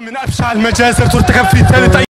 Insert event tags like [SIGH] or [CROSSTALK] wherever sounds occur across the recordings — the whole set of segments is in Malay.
من أبشع المجازر ترتكب في ثالث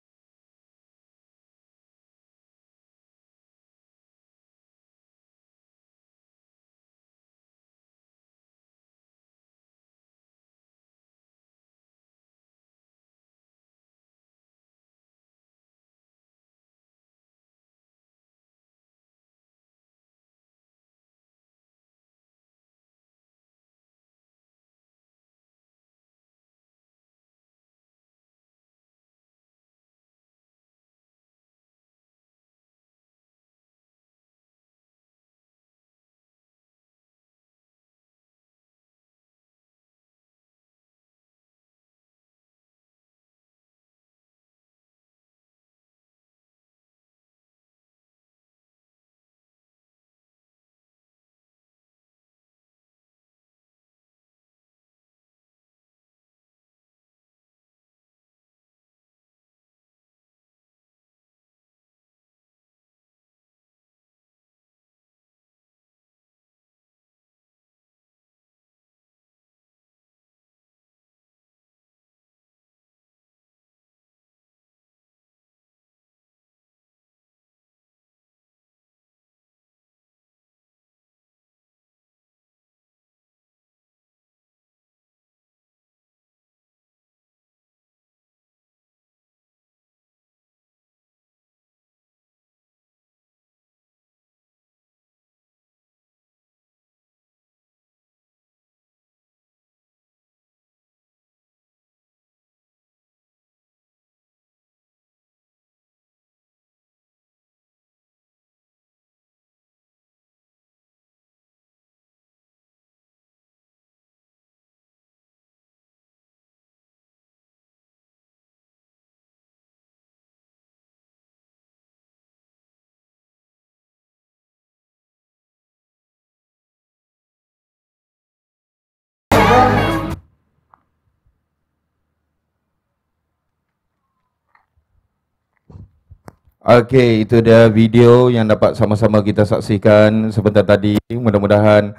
Okey, itu dia video yang dapat sama-sama kita saksikan sebentar tadi. Mudah-mudahan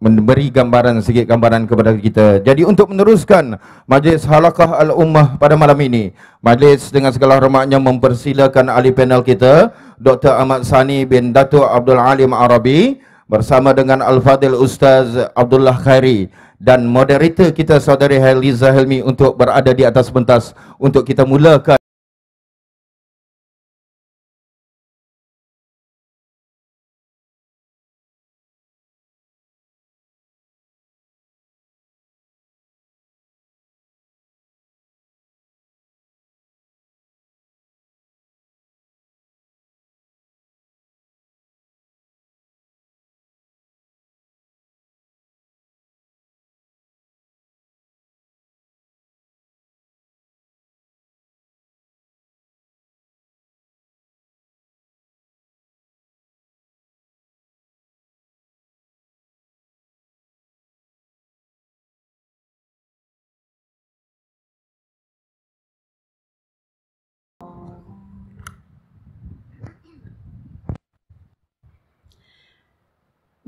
memberi gambaran sedikit gambaran kepada kita. Jadi untuk meneruskan majlis halakah al-ummah pada malam ini, majlis dengan segala hormatnya mempersilakan ahli panel kita, Dr. Ahmad Sani bin Dato Abdul Alim Arabi bersama dengan Al-Fadil Ustaz Abdullah Khairi dan moderator kita saudari Heliza Helmi untuk berada di atas pentas untuk kita mulakan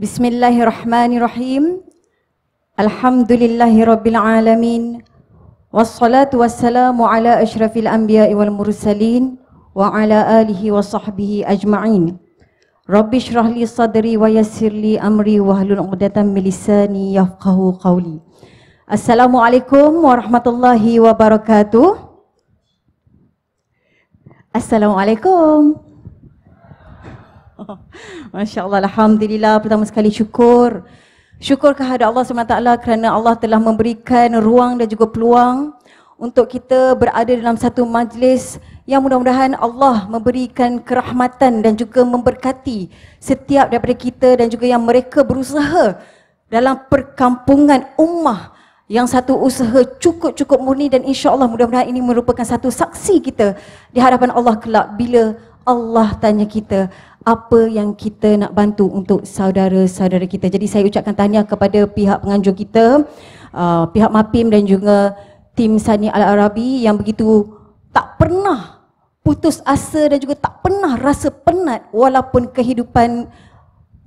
Bismillahirrahmanirrahim. Alhamdulillahirabbil alamin. Wassalatu wassalamu ala asyrafil anbiya'i wal mursalin wa ala alihi wa sahbihi ajma'in. Rabbi shrah li sadri wa yassir li amri wa hlul 'uqdatam min lisani yafqahu qawli. Assalamualaikum warahmatullahi wabarakatuh. Assalamualaikum. [LAUGHS] Masya-Allah alhamdulillah pertama sekali syukur. Syukur kehadirat Allah SWT kerana Allah telah memberikan ruang dan juga peluang untuk kita berada dalam satu majlis yang mudah-mudahan Allah memberikan kerahmatan dan juga memberkati setiap daripada kita dan juga yang mereka berusaha dalam perkampungan ummah yang satu usaha cukup-cukup murni dan insya-Allah mudah-mudahan ini merupakan satu saksi kita di hadapan Allah kelak bila Allah tanya kita apa yang kita nak bantu untuk saudara-saudara kita. Jadi saya ucapkan tanya kepada pihak penganjur kita, uh, pihak MAPIM dan juga tim Sani Al-Arabi yang begitu tak pernah putus asa dan juga tak pernah rasa penat walaupun kehidupan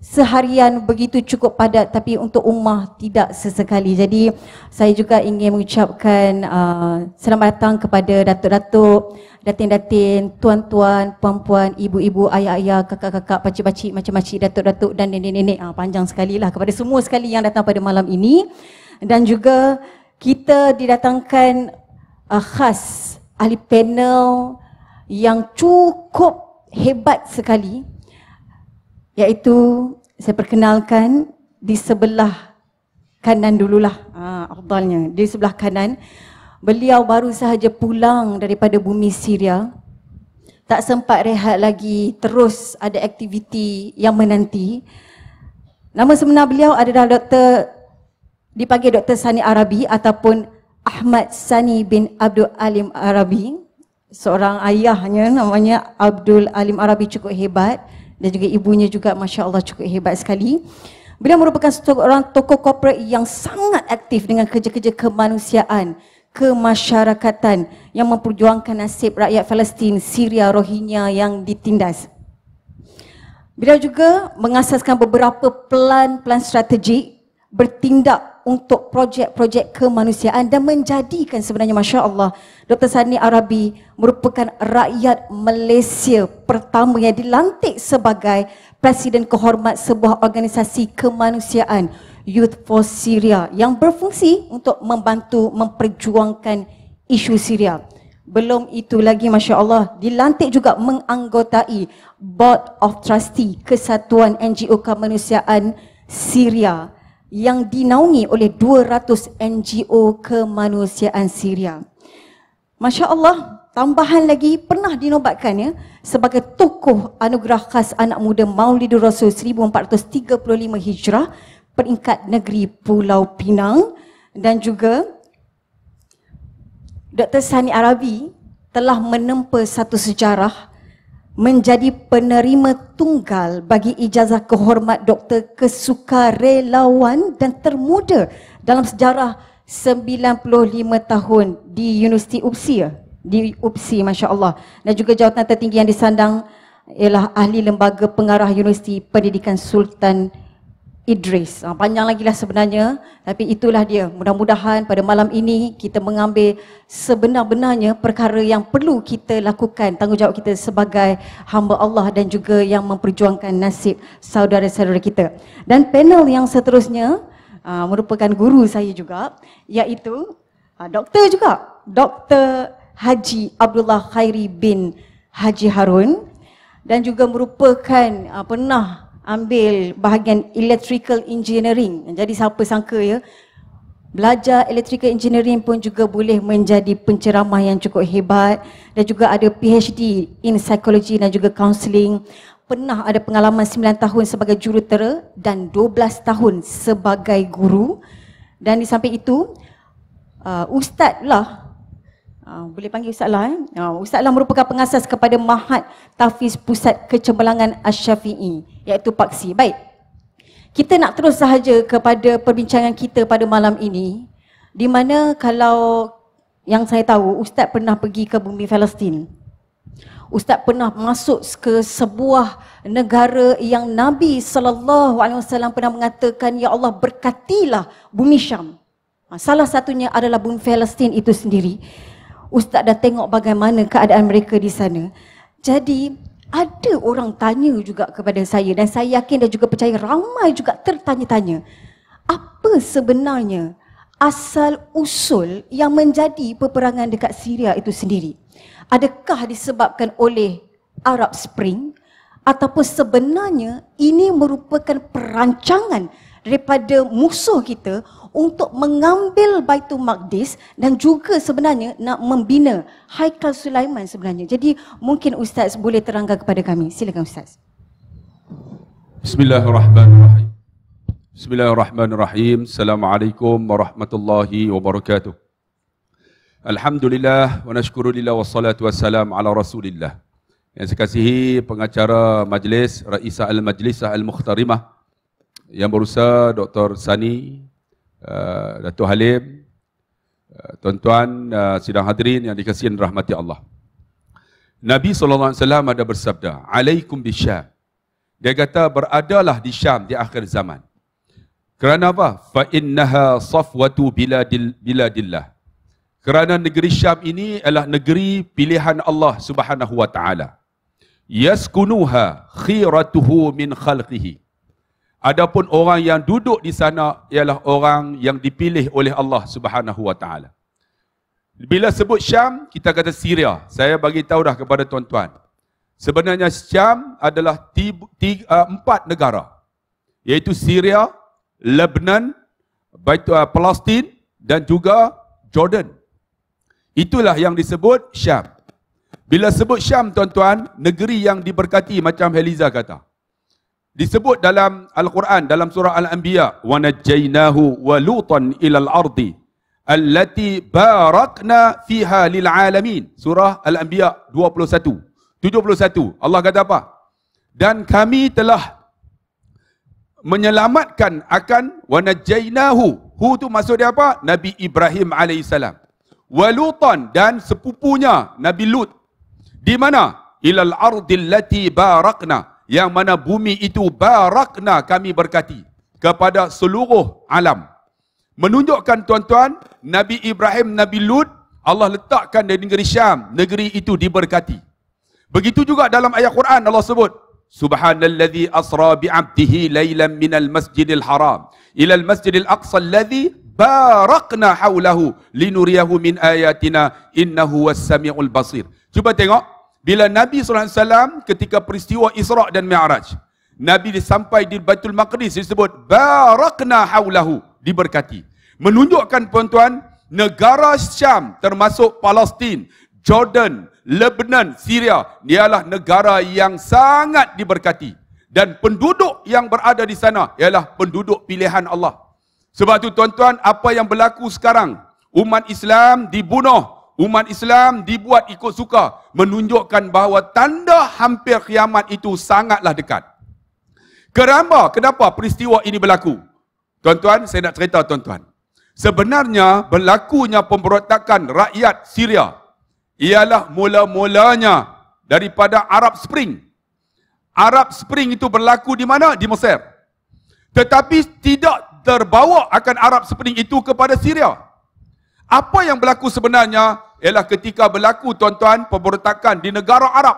seharian begitu cukup padat tapi untuk ummah tidak sesekali. Jadi saya juga ingin mengucapkan uh, selamat datang kepada datuk-datuk, datin-datin, tuan-tuan, puan-puan, ibu-ibu, ayah-ayah, kakak-kakak, pacik-pacik, macam macam datuk-datuk dan nenek-nenek. Uh, panjang sekali lah kepada semua sekali yang datang pada malam ini. Dan juga kita didatangkan uh, khas ahli panel yang cukup hebat sekali iaitu saya perkenalkan di sebelah kanan dululah ah afdalnya di sebelah kanan beliau baru sahaja pulang daripada bumi Syria tak sempat rehat lagi terus ada aktiviti yang menanti nama sebenar beliau adalah doktor dipanggil doktor Sani Arabi ataupun Ahmad Sani bin Abdul Alim Arabi seorang ayahnya namanya Abdul Alim Arabi cukup hebat dan juga ibunya juga Masya Allah cukup hebat sekali. Beliau merupakan seorang tokoh korporat yang sangat aktif dengan kerja-kerja kemanusiaan, kemasyarakatan yang memperjuangkan nasib rakyat Palestin, Syria, Rohingya yang ditindas. Beliau juga mengasaskan beberapa pelan-pelan strategik bertindak untuk projek-projek kemanusiaan dan menjadikan sebenarnya Masya Allah Dr. Sani Arabi merupakan rakyat Malaysia pertama yang dilantik sebagai Presiden Kehormat sebuah organisasi kemanusiaan Youth for Syria yang berfungsi untuk membantu memperjuangkan isu Syria. Belum itu lagi Masya Allah dilantik juga menganggotai Board of Trustee Kesatuan NGO Kemanusiaan Syria yang dinaungi oleh 200 NGO kemanusiaan Syria. Masya Allah, tambahan lagi pernah dinobatkan ya, sebagai tokoh anugerah khas anak muda Maulidur Rasul 1435 Hijrah peringkat negeri Pulau Pinang dan juga Dr. Sani Arabi telah menempa satu sejarah menjadi penerima tunggal bagi ijazah kehormat doktor kesukarelawan dan termuda dalam sejarah 95 tahun di Universiti UPSI ya, di UPSI Masya Allah dan juga jawatan tertinggi yang disandang ialah ahli lembaga pengarah Universiti Pendidikan Sultan Idris. Ha, panjang lagi lah sebenarnya, tapi itulah dia. Mudah-mudahan pada malam ini kita mengambil sebenar-benarnya perkara yang perlu kita lakukan, tanggungjawab kita sebagai hamba Allah dan juga yang memperjuangkan nasib saudara-saudara kita. Dan panel yang seterusnya ha, merupakan guru saya juga, iaitu ha, doktor juga. Doktor Haji Abdullah Khairi bin Haji Harun dan juga merupakan uh, pernah ambil bahagian electrical engineering. Jadi siapa sangka ya, belajar electrical engineering pun juga boleh menjadi penceramah yang cukup hebat dan juga ada PhD in psychology dan juga Counselling Pernah ada pengalaman 9 tahun sebagai jurutera dan 12 tahun sebagai guru. Dan di samping itu, uh, ustaz lah Ah, boleh panggil Ustaz lah. Eh? Ah, Ustaz lah merupakan pengasas kepada Mahat Tafiz Pusat Kecemerlangan Asyafi'i iaitu Paksi. Baik. Kita nak terus sahaja kepada perbincangan kita pada malam ini di mana kalau yang saya tahu Ustaz pernah pergi ke bumi Palestin. Ustaz pernah masuk ke sebuah negara yang Nabi sallallahu alaihi wasallam pernah mengatakan ya Allah berkatilah bumi Syam. Ah, salah satunya adalah bumi Palestin itu sendiri ustaz dah tengok bagaimana keadaan mereka di sana. Jadi ada orang tanya juga kepada saya dan saya yakin dan juga percaya ramai juga tertanya-tanya. Apa sebenarnya asal usul yang menjadi peperangan dekat Syria itu sendiri? Adakah disebabkan oleh Arab Spring ataupun sebenarnya ini merupakan perancangan daripada musuh kita untuk mengambil Baitul Maqdis dan juga sebenarnya nak membina Haikal Sulaiman sebenarnya. Jadi mungkin Ustaz boleh terangkan kepada kami. Silakan Ustaz. Bismillahirrahmanirrahim. Bismillahirrahmanirrahim. Assalamualaikum warahmatullahi wabarakatuh. Alhamdulillah wa nashkurulillah wassalatu wassalam ala rasulillah. Yang saya kasihi pengacara majlis, Raisa Al-Majlisah Al-Mukhtarimah, yang Berusaha Dr. Sani, uh, Datuk Halim, eh, tuan-tuan uh, sidang hadirin yang dikasihi dan rahmati Allah. Nabi SAW ada bersabda, Alaikum bisyam. Dia kata, beradalah di Syam di akhir zaman. Kerana apa? Fa innaha safwatu biladil, biladillah. Kerana negeri Syam ini adalah negeri pilihan Allah Subhanahu wa taala. Yaskunuha khiratuhu min khalqihi. Adapun orang yang duduk di sana ialah orang yang dipilih oleh Allah Subhanahu Wa Taala. Bila sebut Syam, kita kata Syria. Saya bagi tahu dah kepada tuan-tuan. Sebenarnya Syam adalah tiga, tiga, ah, empat negara. Iaitu Syria, Lebanon, ah, Palestin dan juga Jordan. Itulah yang disebut Syam. Bila sebut Syam tuan-tuan, negeri yang diberkati macam Heliza kata disebut dalam al-Quran dalam surah al-anbiya wa najainahu wa lutan ila al-ardi allati barakna fiha lil alamin surah al-anbiya 21 71 Allah kata apa dan kami telah menyelamatkan akan wa najainahu hu tu maksud dia apa nabi ibrahim alaihi salam wa lutan dan sepupunya nabi lut di mana ila al-ardi allati barakna yang mana bumi itu barakna kami berkati kepada seluruh alam. Menunjukkan tuan-tuan, Nabi Ibrahim, Nabi Lut, Allah letakkan di negeri Syam, negeri itu diberkati. Begitu juga dalam ayat Quran Allah sebut, Subhanalladzi asra bi 'abdihi laylan minal masjidil haram ila al masjidil aqsa alladzi barakna hawlahu linuriyahu min ayatina innahu was samiul basir. Cuba tengok bila Nabi Alaihi Wasallam ketika peristiwa Isra' dan Mi'raj, Nabi sampai di Baitul Maqdis disebut Barakna haulahu, diberkati. Menunjukkan tuan-tuan, negara Syam termasuk Palestin, Jordan, Lebanon, Syria, ialah negara yang sangat diberkati. Dan penduduk yang berada di sana ialah penduduk pilihan Allah. Sebab itu tuan-tuan, apa yang berlaku sekarang? Umat Islam dibunuh umat Islam dibuat ikut suka menunjukkan bahawa tanda hampir kiamat itu sangatlah dekat. Kenapa? kenapa peristiwa ini berlaku? Tuan-tuan, saya nak cerita tuan-tuan. Sebenarnya berlakunya pemberontakan rakyat Syria ialah mula-mulanya daripada Arab Spring. Arab Spring itu berlaku di mana? Di Mesir. Tetapi tidak terbawa akan Arab Spring itu kepada Syria. Apa yang berlaku sebenarnya? ialah ketika berlaku tuan-tuan pemberontakan di negara Arab.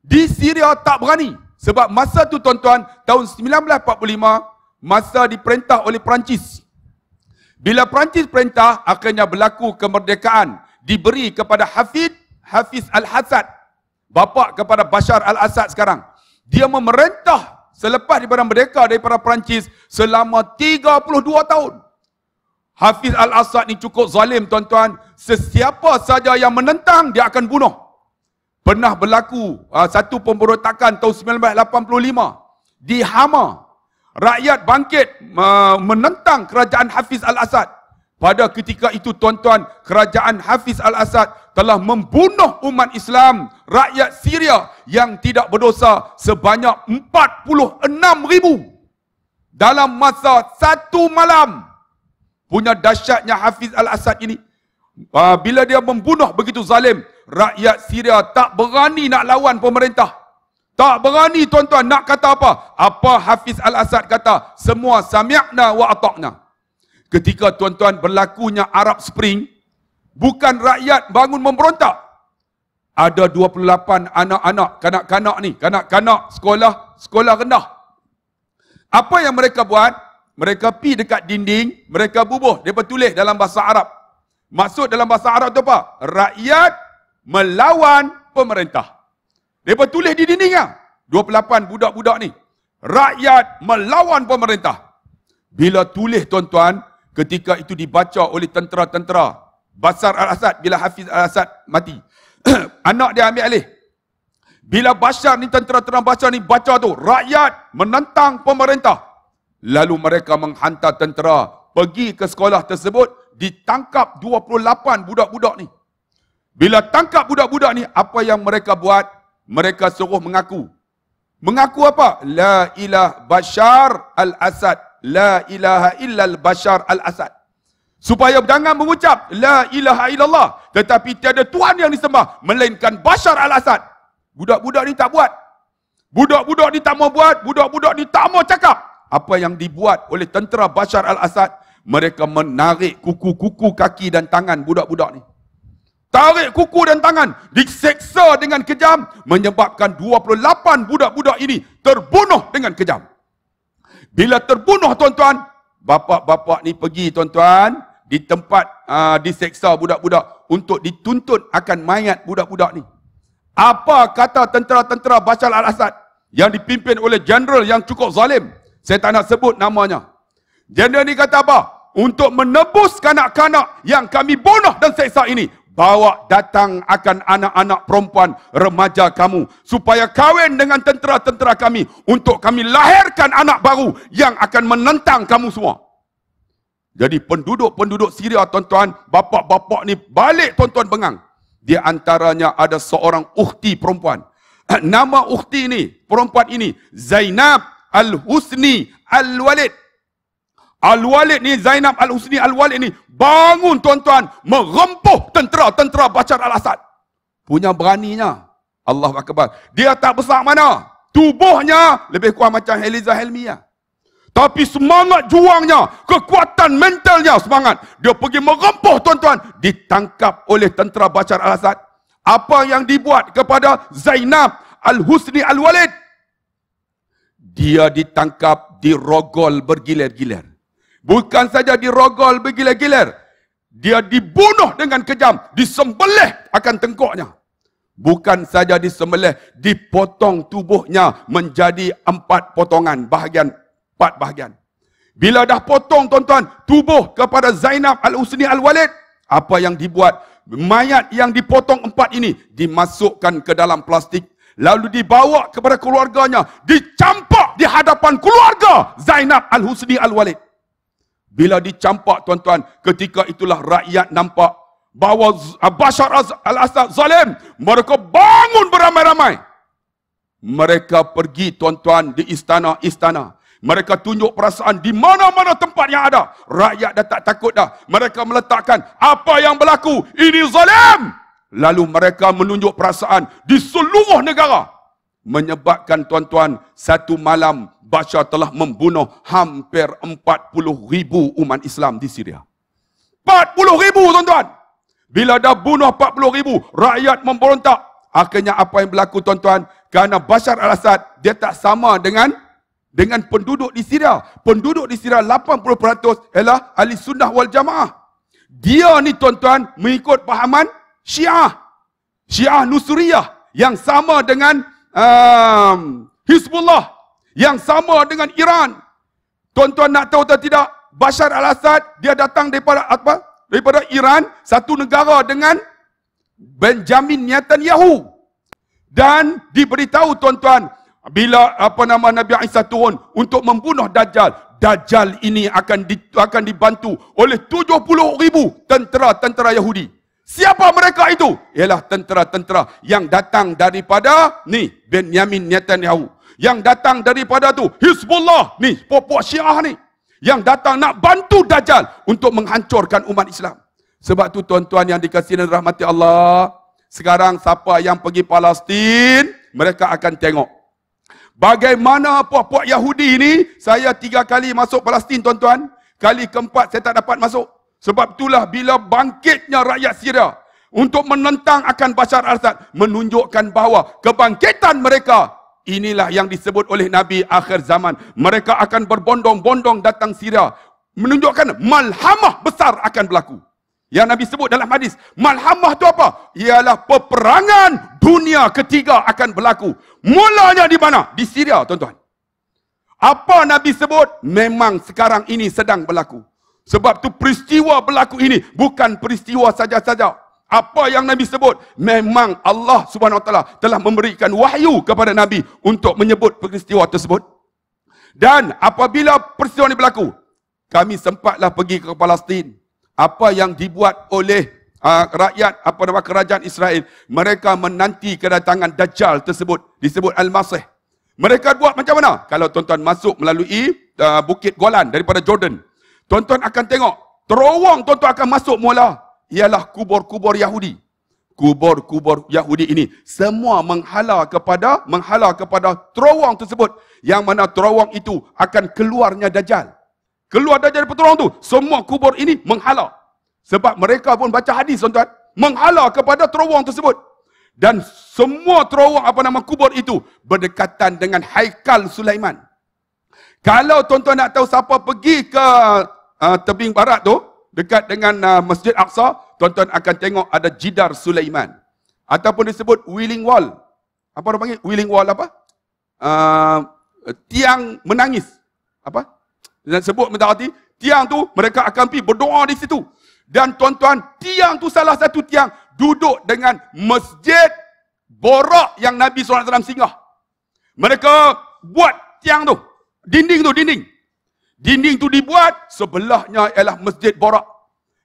Di Syria tak berani. Sebab masa tu tuan-tuan tahun 1945 masa diperintah oleh Perancis. Bila Perancis perintah akhirnya berlaku kemerdekaan diberi kepada Hafid Hafiz Al-Hasad bapa kepada Bashar Al-Assad sekarang. Dia memerintah selepas daripada merdeka daripada Perancis selama 32 tahun. Hafiz Al-Assad ni cukup zalim tuan-tuan. Sesiapa saja yang menentang, dia akan bunuh. Pernah berlaku uh, satu pemberontakan tahun 1985 di Hama. Rakyat bangkit uh, menentang kerajaan Hafiz Al-Assad. Pada ketika itu tuan-tuan, kerajaan Hafiz Al-Assad telah membunuh umat Islam, rakyat Syria yang tidak berdosa sebanyak 46 ribu dalam masa satu malam punya dahsyatnya Hafiz al-Assad ini. Uh, bila dia membunuh begitu zalim, rakyat Syria tak berani nak lawan pemerintah. Tak berani tuan-tuan nak kata apa? Apa Hafiz al-Assad kata? Semua sami'na wa ata'na. Ketika tuan-tuan berlakunya Arab Spring, bukan rakyat bangun memberontak. Ada 28 anak-anak, kanak-kanak ni, kanak-kanak sekolah, sekolah rendah. Apa yang mereka buat? mereka pi dekat dinding, mereka bubuh, mereka tulis dalam bahasa Arab. Maksud dalam bahasa Arab tu apa? Rakyat melawan pemerintah. Mereka tulis di dinding kan? Lah. 28 budak-budak ni. Rakyat melawan pemerintah. Bila tulis tuan-tuan, ketika itu dibaca oleh tentera-tentera. Basar Al-Assad, bila Hafiz Al-Assad mati. [CLEARS THROAT] Anak dia ambil alih. Bila Bashar ni, tentera-tentera Bashar ni baca tu. Rakyat menentang pemerintah. Lalu mereka menghantar tentera pergi ke sekolah tersebut ditangkap 28 budak-budak ni. Bila tangkap budak-budak ni apa yang mereka buat? Mereka suruh mengaku. Mengaku apa? La ilah Bashar al-Assad. La ilaha illal Bashar al-Assad. Supaya jangan mengucap La ilaha illallah. Tetapi tiada Tuhan yang disembah. Melainkan Bashar al-Assad. Budak-budak ni tak buat. Budak-budak ni tak mau buat. Budak-budak ni tak mau cakap apa yang dibuat oleh tentera Bashar al-Assad, mereka menarik kuku-kuku kaki dan tangan budak-budak ni. Tarik kuku dan tangan, diseksa dengan kejam, menyebabkan 28 budak-budak ini terbunuh dengan kejam. Bila terbunuh tuan-tuan, bapak-bapak ni pergi tuan-tuan, di tempat uh, diseksa budak-budak untuk dituntut akan mayat budak-budak ni. Apa kata tentera-tentera Bashar al-Assad yang dipimpin oleh jeneral yang cukup zalim? Saya tak nak sebut namanya. Jenderal ni kata apa? Untuk menebus kanak-kanak yang kami bunuh dan seksa ini. Bawa datang akan anak-anak perempuan remaja kamu. Supaya kawin dengan tentera-tentera kami. Untuk kami lahirkan anak baru yang akan menentang kamu semua. Jadi penduduk-penduduk Syria tuan-tuan, bapak-bapak ni balik tuan-tuan bengang. Di antaranya ada seorang ukhti perempuan. [CLEARS THROAT] Nama ukhti ni, perempuan ini, Zainab Al-Husni Al-Walid. Al-Walid ni Zainab Al-Husni Al-Walid ni bangun tuan-tuan merempuh tentera-tentera Bashar al-Assad. Punya beraninya. Allah Akbar. Dia tak besar mana. Tubuhnya lebih kuat macam Heliza Helmi ya. Tapi semangat juangnya, kekuatan mentalnya semangat. Dia pergi merempuh tuan-tuan. Ditangkap oleh tentera Bashar al-Assad. Apa yang dibuat kepada Zainab Al-Husni Al-Walid? dia ditangkap dirogol bergiler-giler. Bukan saja dirogol bergiler-giler, dia dibunuh dengan kejam, disembelih akan tengkuknya. Bukan saja disembelih, dipotong tubuhnya menjadi empat potongan, bahagian, empat bahagian. Bila dah potong tuan-tuan, tubuh kepada Zainab Al-Husni Al-Walid, apa yang dibuat? Mayat yang dipotong empat ini dimasukkan ke dalam plastik lalu dibawa kepada keluarganya dicampak di hadapan keluarga Zainab Al-Husni Al-Walid bila dicampak tuan-tuan ketika itulah rakyat nampak bahawa ah, Bashar al-Assad zalim mereka bangun beramai-ramai mereka pergi tuan-tuan di istana-istana mereka tunjuk perasaan di mana-mana tempat yang ada rakyat dah tak takut dah mereka meletakkan apa yang berlaku ini zalim Lalu mereka menunjuk perasaan di seluruh negara. Menyebabkan tuan-tuan, satu malam Bashar telah membunuh hampir 40 ribu umat Islam di Syria. 40 ribu tuan-tuan. Bila dah bunuh 40 ribu, rakyat memberontak. Akhirnya apa yang berlaku tuan-tuan? Kerana Bashar al-Assad, dia tak sama dengan dengan penduduk di Syria. Penduduk di Syria 80% ialah ahli sunnah wal jamaah. Dia ni tuan-tuan mengikut pahaman Syiah. Syiah Nusriyah yang sama dengan um, Hezbollah. Yang sama dengan Iran. Tuan-tuan nak tahu atau tidak, Bashar al-Assad dia datang daripada apa? Daripada Iran, satu negara dengan Benjamin Netanyahu. Dan diberitahu tuan-tuan, bila apa nama Nabi Isa turun untuk membunuh Dajjal, Dajjal ini akan di, akan dibantu oleh 70 ribu tentera-tentera Yahudi. Siapa mereka itu? Ialah tentera-tentera yang datang daripada ni Benyamin Netanyahu. Yang datang daripada tu Hezbollah ni, popok Syiah ni. Yang datang nak bantu Dajjal untuk menghancurkan umat Islam. Sebab tu tuan-tuan yang dikasihi dan rahmati Allah, sekarang siapa yang pergi Palestin, mereka akan tengok. Bagaimana popok Yahudi ni, saya tiga kali masuk Palestin tuan-tuan. Kali keempat saya tak dapat masuk. Sebab itulah bila bangkitnya rakyat Syria untuk menentang akan Bashar al-Assad menunjukkan bahawa kebangkitan mereka inilah yang disebut oleh Nabi akhir zaman. Mereka akan berbondong-bondong datang Syria menunjukkan malhamah besar akan berlaku. Yang Nabi sebut dalam hadis, malhamah itu apa? Ialah peperangan dunia ketiga akan berlaku. Mulanya di mana? Di Syria, tuan-tuan. Apa Nabi sebut? Memang sekarang ini sedang berlaku. Sebab tu peristiwa berlaku ini bukan peristiwa saja-saja. Apa yang Nabi sebut memang Allah Subhanahu taala telah memberikan wahyu kepada Nabi untuk menyebut peristiwa tersebut. Dan apabila peristiwa ini berlaku, kami sempatlah pergi ke Palestin. Apa yang dibuat oleh uh, rakyat apa nama kerajaan Israel, mereka menanti kedatangan Dajjal tersebut disebut Al-Masih. Mereka buat macam mana? Kalau tuan-tuan masuk melalui uh, Bukit Golan daripada Jordan, tuan-tuan akan tengok terowong tuan-tuan akan masuk mula ialah kubur-kubur Yahudi. Kubur-kubur Yahudi ini semua menghala kepada menghala kepada terowong tersebut yang mana terowong itu akan keluarnya dajal. Keluar dajal dari terowong tu, semua kubur ini menghala. Sebab mereka pun baca hadis tuan-tuan, menghala kepada terowong tersebut. Dan semua terowong apa nama kubur itu berdekatan dengan Haikal Sulaiman. Kalau tuan-tuan nak tahu siapa pergi ke uh, tebing barat tu dekat dengan uh, Masjid Aqsa, tuan-tuan akan tengok ada jidar Sulaiman ataupun disebut Wheeling Wall. Apa orang panggil Wheeling Wall apa? Uh, tiang menangis. Apa? Dan sebut minta hati, tiang tu mereka akan pergi berdoa di situ. Dan tuan-tuan, tiang tu salah satu tiang duduk dengan masjid borak yang Nabi SAW singgah. Mereka buat tiang tu. Dinding tu, dinding. Dinding tu dibuat, sebelahnya ialah masjid borak.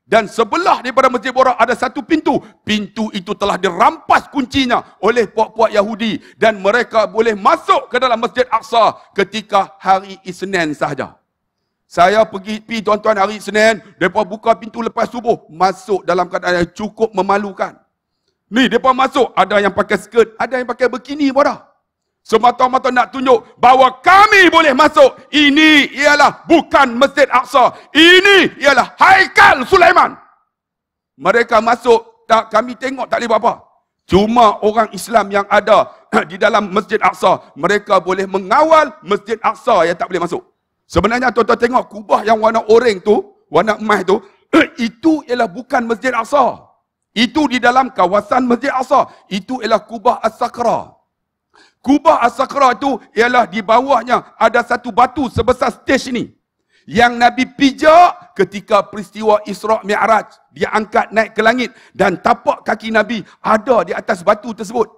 Dan sebelah daripada masjid borak ada satu pintu. Pintu itu telah dirampas kuncinya oleh puak-puak Yahudi. Dan mereka boleh masuk ke dalam masjid Aqsa ketika hari Isnin sahaja. Saya pergi pi tuan-tuan hari Senin, depa buka pintu lepas subuh, masuk dalam keadaan yang cukup memalukan. Ni depa masuk, ada yang pakai skirt, ada yang pakai bikini bodoh. Semata-mata nak tunjuk bahawa kami boleh masuk. Ini ialah bukan Masjid Aqsa. Ini ialah Haikal Sulaiman. Mereka masuk, tak kami tengok tak boleh apa-apa. Cuma orang Islam yang ada [CLEARS THROAT] di dalam Masjid Aqsa, mereka boleh mengawal Masjid Aqsa yang tak boleh masuk. Sebenarnya tuan-tuan tengok kubah yang warna oranye tu, warna emas tu, [CLEARS THROAT] itu ialah bukan Masjid Aqsa. Itu di dalam kawasan Masjid Aqsa. Itu ialah kubah As-Sakrah. Kubah As-Sakrah tu ialah di bawahnya ada satu batu sebesar stage ni. Yang Nabi pijak ketika peristiwa Isra' Mi'raj. Dia angkat naik ke langit dan tapak kaki Nabi ada di atas batu tersebut.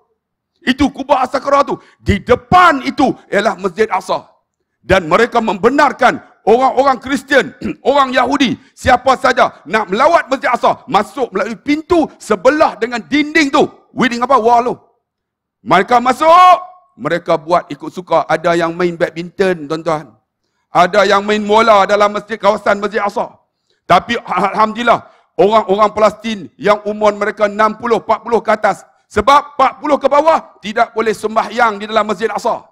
Itu kubah As-Sakrah tu. Di depan itu ialah Masjid Aqsa. Dan mereka membenarkan orang-orang Kristian, [CLEARS THROAT] orang Yahudi, siapa saja nak melawat Masjid Aqsa, masuk melalui pintu sebelah dengan dinding tu. Winding apa? Wall tu. Mereka masuk, mereka buat ikut suka. Ada yang main badminton, tuan-tuan. Ada yang main bola dalam masjid kawasan Masjid Asa. Tapi alhamdulillah, orang-orang Palestin yang umur mereka 60, 40 ke atas. Sebab 40 ke bawah tidak boleh sembahyang di dalam Masjid Asa.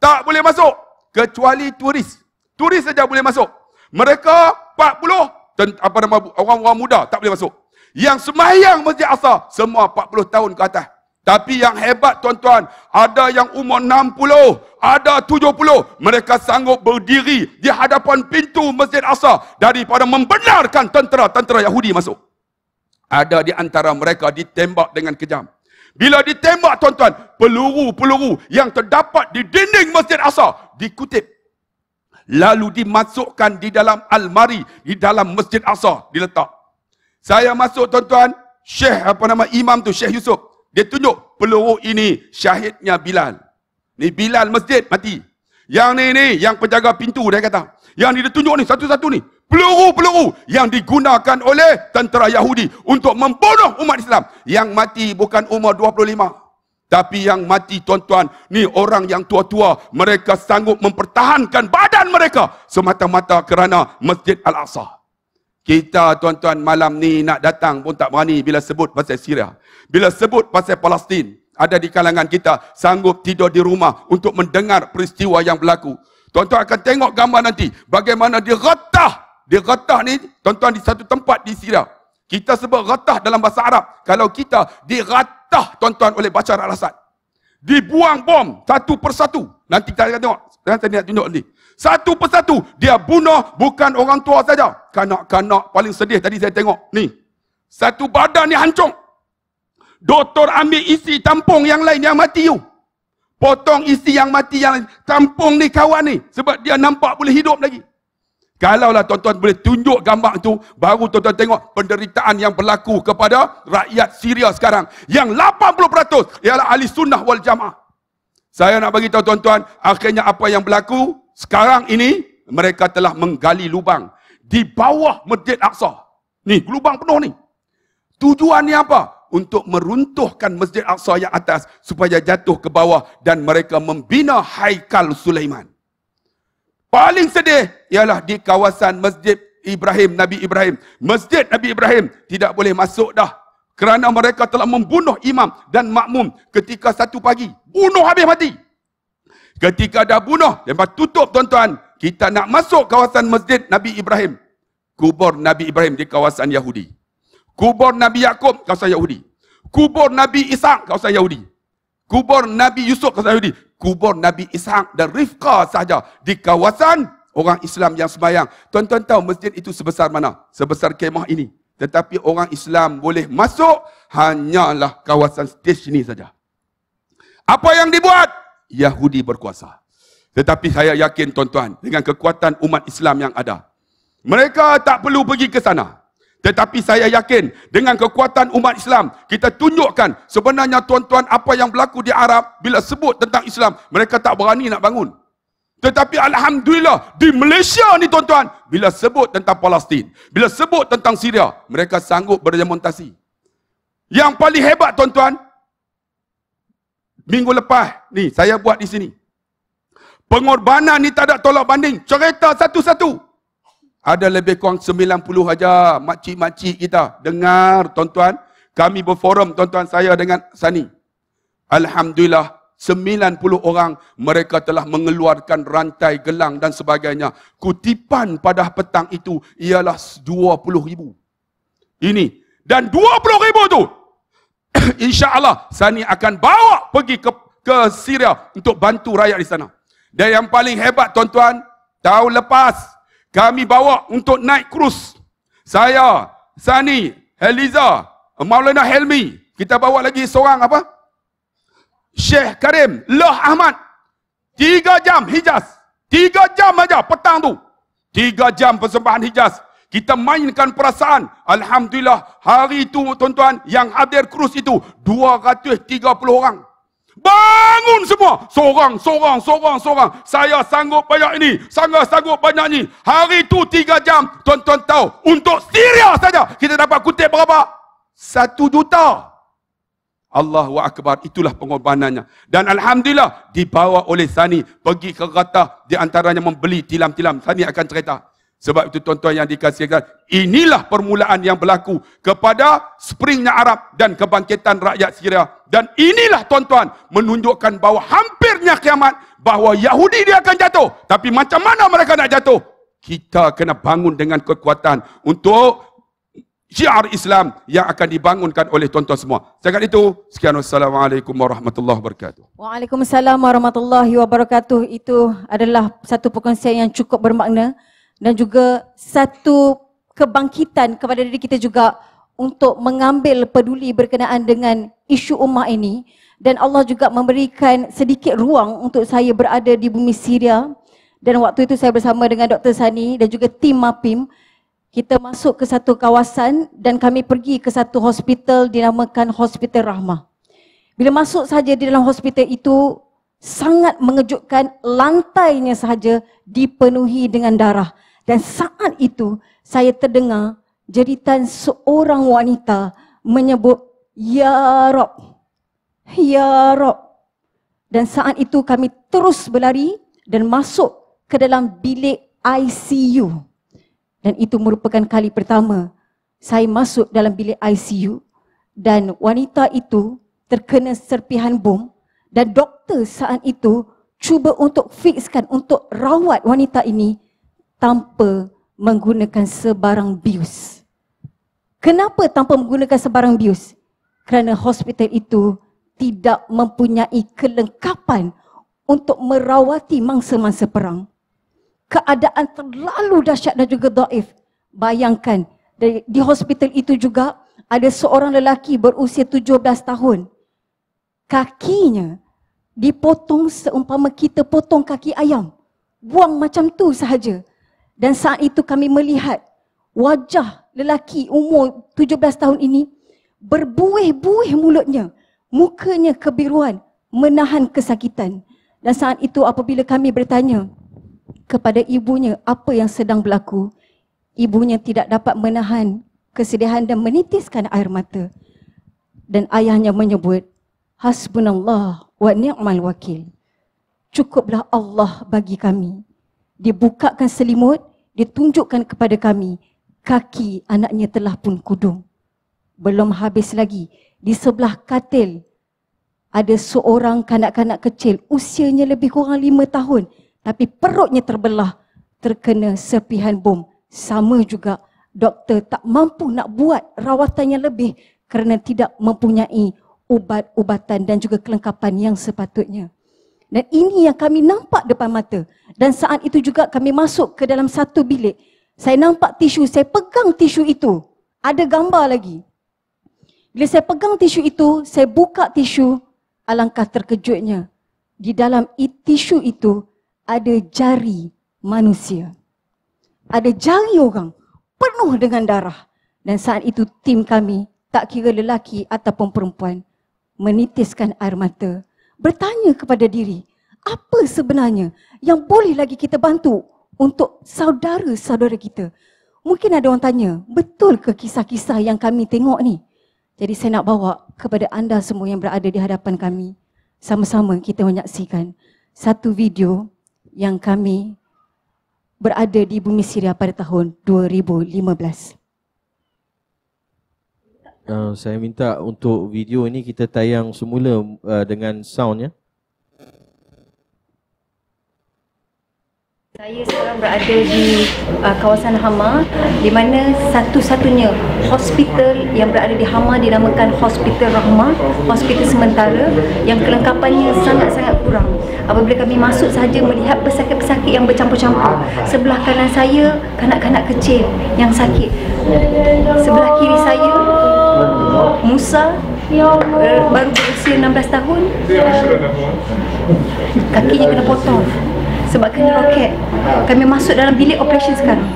Tak boleh masuk kecuali turis. Turis saja boleh masuk. Mereka 40 apa nama orang-orang muda tak boleh masuk. Yang sembahyang Masjid Asa semua 40 tahun ke atas tapi yang hebat tuan-tuan, ada yang umur 60, ada 70, mereka sanggup berdiri di hadapan pintu Masjid Asa daripada membenarkan tentera-tentera Yahudi masuk. Ada di antara mereka ditembak dengan kejam. Bila ditembak tuan-tuan, peluru-peluru yang terdapat di dinding Masjid Asa dikutip. Lalu dimasukkan di dalam almari, di dalam Masjid Asa diletak. Saya masuk tuan-tuan, Syekh apa nama imam tu, Syekh Yusuf. Dia tunjuk peluru ini syahidnya Bilal. Ni Bilal masjid mati. Yang ni ni yang penjaga pintu dia kata. Yang ni dia tunjuk ni satu-satu ni. Peluru-peluru yang digunakan oleh tentera Yahudi untuk membunuh umat Islam. Yang mati bukan umur 25. Tapi yang mati tuan-tuan ni orang yang tua-tua. Mereka sanggup mempertahankan badan mereka semata-mata kerana Masjid Al-Aqsa. Kita tuan-tuan malam ni nak datang pun tak berani bila sebut pasal Syria. Bila sebut pasal Palestin, ada di kalangan kita sanggup tidur di rumah untuk mendengar peristiwa yang berlaku. Tuan-tuan akan tengok gambar nanti bagaimana dia retah. Dia retah ni tuan-tuan di satu tempat di Syria. Kita sebut retah dalam bahasa Arab. Kalau kita diretah tuan-tuan oleh Bashar al-Assad. Dibuang bom satu persatu. Nanti kita akan tengok. Nanti saya nak tunjuk nanti. Satu persatu dia bunuh bukan orang tua saja. Kanak-kanak paling sedih tadi saya tengok. Ni. Satu badan ni hancur. Doktor ambil isi tampung yang lain yang mati you. Potong isi yang mati yang lain. Tampung ni kawan ni. Sebab dia nampak boleh hidup lagi. Kalau lah tuan-tuan boleh tunjuk gambar tu, baru tuan-tuan tengok penderitaan yang berlaku kepada rakyat Syria sekarang. Yang 80% ialah ahli sunnah wal jamaah. Saya nak bagi tahu tuan-tuan, akhirnya apa yang berlaku, sekarang ini mereka telah menggali lubang di bawah Masjid Aqsa. Ni, lubang penuh ni. Tujuannya apa? Untuk meruntuhkan Masjid Aqsa yang atas supaya jatuh ke bawah dan mereka membina Haikal Sulaiman. Paling sedih ialah di kawasan Masjid Ibrahim, Nabi Ibrahim. Masjid Nabi Ibrahim tidak boleh masuk dah kerana mereka telah membunuh imam dan makmum ketika satu pagi. Bunuh habis mati. Ketika dah bunuh, lepas tutup tuan-tuan, kita nak masuk kawasan masjid Nabi Ibrahim. Kubur Nabi Ibrahim di kawasan Yahudi. Kubur Nabi Yakub kawasan Yahudi. Kubur Nabi Ishak, kawasan Yahudi. Kubur Nabi Yusuf, kawasan Yahudi. Kubur Nabi Ishak dan Rifqa sahaja di kawasan orang Islam yang sembahyang. Tuan-tuan tahu masjid itu sebesar mana? Sebesar kemah ini. Tetapi orang Islam boleh masuk hanyalah kawasan stage ini saja. Apa yang dibuat? Yahudi berkuasa. Tetapi saya yakin tuan-tuan, dengan kekuatan umat Islam yang ada, mereka tak perlu pergi ke sana. Tetapi saya yakin dengan kekuatan umat Islam, kita tunjukkan sebenarnya tuan-tuan apa yang berlaku di Arab bila sebut tentang Islam, mereka tak berani nak bangun. Tetapi Alhamdulillah di Malaysia ni tuan-tuan, bila sebut tentang Palestin, bila sebut tentang Syria, mereka sanggup berdemontasi. Yang paling hebat tuan-tuan, Minggu lepas ni saya buat di sini. Pengorbanan ni tak ada tolak banding. Cerita satu-satu. Ada lebih kurang 90 aja makcik-makcik kita. Dengar tuan-tuan. Kami berforum tuan-tuan saya dengan Sani. Alhamdulillah 90 orang mereka telah mengeluarkan rantai gelang dan sebagainya. Kutipan pada petang itu ialah 20 ribu. Ini. Dan 20 ribu tu [COUGHS] insyaallah Sani akan bawa pergi ke ke Syria untuk bantu rakyat di sana. Dan yang paling hebat tuan-tuan, tahun lepas kami bawa untuk naik krus. Saya, Sani, Eliza, Maulana Helmi, kita bawa lagi seorang apa? Syekh Karim, Loh Ahmad. Tiga jam Hijaz. Tiga jam aja petang tu. Tiga jam persembahan Hijaz. Kita mainkan perasaan. Alhamdulillah hari itu tuan-tuan yang hadir kerus itu 230 orang. Bangun semua. Sorang, sorang, sorang, sorang. Saya sanggup banyak ini. Sangat sanggup banyak ini. Hari itu 3 jam. Tuan-tuan tahu. Untuk Syria saja. Kita dapat kutip berapa? Satu juta. Allahu Akbar. Itulah pengorbanannya. Dan Alhamdulillah. Dibawa oleh Sani. Pergi ke Rata. Di antaranya membeli tilam-tilam. Sani akan cerita. Sebab itu tuan-tuan yang dikasihkan, inilah permulaan yang berlaku kepada springnya Arab dan kebangkitan rakyat Syria. Dan inilah tuan-tuan menunjukkan bahawa hampirnya kiamat bahawa Yahudi dia akan jatuh. Tapi macam mana mereka nak jatuh? Kita kena bangun dengan kekuatan untuk syiar Islam yang akan dibangunkan oleh tuan-tuan semua. Sekian itu, sekian wassalamualaikum warahmatullahi wabarakatuh. Waalaikumsalam warahmatullahi wabarakatuh. Itu adalah satu perkongsian yang cukup bermakna dan juga satu kebangkitan kepada diri kita juga untuk mengambil peduli berkenaan dengan isu umat ini dan Allah juga memberikan sedikit ruang untuk saya berada di bumi Syria dan waktu itu saya bersama dengan Dr. Sani dan juga tim MAPIM kita masuk ke satu kawasan dan kami pergi ke satu hospital dinamakan Hospital Rahmah. Bila masuk saja di dalam hospital itu, sangat mengejutkan lantainya sahaja dipenuhi dengan darah dan saat itu saya terdengar jeritan seorang wanita menyebut ya rob ya rob dan saat itu kami terus berlari dan masuk ke dalam bilik ICU dan itu merupakan kali pertama saya masuk dalam bilik ICU dan wanita itu terkena serpihan bom dan doktor saat itu cuba untuk fixkan, untuk rawat wanita ini tanpa menggunakan sebarang bius. Kenapa tanpa menggunakan sebarang bius? Kerana hospital itu tidak mempunyai kelengkapan untuk merawati mangsa-mangsa perang. Keadaan terlalu dahsyat dan juga daif. Bayangkan, di hospital itu juga ada seorang lelaki berusia 17 tahun kakinya dipotong seumpama kita potong kaki ayam. Buang macam tu sahaja. Dan saat itu kami melihat wajah lelaki umur 17 tahun ini berbuih-buih mulutnya. Mukanya kebiruan menahan kesakitan. Dan saat itu apabila kami bertanya kepada ibunya apa yang sedang berlaku, ibunya tidak dapat menahan kesedihan dan menitiskan air mata. Dan ayahnya menyebut, Hasbunallah wa ni'mal wakil. Cukuplah Allah bagi kami. Dibukakan selimut, ditunjukkan kepada kami. Kaki anaknya telah pun kudung. Belum habis lagi. Di sebelah katil, ada seorang kanak-kanak kecil. Usianya lebih kurang lima tahun. Tapi perutnya terbelah. Terkena serpihan bom. Sama juga doktor tak mampu nak buat rawatannya lebih kerana tidak mempunyai ubat-ubatan dan juga kelengkapan yang sepatutnya. Dan ini yang kami nampak depan mata. Dan saat itu juga kami masuk ke dalam satu bilik. Saya nampak tisu, saya pegang tisu itu. Ada gambar lagi. Bila saya pegang tisu itu, saya buka tisu, alangkah terkejutnya. Di dalam tisu itu ada jari manusia. Ada jari orang penuh dengan darah. Dan saat itu tim kami, tak kira lelaki ataupun perempuan, menitiskan air mata, bertanya kepada diri, apa sebenarnya yang boleh lagi kita bantu untuk saudara-saudara kita? Mungkin ada orang tanya, betul ke kisah-kisah yang kami tengok ni? Jadi saya nak bawa kepada anda semua yang berada di hadapan kami, sama-sama kita menyaksikan satu video yang kami berada di bumi Syria pada tahun 2015. Ah, saya minta untuk video ini kita tayang semula uh, dengan sound ya. Saya sekarang berada di uh, kawasan Hama di mana satu-satunya hospital yang berada di Hama dinamakan Hospital Rahmah, hospital sementara yang kelengkapannya sangat-sangat kurang. Apabila kami masuk saja melihat pesakit-pesakit yang bercampur-campur. Sebelah kanan saya kanak-kanak kecil yang sakit. Sebelah kiri saya Musa ya Allah. Eh, baru berusia 16 tahun ya. kakinya kena potong sebab kena roket kami masuk dalam bilik operasi sekarang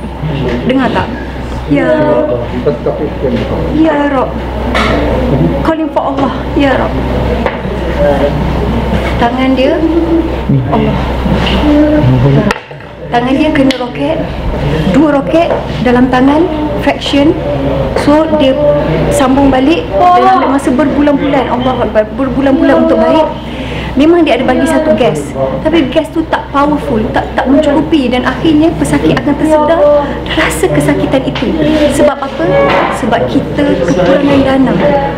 dengar tak? Ya Rob Ya Rob Calling for Allah Ya Rob Tangan dia Allah Ya Rob tangan dia kena roket dua roket dalam tangan fraction so dia sambung balik dalam oh. masa berbulan-bulan ya Allah berbulan-bulan untuk baik memang dia ada bagi satu gas tapi gas tu tak powerful tak tak mencukupi dan akhirnya pesakit akan tersedar rasa kesakitan itu sebab apa sebab kita kekurangan dana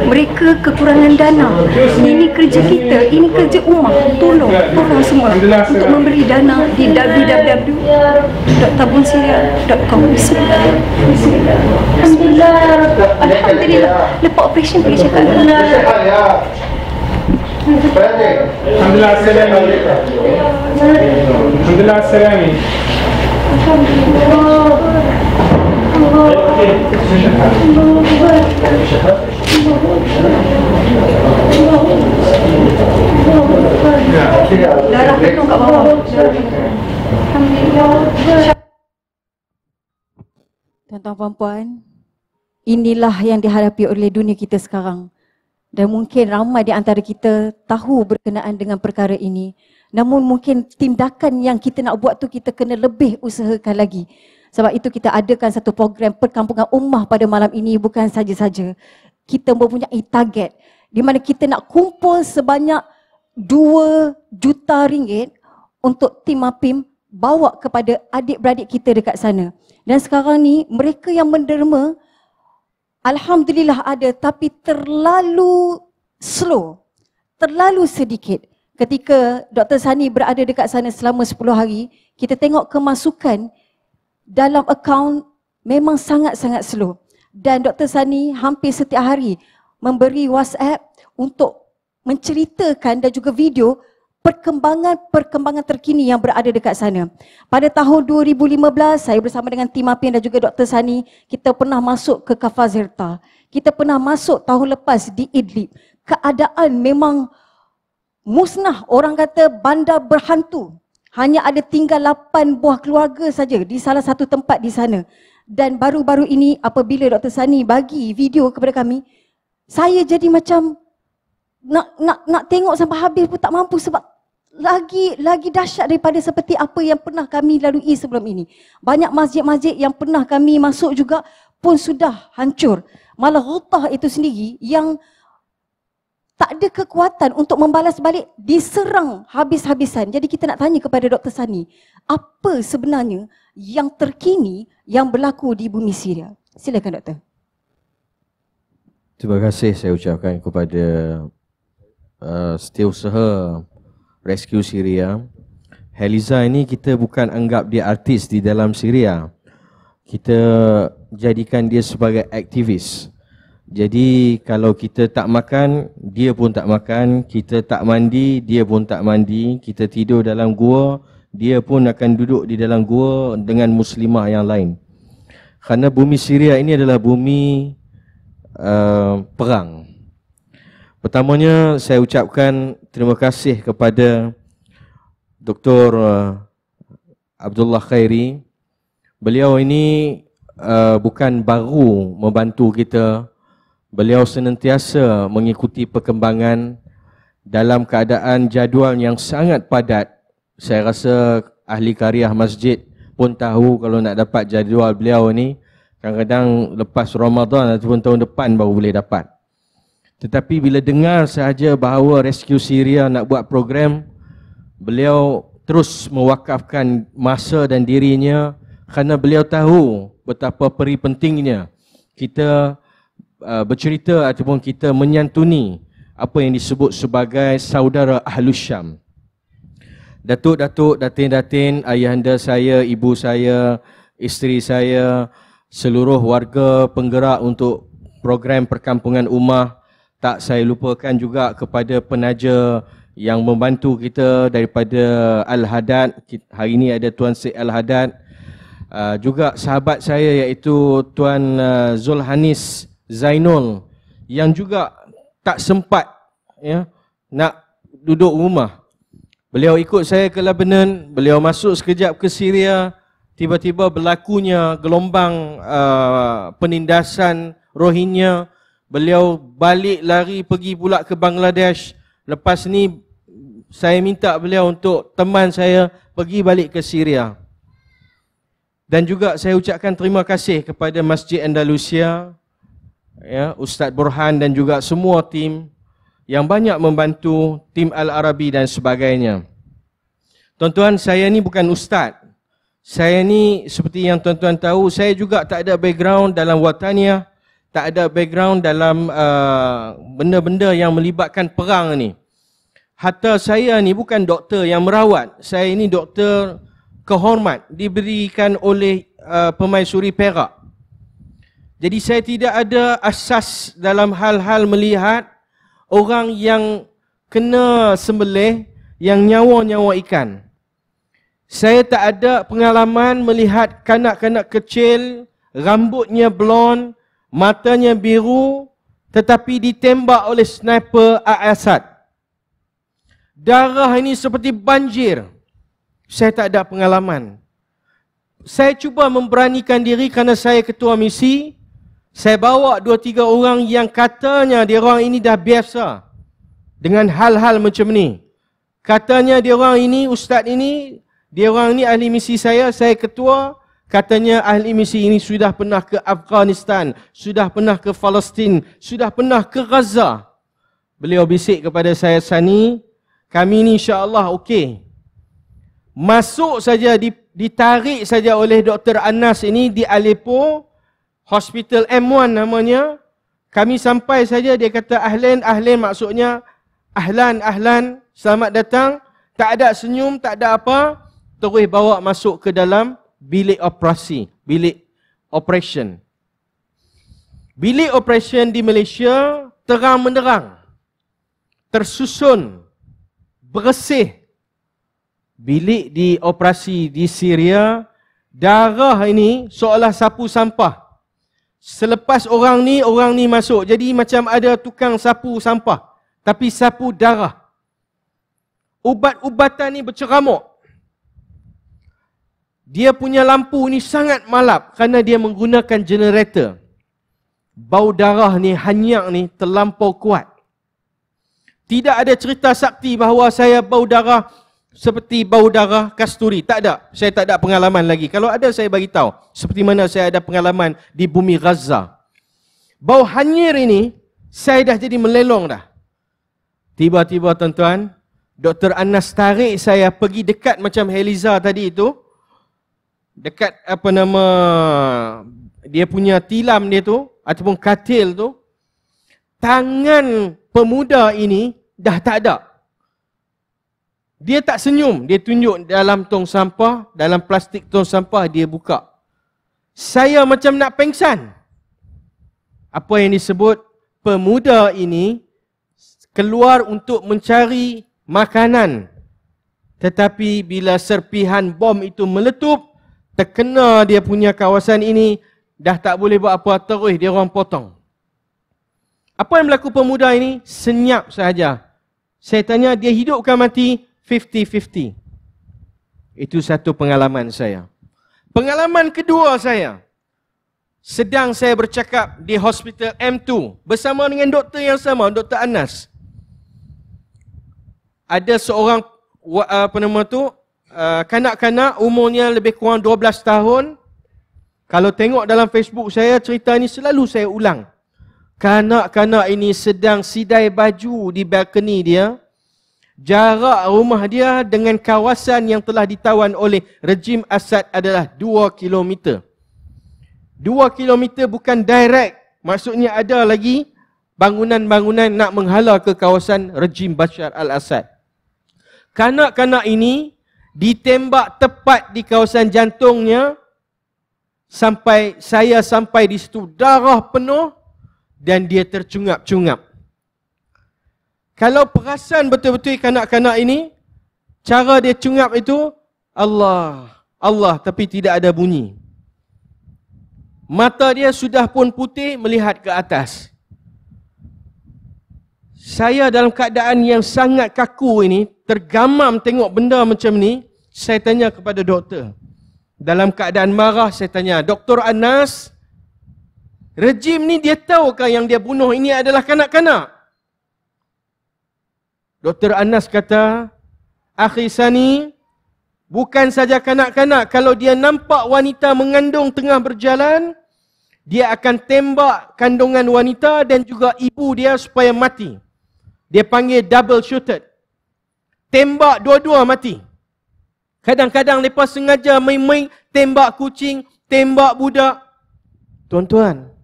mereka kekurangan dana ini kerja kita ini kerja umat tolong tolong semua untuk memberi dana di www.tabunsiria.com Alhamdulillah Alhamdulillah Lepas operation boleh cakap Alhamdulillah Alhamdulillah salam Alhamdulillah salam Tuan-tuan puan-puan, inilah yang dihadapi oleh dunia kita sekarang dan mungkin ramai di antara kita tahu berkenaan dengan perkara ini. Namun mungkin tindakan yang kita nak buat tu kita kena lebih usahakan lagi. Sebab itu kita adakan satu program perkampungan ummah pada malam ini bukan saja-saja. Kita mempunyai target di mana kita nak kumpul sebanyak 2 juta ringgit untuk tim APIM bawa kepada adik-beradik kita dekat sana. Dan sekarang ni mereka yang menderma Alhamdulillah ada tapi terlalu slow, terlalu sedikit. Ketika Dr. Sani berada dekat sana selama 10 hari, kita tengok kemasukan dalam akaun memang sangat-sangat slow. Dan Dr. Sani hampir setiap hari memberi WhatsApp untuk menceritakan dan juga video perkembangan-perkembangan terkini yang berada dekat sana. Pada tahun 2015, saya bersama dengan Tim Apin dan juga Dr. Sani, kita pernah masuk ke Kafar Zirta. Kita pernah masuk tahun lepas di Idlib. Keadaan memang musnah. Orang kata bandar berhantu. Hanya ada tinggal 8 buah keluarga saja di salah satu tempat di sana. Dan baru-baru ini apabila Dr. Sani bagi video kepada kami, saya jadi macam nak nak nak tengok sampai habis pun tak mampu sebab lagi lagi dahsyat daripada seperti apa yang pernah kami lalui sebelum ini. Banyak masjid-masjid yang pernah kami masuk juga pun sudah hancur. Malah hutah itu sendiri yang tak ada kekuatan untuk membalas balik diserang habis-habisan. Jadi kita nak tanya kepada Dr. Sani, apa sebenarnya yang terkini yang berlaku di bumi Syria? Silakan Doktor. Terima kasih saya ucapkan kepada uh, setiausaha rescue Syria. Heliza ini kita bukan anggap dia artis di dalam Syria. Kita jadikan dia sebagai aktivis. Jadi kalau kita tak makan, dia pun tak makan. Kita tak mandi, dia pun tak mandi. Kita tidur dalam gua, dia pun akan duduk di dalam gua dengan muslimah yang lain. Kerana bumi Syria ini adalah bumi uh, perang. Pertamanya saya ucapkan terima kasih kepada Dr. Uh, Abdullah Khairi. Beliau ini uh, bukan baru membantu kita. Beliau senantiasa mengikuti perkembangan dalam keadaan jadual yang sangat padat. Saya rasa ahli karyah masjid pun tahu kalau nak dapat jadual beliau ini kadang-kadang lepas Ramadan ataupun tahun depan baru boleh dapat. Tetapi bila dengar sahaja bahawa Rescue Syria nak buat program, beliau terus mewakafkan masa dan dirinya kerana beliau tahu betapa peri pentingnya kita uh, bercerita ataupun kita menyantuni apa yang disebut sebagai saudara Ahlus Syam. Datuk-datuk, datin-datin, ayahanda saya, ibu saya, isteri saya, seluruh warga penggerak untuk program perkampungan umah, tak saya lupakan juga kepada penaja yang membantu kita daripada Al-Hadad. Hari ini ada Tuan Syed Al-Hadad. Ah, juga sahabat saya iaitu Tuan ah, Zulhanis Zainul yang juga tak sempat ya, nak duduk rumah. Beliau ikut saya ke Lebanon, beliau masuk sekejap ke Syria, tiba-tiba berlakunya gelombang uh, penindasan Rohingya. Beliau balik lari pergi pula ke Bangladesh. Lepas ni saya minta beliau untuk teman saya pergi balik ke Syria. Dan juga saya ucapkan terima kasih kepada Masjid Andalusia, ya, Ustaz Burhan dan juga semua tim yang banyak membantu tim Al-Arabi dan sebagainya. Tuan-tuan, saya ni bukan ustaz. Saya ni seperti yang tuan-tuan tahu, saya juga tak ada background dalam wataniah tak ada background dalam uh, benda-benda uh, yang melibatkan perang ni. Harta saya ni bukan doktor yang merawat. Saya ni doktor kehormat diberikan oleh uh, pemaisuri Perak. Jadi saya tidak ada asas dalam hal-hal melihat orang yang kena sembelih yang nyawa-nyawa ikan. Saya tak ada pengalaman melihat kanak-kanak kecil rambutnya blonde matanya biru tetapi ditembak oleh sniper Al-Assad. Darah ini seperti banjir. Saya tak ada pengalaman. Saya cuba memberanikan diri kerana saya ketua misi. Saya bawa dua tiga orang yang katanya dia orang ini dah biasa dengan hal-hal macam ni. Katanya dia orang ini ustaz ini, dia orang ini ahli misi saya, saya ketua, Katanya ahli misi ini sudah pernah ke Afghanistan, sudah pernah ke Palestin, sudah pernah ke Gaza. Beliau bisik kepada saya Sani, kami ni insya-Allah okey. Masuk saja ditarik saja oleh Dr Anas ini di Aleppo Hospital M1 namanya. Kami sampai saja dia kata ahlan ahlan maksudnya ahlan ahlan selamat datang. Tak ada senyum, tak ada apa. Terus bawa masuk ke dalam bilik operasi, bilik operation. Bilik operation di Malaysia terang menderang, tersusun, bersih. Bilik di operasi di Syria, darah ini seolah sapu sampah. Selepas orang ni, orang ni masuk. Jadi macam ada tukang sapu sampah. Tapi sapu darah. Ubat-ubatan ni berceramuk dia punya lampu ni sangat malap kerana dia menggunakan generator. Bau darah ni, hanyak ni terlampau kuat. Tidak ada cerita sakti bahawa saya bau darah seperti bau darah kasturi. Tak ada. Saya tak ada pengalaman lagi. Kalau ada, saya bagi tahu. Seperti mana saya ada pengalaman di bumi Gaza. Bau hanyir ini, saya dah jadi melelong dah. Tiba-tiba, tuan-tuan, Dr. Anas tarik saya pergi dekat macam Heliza tadi itu dekat apa nama dia punya tilam dia tu ataupun katil tu tangan pemuda ini dah tak ada dia tak senyum dia tunjuk dalam tong sampah dalam plastik tong sampah dia buka saya macam nak pengsan apa yang disebut pemuda ini keluar untuk mencari makanan tetapi bila serpihan bom itu meletup terkena dia punya kawasan ini dah tak boleh buat apa terus dia orang potong. Apa yang berlaku pemuda ini? Senyap saja. Saya tanya dia hidup hidupkan mati 50-50. Itu satu pengalaman saya. Pengalaman kedua saya. Sedang saya bercakap di hospital M2 bersama dengan doktor yang sama, doktor Anas. Ada seorang apa nama tu? Eh, kanak-kanak umurnya lebih kurang 12 tahun. Kalau tengok dalam Facebook saya, cerita ini selalu saya ulang. Kanak-kanak ini sedang sidai baju di balkoni dia. Jarak rumah dia dengan kawasan yang telah ditawan oleh rejim Assad adalah 2 km. 2 km bukan direct. Maksudnya ada lagi bangunan-bangunan nak menghala ke kawasan rejim Bashar al-Assad. Kanak-kanak ini ditembak tepat di kawasan jantungnya sampai saya sampai di situ darah penuh dan dia tercungap-cungap. Kalau perasan betul-betul kanak-kanak ini, cara dia cungap itu, Allah, Allah tapi tidak ada bunyi. Mata dia sudah pun putih melihat ke atas. Saya dalam keadaan yang sangat kaku ini, tergamam tengok benda macam ni, saya tanya kepada doktor. Dalam keadaan marah saya tanya, Doktor Anas, rejim ni dia tahu kan yang dia bunuh ini adalah kanak-kanak? Doktor Anas kata, Akhir Sani, bukan saja kanak-kanak, kalau dia nampak wanita mengandung tengah berjalan, dia akan tembak kandungan wanita dan juga ibu dia supaya mati. Dia panggil double shooted tembak dua-dua mati. Kadang-kadang mereka sengaja main-main tembak kucing, tembak budak. Tuan-tuan,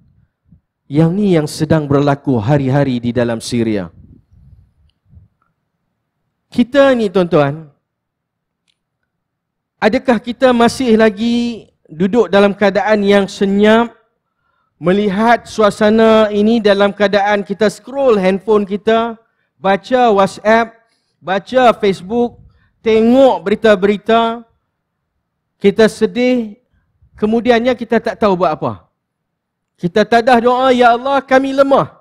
yang ni yang sedang berlaku hari-hari di dalam Syria. Kita ni tuan-tuan, adakah kita masih lagi duduk dalam keadaan yang senyap melihat suasana ini dalam keadaan kita scroll handphone kita, baca WhatsApp, baca Facebook, tengok berita-berita, kita sedih, kemudiannya kita tak tahu buat apa. Kita tadah doa, Ya Allah kami lemah.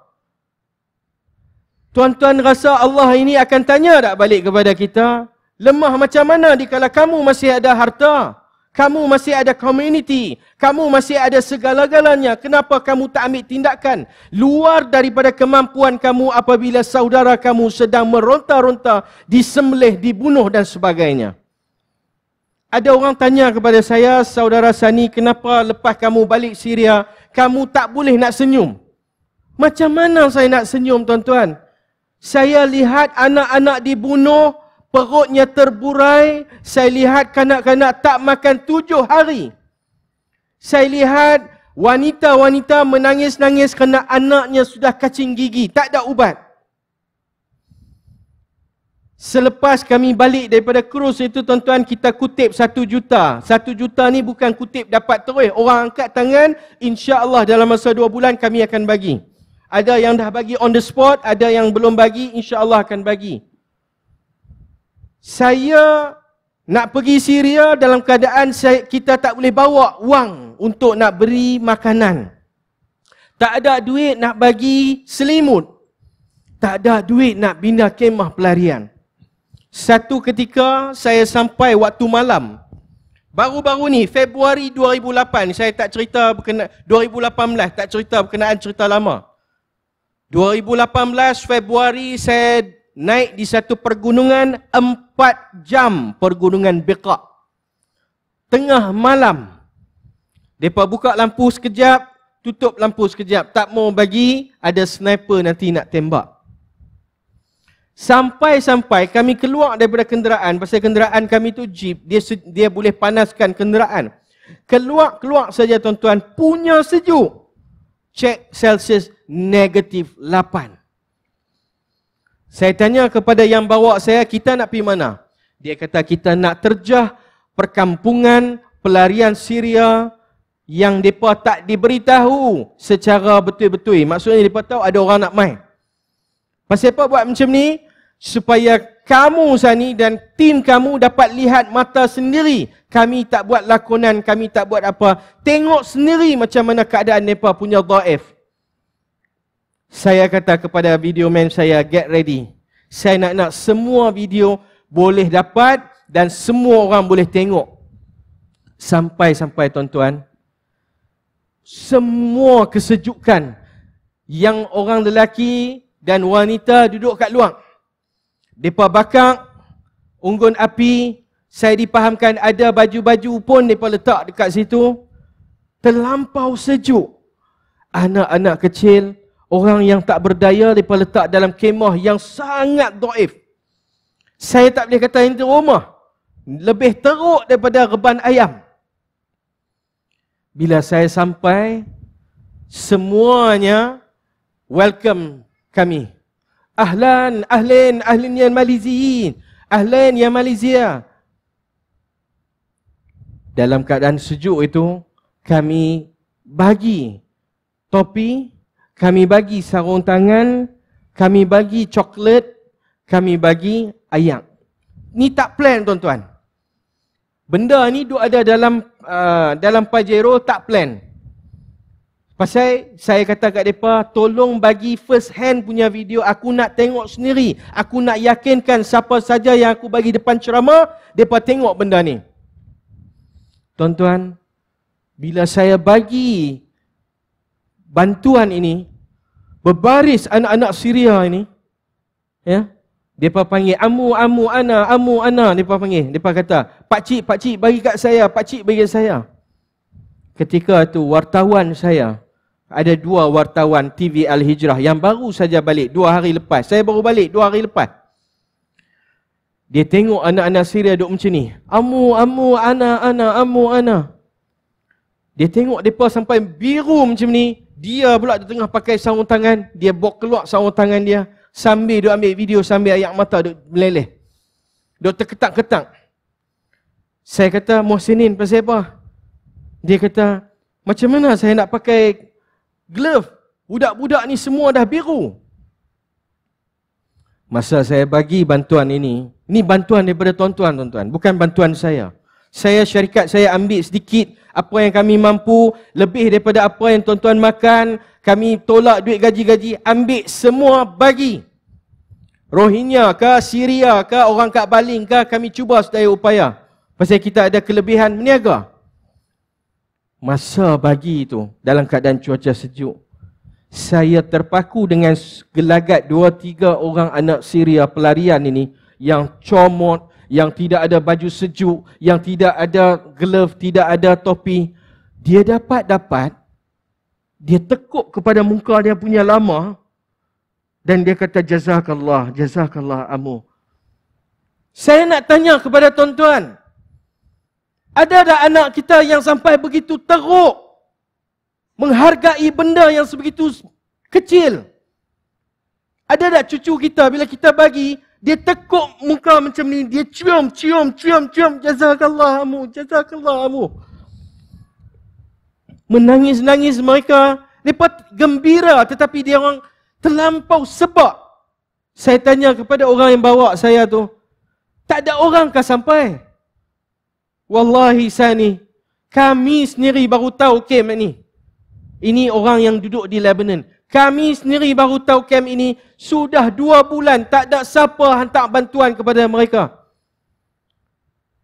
Tuan-tuan rasa Allah ini akan tanya tak balik kepada kita, lemah macam mana dikala kamu masih ada harta? Kamu masih ada community. Kamu masih ada segala-galanya. Kenapa kamu tak ambil tindakan? Luar daripada kemampuan kamu apabila saudara kamu sedang meronta-ronta, disembelih, dibunuh dan sebagainya. Ada orang tanya kepada saya, saudara Sani, kenapa lepas kamu balik Syria, kamu tak boleh nak senyum? Macam mana saya nak senyum, tuan-tuan? Saya lihat anak-anak dibunuh, perutnya terburai. Saya lihat kanak-kanak tak makan tujuh hari. Saya lihat wanita-wanita menangis-nangis kerana anaknya sudah kacing gigi. Tak ada ubat. Selepas kami balik daripada kurus itu, tuan-tuan, kita kutip satu juta. Satu juta ni bukan kutip dapat terus. Orang angkat tangan, insya Allah dalam masa dua bulan kami akan bagi. Ada yang dah bagi on the spot, ada yang belum bagi, insya Allah akan bagi saya nak pergi Syria dalam keadaan saya, kita tak boleh bawa wang untuk nak beri makanan. Tak ada duit nak bagi selimut. Tak ada duit nak bina kemah pelarian. Satu ketika saya sampai waktu malam. Baru-baru ni Februari 2008 saya tak cerita berkenaan 2018 tak cerita berkenaan cerita lama. 2018 Februari saya naik di satu pergunungan empat jam pergunungan Beqa' Tengah malam Mereka buka lampu sekejap Tutup lampu sekejap Tak mau bagi ada sniper nanti nak tembak Sampai-sampai kami keluar daripada kenderaan Pasal kenderaan kami tu jeep Dia dia boleh panaskan kenderaan Keluar-keluar saja tuan-tuan Punya sejuk Check Celsius negatif saya tanya kepada yang bawa saya, kita nak pergi mana? Dia kata, kita nak terjah perkampungan pelarian Syria yang mereka tak diberitahu secara betul-betul. Maksudnya mereka tahu ada orang nak main. Pasal apa buat macam ni? Supaya kamu sani dan tim kamu dapat lihat mata sendiri. Kami tak buat lakonan, kami tak buat apa. Tengok sendiri macam mana keadaan mereka punya daif saya kata kepada video man saya get ready saya nak nak semua video boleh dapat dan semua orang boleh tengok sampai sampai tuan-tuan semua kesejukan yang orang lelaki dan wanita duduk kat luar depa bakar unggun api saya dipahamkan ada baju-baju pun depa letak dekat situ terlampau sejuk anak-anak kecil Orang yang tak berdaya mereka letak dalam kemah yang sangat doif. Saya tak boleh kata itu rumah. Lebih teruk daripada reban ayam. Bila saya sampai, semuanya welcome kami. Ahlan, ahlin, ahlin yang maliziin. Ahlin yang malizia. Dalam keadaan sejuk itu, kami bagi topi, kami bagi sarung tangan, kami bagi coklat, kami bagi ayam. Ni tak plan tuan-tuan. Benda ni duk ada dalam uh, dalam Pajero tak plan. Pasal saya kata kat depa tolong bagi first hand punya video aku nak tengok sendiri. Aku nak yakinkan siapa saja yang aku bagi depan ceramah depa tengok benda ni. Tuan-tuan, bila saya bagi bantuan ini berbaris anak-anak Syria ini ya depa panggil amu amu ana amu ana depa panggil depa kata pak cik pak cik bagi kat saya pak cik bagi saya ketika tu wartawan saya ada dua wartawan TV Al Hijrah yang baru saja balik dua hari lepas saya baru balik dua hari lepas dia tengok anak-anak Syria duduk macam ni amu amu ana ana amu ana dia tengok depa sampai biru macam ni dia pula di tengah pakai sarung tangan, dia bawa keluar sarung tangan dia sambil dia ambil video sambil ayak mata dia meleleh. dia terketak-ketak. Saya kata, Mohsinin pasal apa? Dia kata, macam mana saya nak pakai glove? Budak-budak ni semua dah biru. Masa saya bagi bantuan ini, ini bantuan daripada tuan-tuan, tuan-tuan. Bukan bantuan saya. Saya syarikat saya ambil sedikit apa yang kami mampu, lebih daripada apa yang tuan-tuan makan, kami tolak duit gaji-gaji, ambil semua bagi. Rohingya ke, Syria ke, orang kat Baling ke, kami cuba sedaya upaya. Pasal kita ada kelebihan meniaga. Masa bagi itu, dalam keadaan cuaca sejuk, saya terpaku dengan gelagat dua tiga orang anak Syria pelarian ini yang comot yang tidak ada baju sejuk, yang tidak ada glove, tidak ada topi, dia dapat dapat dia tekuk kepada muka dia punya lama dan dia kata jazakallah, jazakallah amu. Saya nak tanya kepada tuan-tuan. Ada tak anak kita yang sampai begitu teruk menghargai benda yang sebegitu kecil? Ada tak cucu kita bila kita bagi dia tekuk muka macam ni. Dia cium, cium, cium, cium. Jazakallah amu. Jazakallah amu. Menangis-nangis mereka. Mereka gembira tetapi dia orang terlampau sebab. Saya tanya kepada orang yang bawa saya tu. Tak ada orang kah sampai? Wallahi saya ni Kami sendiri baru tahu okay, ni. Ini orang yang duduk di Lebanon kami sendiri baru tahu kem ini sudah dua bulan tak ada siapa hantar bantuan kepada mereka.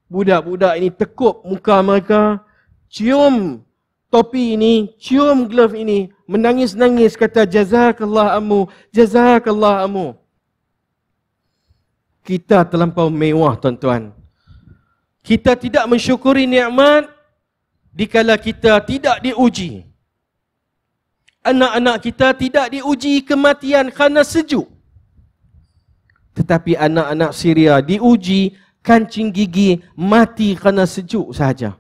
Budak-budak ini tekuk muka mereka, cium topi ini, cium glove ini, menangis-nangis kata jazakallah amu, jazakallah amu. Kita terlampau mewah tuan-tuan. Kita tidak mensyukuri nikmat dikala kita tidak diuji anak-anak kita tidak diuji kematian kerana sejuk. Tetapi anak-anak Syria diuji kancing gigi mati kerana sejuk sahaja.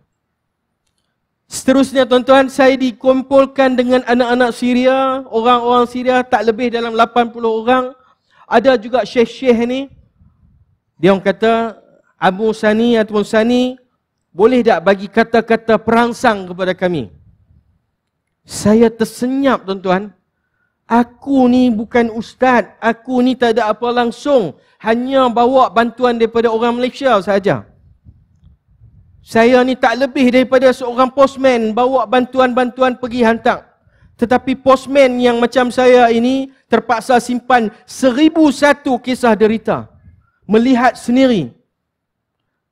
Seterusnya tuan-tuan, saya dikumpulkan dengan anak-anak Syria, orang-orang Syria tak lebih dalam 80 orang. Ada juga syekh-syekh ni. Dia orang kata, Abu Sani atau Sani, boleh tak bagi kata-kata perangsang kepada kami? saya tersenyap tuan-tuan. Aku ni bukan ustaz, aku ni tak ada apa langsung, hanya bawa bantuan daripada orang Malaysia saja. Saya ni tak lebih daripada seorang posman bawa bantuan-bantuan pergi hantar. Tetapi posman yang macam saya ini terpaksa simpan seribu satu kisah derita. Melihat sendiri.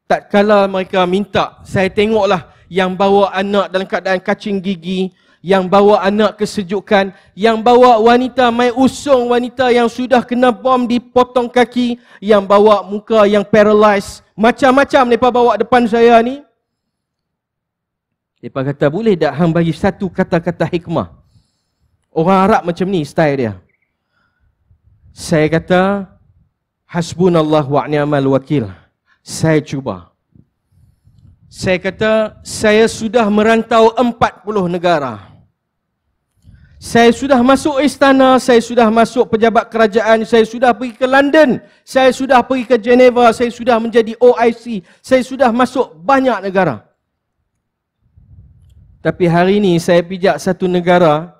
Tak kala mereka minta, saya tengoklah yang bawa anak dalam keadaan kacing gigi, yang bawa anak kesejukan, yang bawa wanita mai usung wanita yang sudah kena bom dipotong kaki, yang bawa muka yang paralyzed, macam-macam mereka bawa depan saya ni. Mereka kata, boleh tak hang bagi satu kata-kata hikmah? Orang Arab macam ni style dia. Saya kata, Hasbunallah wa ni'mal wakil. Saya cuba. Saya kata, saya sudah merantau 40 negara. Saya sudah masuk istana, saya sudah masuk pejabat kerajaan, saya sudah pergi ke London, saya sudah pergi ke Geneva, saya sudah menjadi OIC, saya sudah masuk banyak negara. Tapi hari ini saya pijak satu negara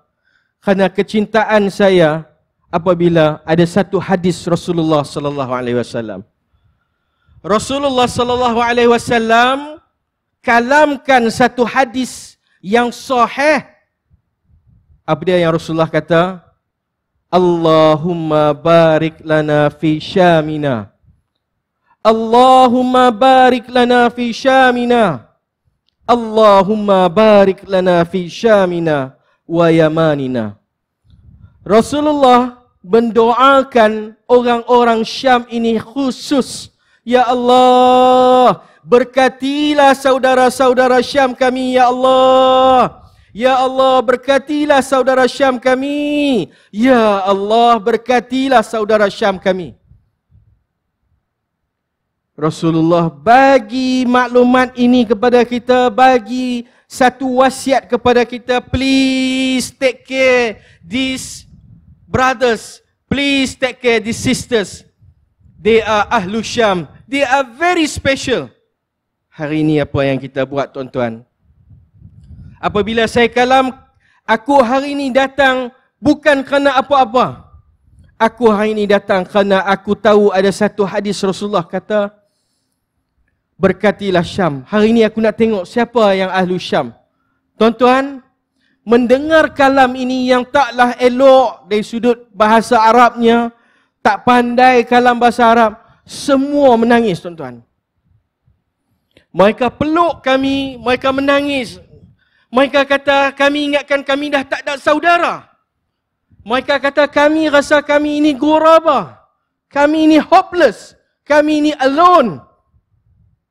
kerana kecintaan saya apabila ada satu hadis Rasulullah sallallahu alaihi wasallam. Rasulullah sallallahu alaihi wasallam kalamkan satu hadis yang sahih apa dia yang Rasulullah kata? Allahumma barik lana fi syamina. Allahumma barik lana fi syamina. Allahumma barik lana fi syamina wa yamanina. Rasulullah mendoakan orang-orang Syam ini khusus. Ya Allah, berkatilah saudara-saudara Syam kami ya Allah. Ya Allah berkatilah saudara Syam kami. Ya Allah berkatilah saudara Syam kami. Rasulullah bagi maklumat ini kepada kita, bagi satu wasiat kepada kita, please take care these brothers, please take care these sisters. They are Ahlu Syam. They are very special. Hari ini apa yang kita buat tuan-tuan? apabila saya kalam aku hari ini datang bukan kerana apa-apa aku hari ini datang kerana aku tahu ada satu hadis Rasulullah kata berkatilah Syam hari ini aku nak tengok siapa yang ahlu Syam tuan-tuan mendengar kalam ini yang taklah elok dari sudut bahasa Arabnya tak pandai kalam bahasa Arab semua menangis tuan-tuan mereka peluk kami, mereka menangis. Mereka kata kami ingatkan kami dah tak ada saudara. Mereka kata kami rasa kami ini guraba. Kami ini hopeless. Kami ini alone.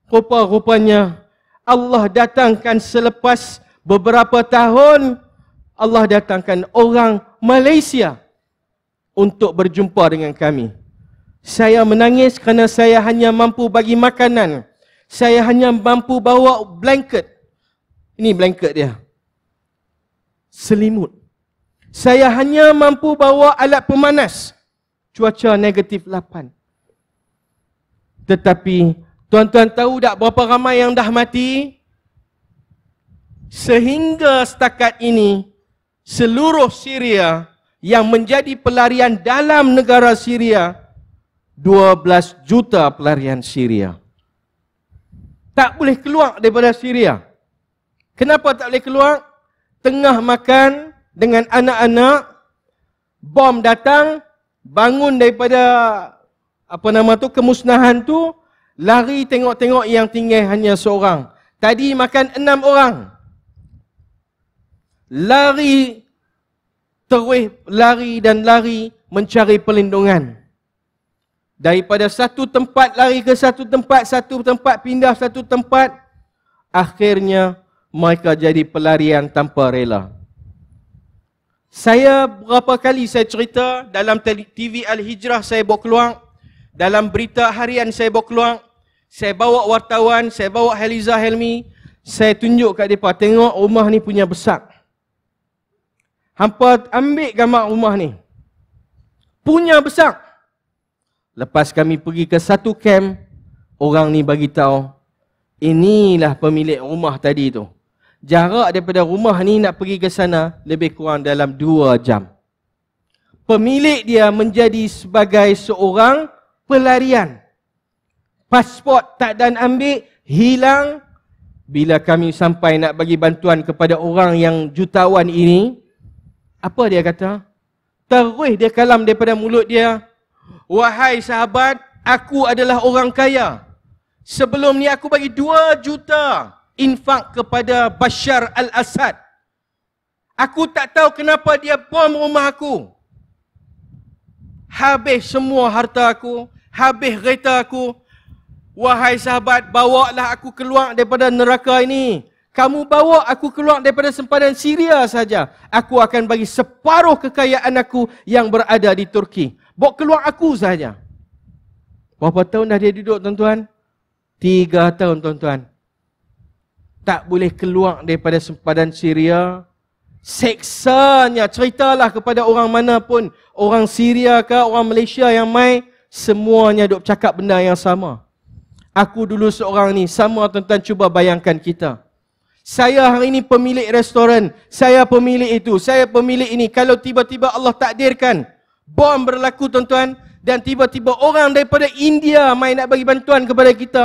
Rupa-rupanya Allah datangkan selepas beberapa tahun Allah datangkan orang Malaysia untuk berjumpa dengan kami. Saya menangis kerana saya hanya mampu bagi makanan. Saya hanya mampu bawa blanket. Ini blanket dia. Selimut. Saya hanya mampu bawa alat pemanas. Cuaca negatif 8. Tetapi, tuan-tuan tahu tak berapa ramai yang dah mati? Sehingga setakat ini, seluruh Syria yang menjadi pelarian dalam negara Syria, 12 juta pelarian Syria. Tak boleh keluar daripada Syria. Syria. Kenapa tak boleh keluar? Tengah makan dengan anak-anak, bom datang, bangun daripada apa nama tu kemusnahan tu, lari tengok-tengok yang tinggal hanya seorang. Tadi makan enam orang. Lari terus lari dan lari mencari perlindungan. Daripada satu tempat lari ke satu tempat, satu tempat pindah satu tempat, akhirnya mereka jadi pelarian tanpa rela. Saya berapa kali saya cerita dalam TV Al-Hijrah saya bawa keluar, dalam berita harian saya bawa keluar, saya bawa wartawan, saya bawa Heliza Helmi, saya tunjuk kat mereka, tengok rumah ni punya besar. Hampa ambil gambar rumah ni. Punya besar. Lepas kami pergi ke satu camp, orang ni bagi tahu, inilah pemilik rumah tadi tu jarak daripada rumah ni nak pergi ke sana lebih kurang dalam 2 jam. Pemilik dia menjadi sebagai seorang pelarian. Pasport tak dan ambil, hilang. Bila kami sampai nak bagi bantuan kepada orang yang jutawan ini, apa dia kata? Terus dia kalam daripada mulut dia. Wahai sahabat, aku adalah orang kaya. Sebelum ni aku bagi 2 juta infak kepada Bashar al-Assad. Aku tak tahu kenapa dia bom rumah aku. Habis semua harta aku, habis kereta aku. Wahai sahabat, bawa lah aku keluar daripada neraka ini. Kamu bawa aku keluar daripada sempadan Syria saja. Aku akan bagi separuh kekayaan aku yang berada di Turki. Bawa keluar aku saja. Berapa tahun dah dia duduk tuan-tuan? Tiga tahun tuan-tuan tak boleh keluar daripada sempadan Syria. Seksanya, ceritalah kepada orang mana pun, orang Syria ke, orang Malaysia yang mai, semuanya duk cakap benda yang sama. Aku dulu seorang ni, sama tuan-tuan cuba bayangkan kita. Saya hari ini pemilik restoran, saya pemilik itu, saya pemilik ini. Kalau tiba-tiba Allah takdirkan, bom berlaku tuan-tuan, dan tiba-tiba orang daripada India mai nak bagi bantuan kepada kita,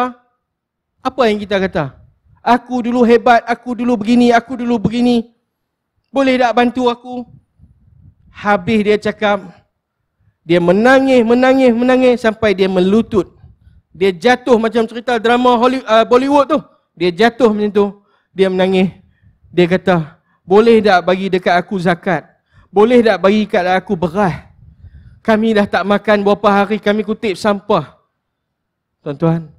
apa yang kita kata? Aku dulu hebat, aku dulu begini, aku dulu begini. Boleh tak bantu aku? Habis dia cakap, dia menangis, menangis, menangis sampai dia melutut. Dia jatuh macam cerita drama Hollywood, uh, Bollywood tu. Dia jatuh macam tu. Dia menangis. Dia kata, boleh tak bagi dekat aku zakat? Boleh tak bagi dekat aku beras? Kami dah tak makan berapa hari kami kutip sampah. Tuan-tuan,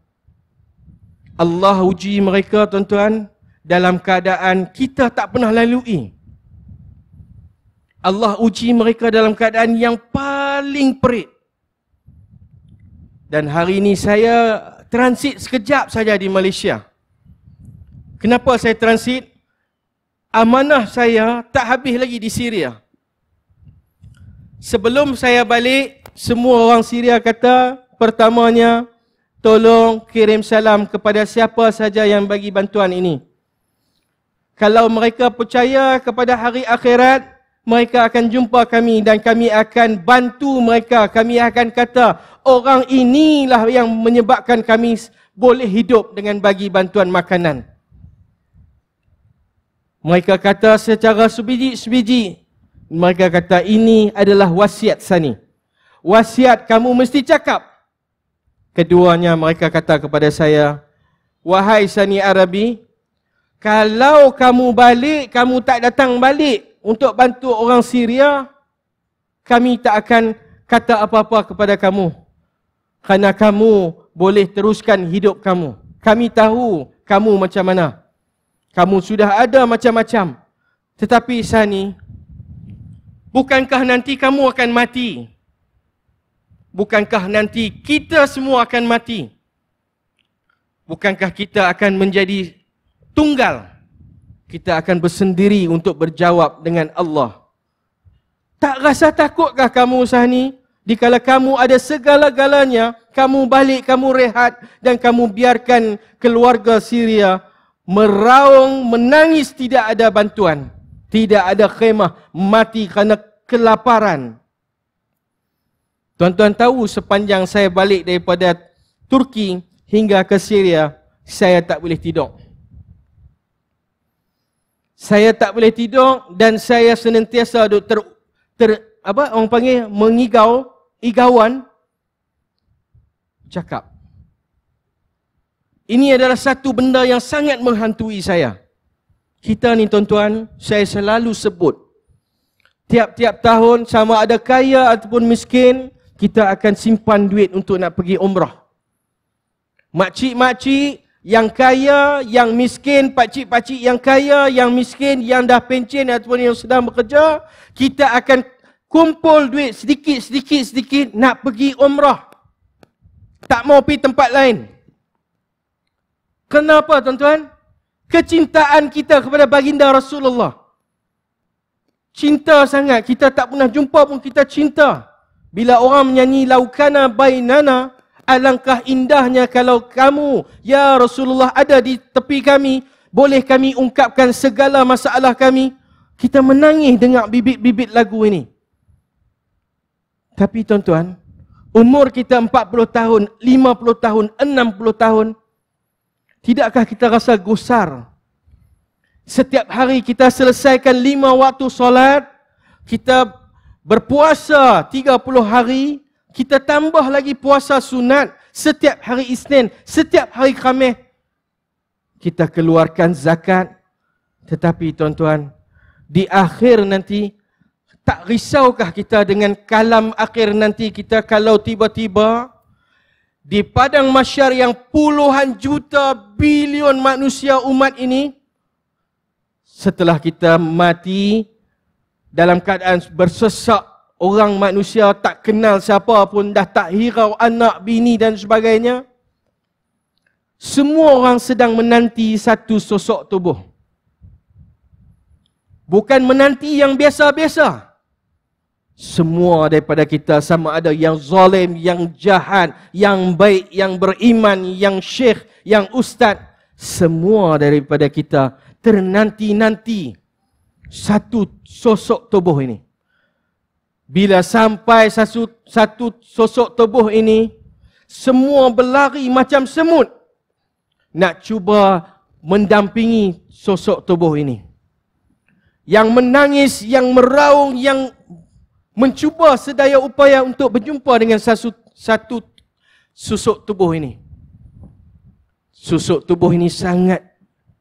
Allah uji mereka tuan-tuan dalam keadaan kita tak pernah lalui. Allah uji mereka dalam keadaan yang paling perit. Dan hari ini saya transit sekejap saja di Malaysia. Kenapa saya transit? Amanah saya tak habis lagi di Syria. Sebelum saya balik, semua orang Syria kata pertamanya tolong kirim salam kepada siapa saja yang bagi bantuan ini. Kalau mereka percaya kepada hari akhirat, mereka akan jumpa kami dan kami akan bantu mereka. Kami akan kata, orang inilah yang menyebabkan kami boleh hidup dengan bagi bantuan makanan. Mereka kata secara sebiji-sebiji. Mereka kata ini adalah wasiat sani. Wasiat kamu mesti cakap. Keduanya mereka kata kepada saya, Wahai Sani Arabi, kalau kamu balik, kamu tak datang balik untuk bantu orang Syria, kami tak akan kata apa-apa kepada kamu. Kerana kamu boleh teruskan hidup kamu. Kami tahu kamu macam mana. Kamu sudah ada macam-macam. Tetapi Sani, bukankah nanti kamu akan mati? Bukankah nanti kita semua akan mati? Bukankah kita akan menjadi tunggal? Kita akan bersendiri untuk berjawab dengan Allah. Tak rasa takutkah kamu usah sahni? Dikala kamu ada segala-galanya, kamu balik, kamu rehat dan kamu biarkan keluarga Syria meraung, menangis tidak ada bantuan. Tidak ada khemah, mati kerana kelaparan. Tuan-tuan tahu sepanjang saya balik daripada Turki hingga ke Syria, saya tak boleh tidur. Saya tak boleh tidur dan saya senantiasa duk ter, ter apa orang panggil mengigau, igawan cakap. Ini adalah satu benda yang sangat menghantui saya. Kita ni tuan-tuan, saya selalu sebut tiap-tiap tahun sama ada kaya ataupun miskin, kita akan simpan duit untuk nak pergi umrah. Makcik-makcik yang kaya, yang miskin, pakcik-pakcik yang kaya, yang miskin, yang dah pencen ataupun yang sedang bekerja, kita akan kumpul duit sedikit-sedikit-sedikit nak pergi umrah. Tak mau pergi tempat lain. Kenapa tuan-tuan? Kecintaan kita kepada baginda Rasulullah. Cinta sangat. Kita tak pernah jumpa pun kita cinta. Cinta. Bila orang menyanyi laukana bainana alangkah indahnya kalau kamu ya Rasulullah ada di tepi kami boleh kami ungkapkan segala masalah kami kita menangis dengar bibit-bibit lagu ini tapi tuan-tuan umur kita 40 tahun 50 tahun 60 tahun tidakkah kita rasa gusar setiap hari kita selesaikan lima waktu solat kita berpuasa 30 hari, kita tambah lagi puasa sunat setiap hari Isnin, setiap hari Khamis. Kita keluarkan zakat. Tetapi tuan-tuan, di akhir nanti, tak risaukah kita dengan kalam akhir nanti kita kalau tiba-tiba di padang masyar yang puluhan juta bilion manusia umat ini setelah kita mati dalam keadaan bersesak orang manusia tak kenal siapa pun dah tak hirau anak bini dan sebagainya semua orang sedang menanti satu sosok tubuh bukan menanti yang biasa-biasa semua daripada kita sama ada yang zalim yang jahat yang baik yang beriman yang syekh yang ustaz semua daripada kita ternanti-nanti satu sosok tubuh ini. Bila sampai satu, satu sosok tubuh ini, semua berlari macam semut nak cuba mendampingi sosok tubuh ini. Yang menangis, yang meraung, yang mencuba sedaya upaya untuk berjumpa dengan satu, satu susuk tubuh ini. Sosok tubuh ini sangat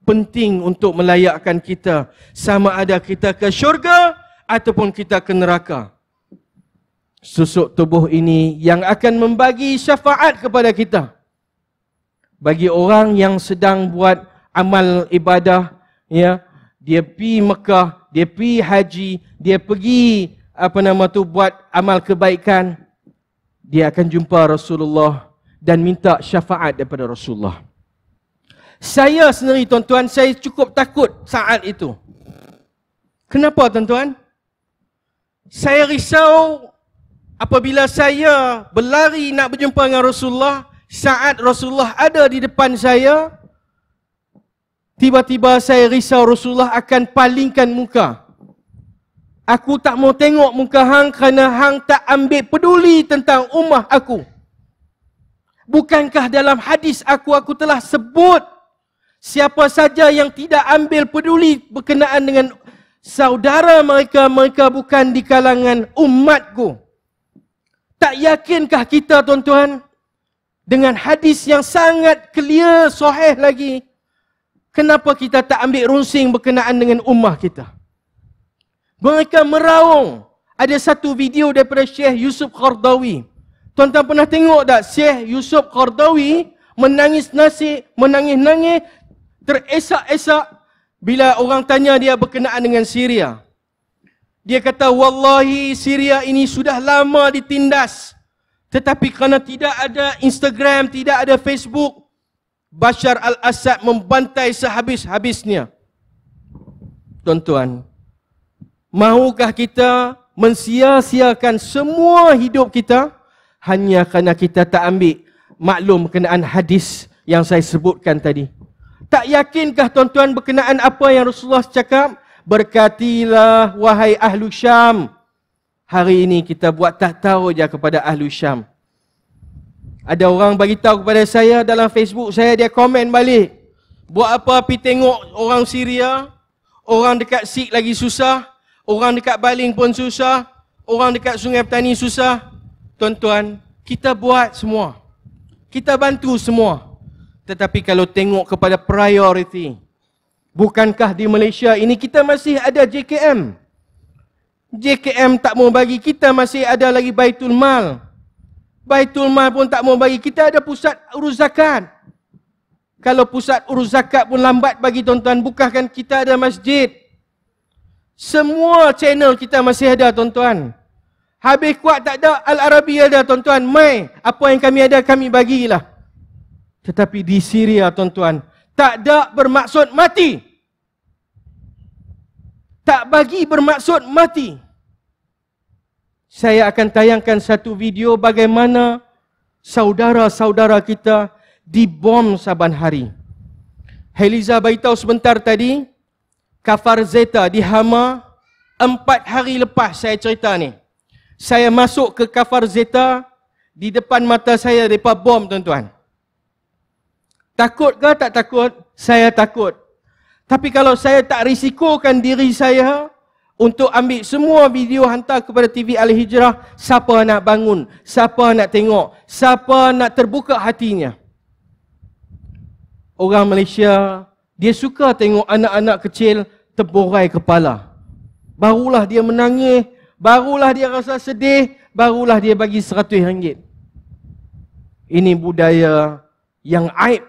penting untuk melayakkan kita sama ada kita ke syurga ataupun kita ke neraka. Susuk tubuh ini yang akan membagi syafaat kepada kita. Bagi orang yang sedang buat amal ibadah, ya, dia pi Mekah, dia pi haji, dia pergi apa nama tu buat amal kebaikan, dia akan jumpa Rasulullah dan minta syafaat daripada Rasulullah. Saya sendiri tuan-tuan saya cukup takut saat itu. Kenapa tuan-tuan? Saya risau apabila saya berlari nak berjumpa dengan Rasulullah saat Rasulullah ada di depan saya tiba-tiba saya risau Rasulullah akan palingkan muka. Aku tak mau tengok muka hang kerana hang tak ambil peduli tentang ummah aku. Bukankah dalam hadis aku aku telah sebut Siapa saja yang tidak ambil peduli berkenaan dengan saudara mereka, mereka bukan di kalangan umatku. Tak yakinkah kita tuan-tuan dengan hadis yang sangat clear, soheh lagi? Kenapa kita tak ambil runsing berkenaan dengan ummah kita? Mereka meraung. Ada satu video daripada Syekh Yusuf Qardawi. Tuan-tuan pernah tengok tak Syekh Yusuf Qardawi menangis nasi, menangis-nangis teresak-esak bila orang tanya dia berkenaan dengan Syria. Dia kata, Wallahi Syria ini sudah lama ditindas. Tetapi kerana tidak ada Instagram, tidak ada Facebook, Bashar al-Assad membantai sehabis-habisnya. Tuan-tuan, mahukah kita mensia-siakan semua hidup kita hanya kerana kita tak ambil maklum kenaan hadis yang saya sebutkan tadi. Tak yakinkah tuan-tuan berkenaan apa yang Rasulullah cakap? Berkatilah wahai ahlu Syam. Hari ini kita buat tak tahu je kepada ahlu Syam. Ada orang bagi tahu kepada saya dalam Facebook saya dia komen balik. Buat apa pi tengok orang Syria? Orang dekat Sik lagi susah, orang dekat Baling pun susah, orang dekat Sungai Petani susah. Tuan-tuan, kita buat semua. Kita bantu semua. Tetapi kalau tengok kepada priority, bukankah di Malaysia ini kita masih ada JKM? JKM tak mau bagi kita masih ada lagi Baitul Mal. Baitul Mal pun tak mau bagi kita ada pusat urus zakat. Kalau pusat urus zakat pun lambat bagi tuan-tuan, bukankah kita ada masjid? Semua channel kita masih ada tuan-tuan. Habis kuat tak ada, Al-Arabi ada tuan-tuan. Mai, apa yang kami ada kami bagilah. Tetapi di Syria tuan-tuan, tak ada bermaksud mati. Tak bagi bermaksud mati. Saya akan tayangkan satu video bagaimana saudara-saudara kita dibom saban hari. Heliza beritahu sebentar tadi, Kafar Zeta di Hama, empat hari lepas saya cerita ni. Saya masuk ke Kafar Zeta, di depan mata saya mereka bom tuan-tuan. Takut ke tak takut? Saya takut. Tapi kalau saya tak risikokan diri saya untuk ambil semua video hantar kepada TV Al-Hijrah, siapa nak bangun? Siapa nak tengok? Siapa nak terbuka hatinya? Orang Malaysia, dia suka tengok anak-anak kecil terborai kepala. Barulah dia menangis, barulah dia rasa sedih, barulah dia bagi seratus ringgit. Ini budaya yang aib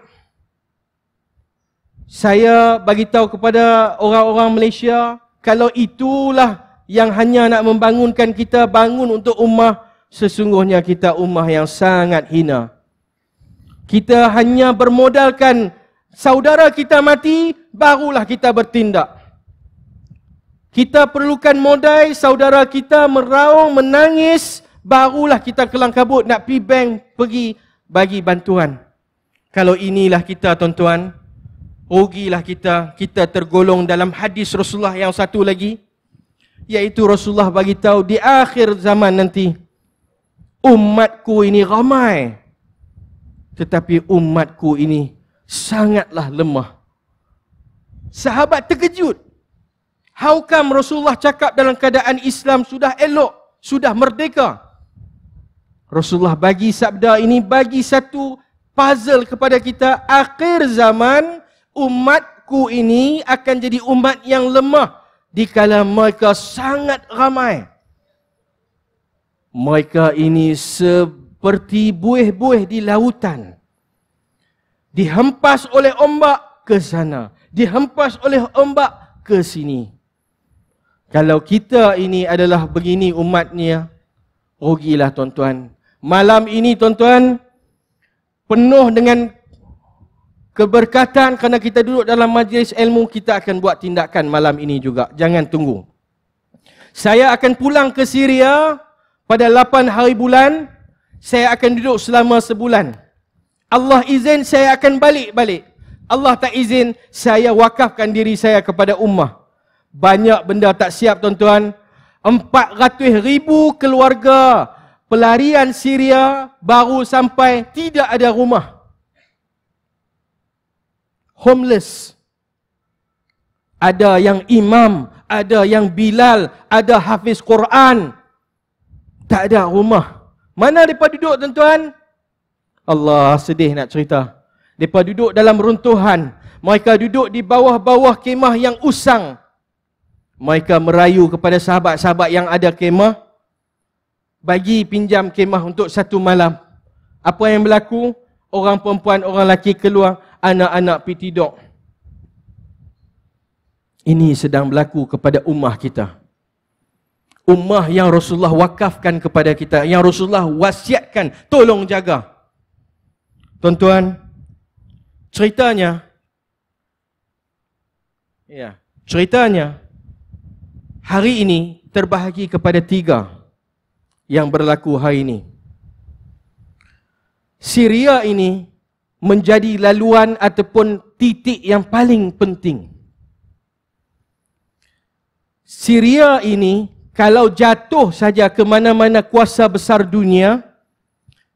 saya bagi tahu kepada orang-orang Malaysia kalau itulah yang hanya nak membangunkan kita bangun untuk ummah sesungguhnya kita ummah yang sangat hina kita hanya bermodalkan saudara kita mati barulah kita bertindak kita perlukan modal saudara kita meraung menangis barulah kita kelang kabut nak pi bank pergi bagi bantuan kalau inilah kita tuan-tuan rugilah kita kita tergolong dalam hadis Rasulullah yang satu lagi iaitu Rasulullah bagi tahu di akhir zaman nanti umatku ini ramai tetapi umatku ini sangatlah lemah sahabat terkejut how come Rasulullah cakap dalam keadaan Islam sudah elok sudah merdeka Rasulullah bagi sabda ini bagi satu puzzle kepada kita akhir zaman umatku ini akan jadi umat yang lemah di dikala mereka sangat ramai. Mereka ini seperti buih-buih di lautan. Dihempas oleh ombak ke sana. Dihempas oleh ombak ke sini. Kalau kita ini adalah begini umatnya, rugilah tuan-tuan. Malam ini tuan-tuan, penuh dengan keberkatan kerana kita duduk dalam majlis ilmu kita akan buat tindakan malam ini juga jangan tunggu saya akan pulang ke Syria pada 8 hari bulan saya akan duduk selama sebulan Allah izin saya akan balik-balik Allah tak izin saya wakafkan diri saya kepada ummah banyak benda tak siap tuan-tuan 400 ribu keluarga pelarian Syria baru sampai tidak ada rumah homeless. Ada yang imam, ada yang bilal, ada hafiz Quran. Tak ada rumah. Mana mereka duduk tuan-tuan? Allah sedih nak cerita. Mereka duduk dalam runtuhan. Mereka duduk di bawah-bawah kemah yang usang. Mereka merayu kepada sahabat-sahabat yang ada kemah. Bagi pinjam kemah untuk satu malam. Apa yang berlaku? Orang perempuan, orang lelaki keluar anak-anak pitidok. Ini sedang berlaku kepada ummah kita. Ummah yang Rasulullah wakafkan kepada kita, yang Rasulullah wasiatkan, tolong jaga. Tuan-tuan, ceritanya ya, ceritanya hari ini terbahagi kepada tiga yang berlaku hari ini. Syria ini menjadi laluan ataupun titik yang paling penting. Syria ini kalau jatuh saja ke mana-mana kuasa besar dunia,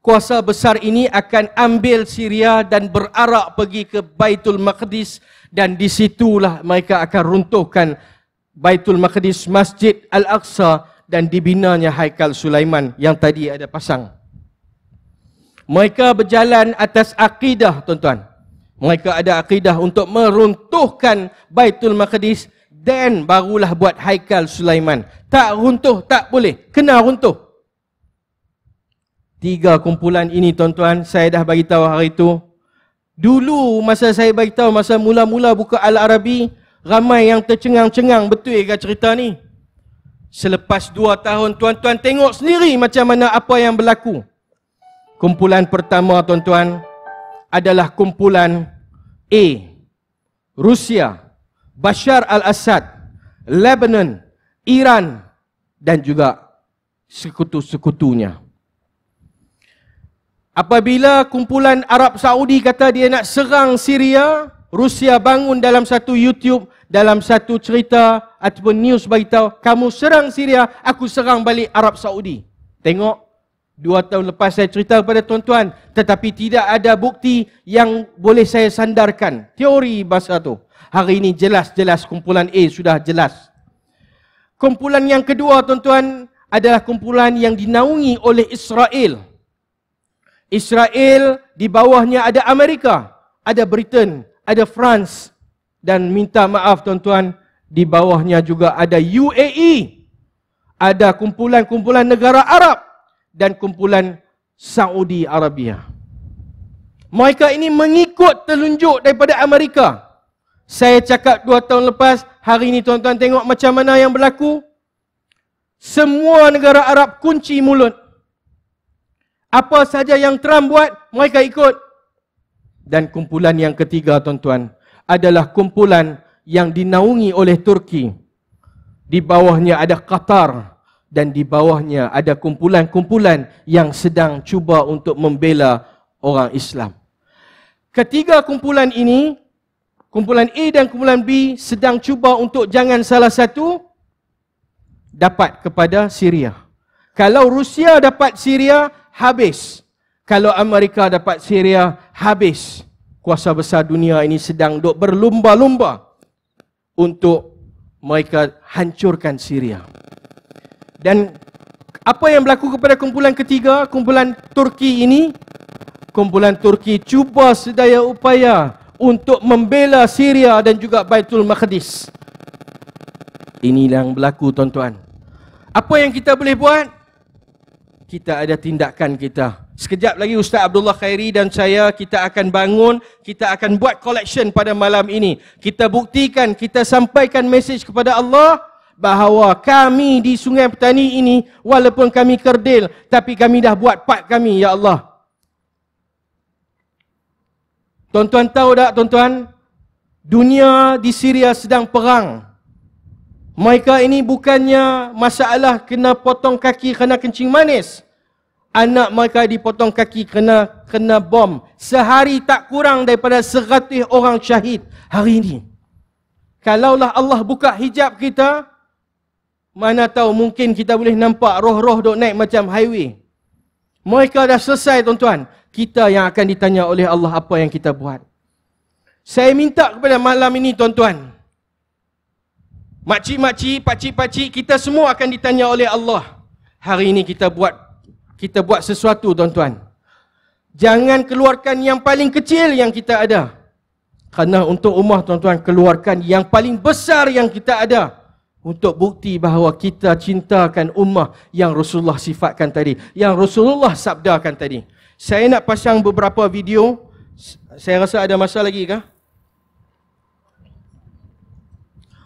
kuasa besar ini akan ambil Syria dan berarak pergi ke Baitul Maqdis dan di situlah mereka akan runtuhkan Baitul Maqdis Masjid Al-Aqsa dan dibinanya Haikal Sulaiman yang tadi ada pasang. Mereka berjalan atas akidah, tuan-tuan. Mereka ada akidah untuk meruntuhkan Baitul Maqdis dan barulah buat Haikal Sulaiman. Tak runtuh, tak boleh. Kena runtuh. Tiga kumpulan ini, tuan-tuan, saya dah bagi tahu hari itu. Dulu masa saya tahu masa mula-mula buka Al-Arabi, ramai yang tercengang-cengang betul ke cerita ni? Selepas dua tahun, tuan-tuan tengok sendiri macam mana apa yang berlaku. Kumpulan pertama tuan-tuan adalah kumpulan A. Rusia, Bashar al-Assad, Lebanon, Iran dan juga sekutu-sekutunya. Apabila kumpulan Arab Saudi kata dia nak serang Syria, Rusia bangun dalam satu YouTube, dalam satu cerita ataupun news beritahu, kamu serang Syria, aku serang balik Arab Saudi. Tengok Dua tahun lepas saya cerita kepada tuan-tuan tetapi tidak ada bukti yang boleh saya sandarkan. Teori bahasa tu. Hari ini jelas-jelas kumpulan A sudah jelas. Kumpulan yang kedua tuan-tuan adalah kumpulan yang dinaungi oleh Israel. Israel di bawahnya ada Amerika, ada Britain, ada France dan minta maaf tuan-tuan di bawahnya juga ada UAE. Ada kumpulan-kumpulan negara Arab dan kumpulan Saudi Arabia. Mereka ini mengikut telunjuk daripada Amerika. Saya cakap dua tahun lepas, hari ini tuan-tuan tengok macam mana yang berlaku. Semua negara Arab kunci mulut. Apa saja yang Trump buat, mereka ikut. Dan kumpulan yang ketiga tuan-tuan adalah kumpulan yang dinaungi oleh Turki. Di bawahnya ada Qatar. Qatar dan di bawahnya ada kumpulan-kumpulan yang sedang cuba untuk membela orang Islam. Ketiga kumpulan ini, kumpulan A dan kumpulan B sedang cuba untuk jangan salah satu dapat kepada Syria. Kalau Rusia dapat Syria, habis. Kalau Amerika dapat Syria, habis. Kuasa besar dunia ini sedang dok berlumba-lumba untuk mereka hancurkan Syria. Dan apa yang berlaku kepada kumpulan ketiga, kumpulan Turki ini? Kumpulan Turki cuba sedaya upaya untuk membela Syria dan juga Baitul Maqdis. Ini yang berlaku tuan-tuan. Apa yang kita boleh buat? Kita ada tindakan kita. Sekejap lagi Ustaz Abdullah Khairi dan saya kita akan bangun, kita akan buat collection pada malam ini. Kita buktikan, kita sampaikan message kepada Allah bahawa kami di Sungai Petani ini walaupun kami kerdil tapi kami dah buat part kami ya Allah. Tuan-tuan tahu tak tuan-tuan? Dunia di Syria sedang perang. Mereka ini bukannya masalah kena potong kaki kena kencing manis. Anak mereka dipotong kaki kena kena bom. Sehari tak kurang daripada seratus orang syahid hari ini. Kalaulah Allah buka hijab kita, mana tahu mungkin kita boleh nampak roh-roh dok naik macam highway. Mereka dah selesai tuan-tuan. Kita yang akan ditanya oleh Allah apa yang kita buat. Saya minta kepada malam ini tuan-tuan. Makcik-makcik, pakcik-pakcik, kita semua akan ditanya oleh Allah. Hari ini kita buat kita buat sesuatu tuan-tuan. Jangan keluarkan yang paling kecil yang kita ada. Kerana untuk umah tuan-tuan keluarkan yang paling besar yang kita ada. Untuk bukti bahawa kita cintakan ummah yang Rasulullah sifatkan tadi. Yang Rasulullah sabdakan tadi. Saya nak pasang beberapa video. Saya rasa ada masa lagi kah?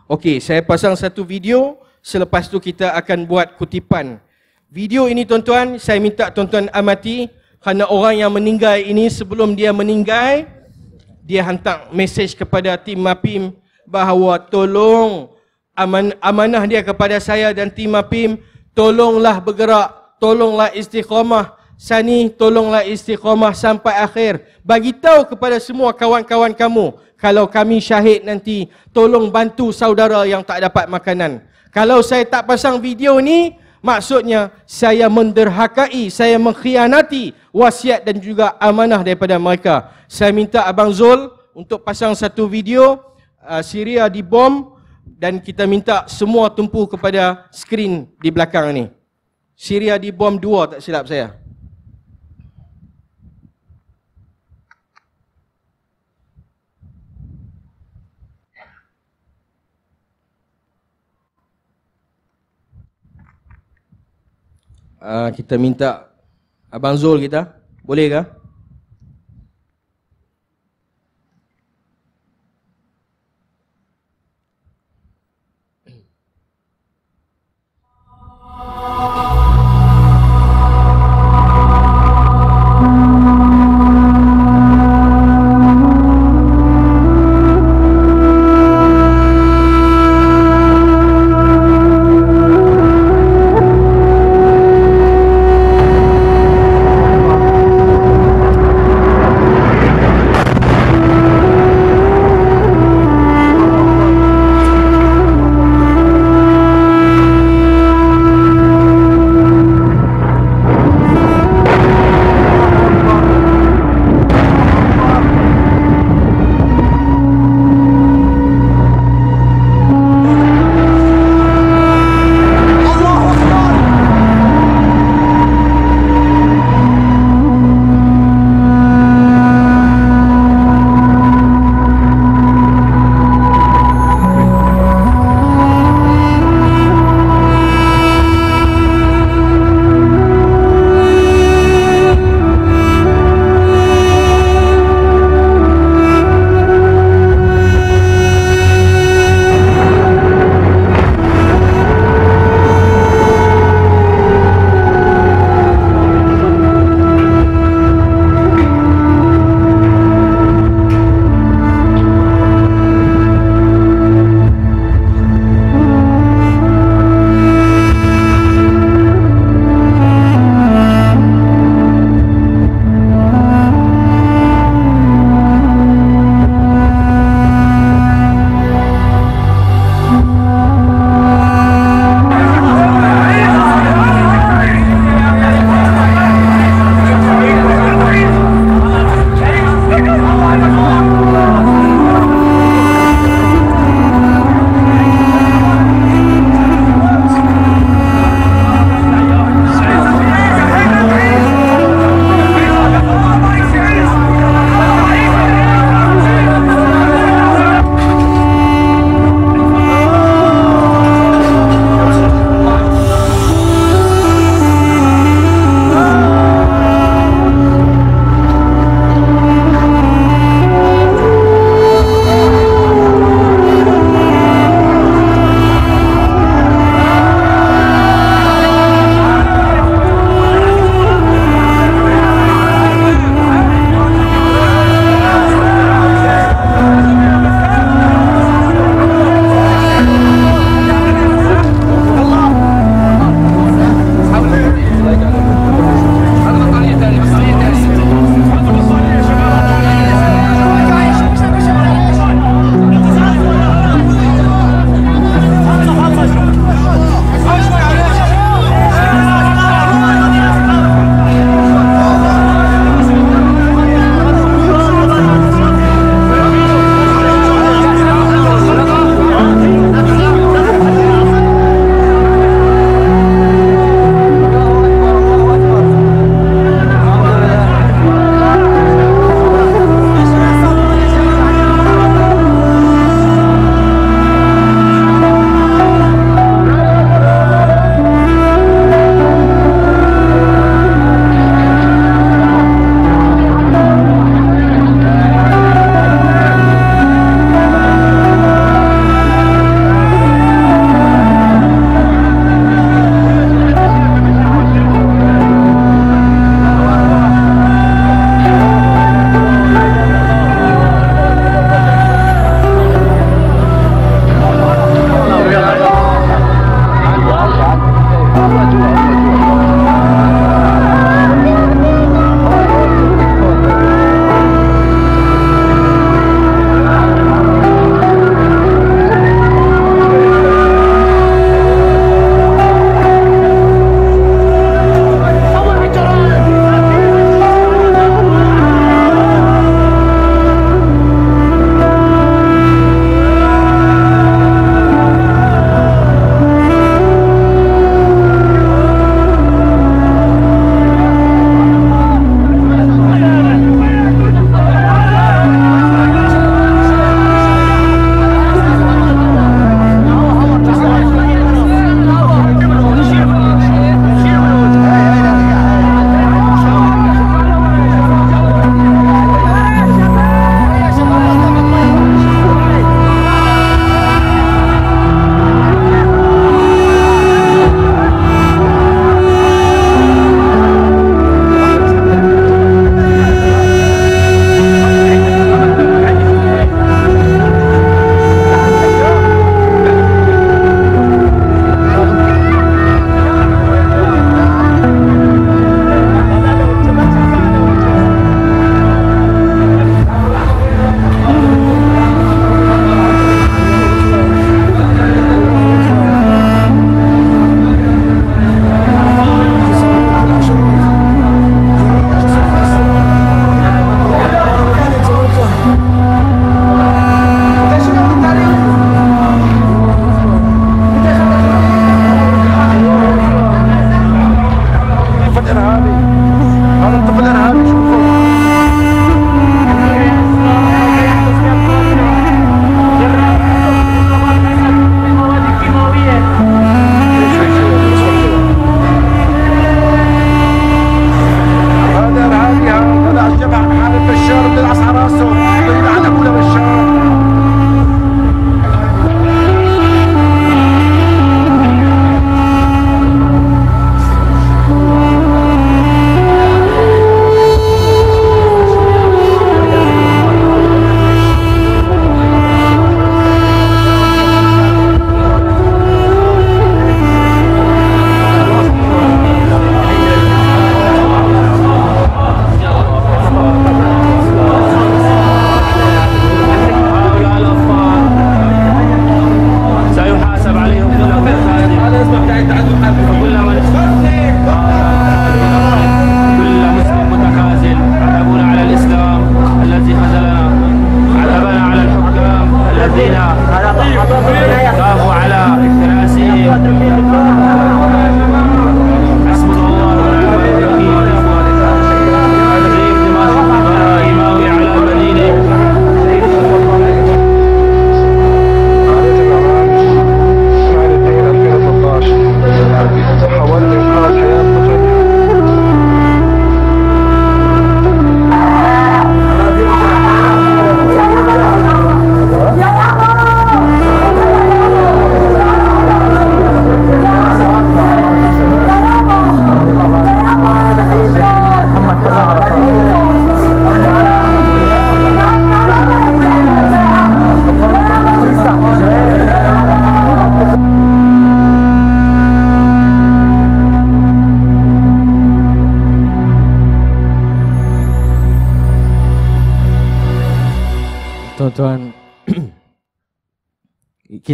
Okey, saya pasang satu video. Selepas tu kita akan buat kutipan. Video ini tuan-tuan, saya minta tuan-tuan amati. Kerana orang yang meninggal ini sebelum dia meninggal, dia hantar mesej kepada tim MAPIM bahawa tolong aman, amanah dia kepada saya dan tim APIM tolonglah bergerak tolonglah istiqamah sani tolonglah istiqamah sampai akhir bagi tahu kepada semua kawan-kawan kamu kalau kami syahid nanti tolong bantu saudara yang tak dapat makanan kalau saya tak pasang video ni maksudnya saya menderhakai saya mengkhianati wasiat dan juga amanah daripada mereka saya minta abang Zul untuk pasang satu video uh, Syria dibom dan kita minta semua tumpu kepada skrin di belakang ni. Syria di bom dua tak silap saya. Uh, kita minta Abang Zul kita, bolehkah?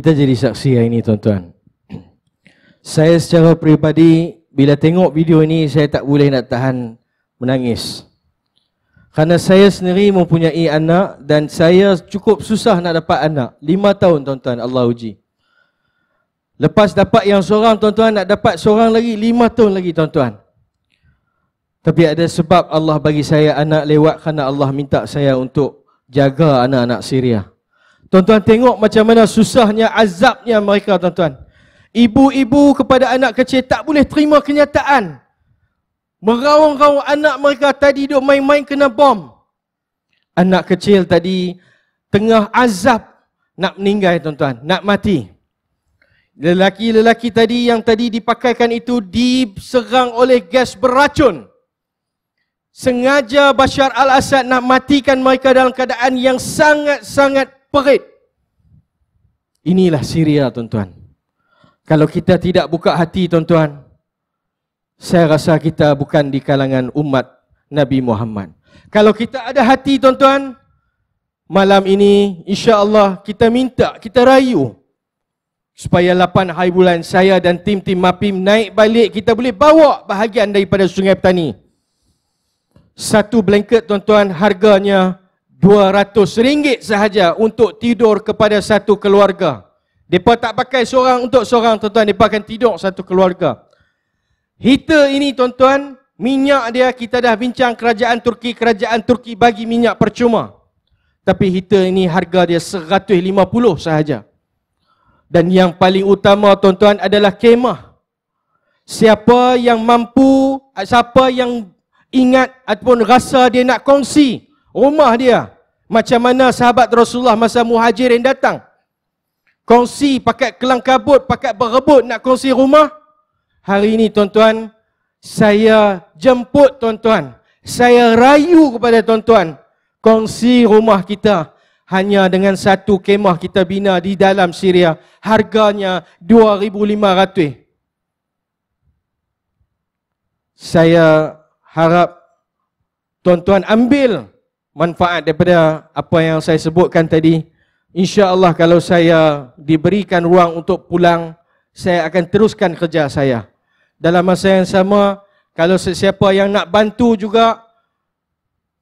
kita jadi saksi hari ini tuan-tuan. [CLEARS THROAT] Saya secara peribadi bila tengok video ini saya tak boleh nak tahan menangis. Kerana saya sendiri mempunyai anak dan saya cukup susah nak dapat anak. Lima tahun tuan-tuan Allah uji. Lepas dapat yang seorang tuan-tuan nak dapat seorang lagi lima tahun lagi tuan-tuan. Tapi ada sebab Allah bagi saya anak lewat kerana Allah minta saya untuk jaga anak-anak Syria. Tuan-tuan tengok macam mana susahnya azabnya mereka tuan-tuan. Ibu-ibu kepada anak kecil tak boleh terima kenyataan. Meraung-raung anak mereka tadi duk main-main kena bom. Anak kecil tadi tengah azab nak meninggal tuan-tuan, nak mati. Lelaki-lelaki tadi yang tadi dipakaikan itu diserang oleh gas beracun. Sengaja Bashar al-Assad nak matikan mereka dalam keadaan yang sangat-sangat perit. Inilah Syria tuan-tuan. Kalau kita tidak buka hati tuan-tuan, saya rasa kita bukan di kalangan umat Nabi Muhammad. Kalau kita ada hati tuan-tuan, malam ini insya-Allah kita minta, kita rayu supaya 8 hari bulan saya dan tim-tim Mapim naik balik kita boleh bawa bahagian daripada Sungai Petani. Satu blanket tuan-tuan harganya RM200 sahaja untuk tidur kepada satu keluarga. Mereka tak pakai seorang untuk seorang tuan-tuan. Mereka akan tidur satu keluarga. Heater ini tuan-tuan, minyak dia kita dah bincang kerajaan Turki. Kerajaan Turki bagi minyak percuma. Tapi heater ini harga dia RM150 sahaja. Dan yang paling utama tuan-tuan adalah kemah. Siapa yang mampu, siapa yang ingat ataupun rasa dia nak kongsi. Kongsi rumah dia macam mana sahabat Rasulullah masa yang datang kongsi pakai kelang kabut pakai berebut nak kongsi rumah hari ini tuan-tuan saya jemput tuan-tuan saya rayu kepada tuan-tuan kongsi rumah kita hanya dengan satu kemah kita bina di dalam Syria harganya 2500 saya harap tuan-tuan ambil manfaat daripada apa yang saya sebutkan tadi. Insya Allah kalau saya diberikan ruang untuk pulang, saya akan teruskan kerja saya. Dalam masa yang sama, kalau sesiapa yang nak bantu juga,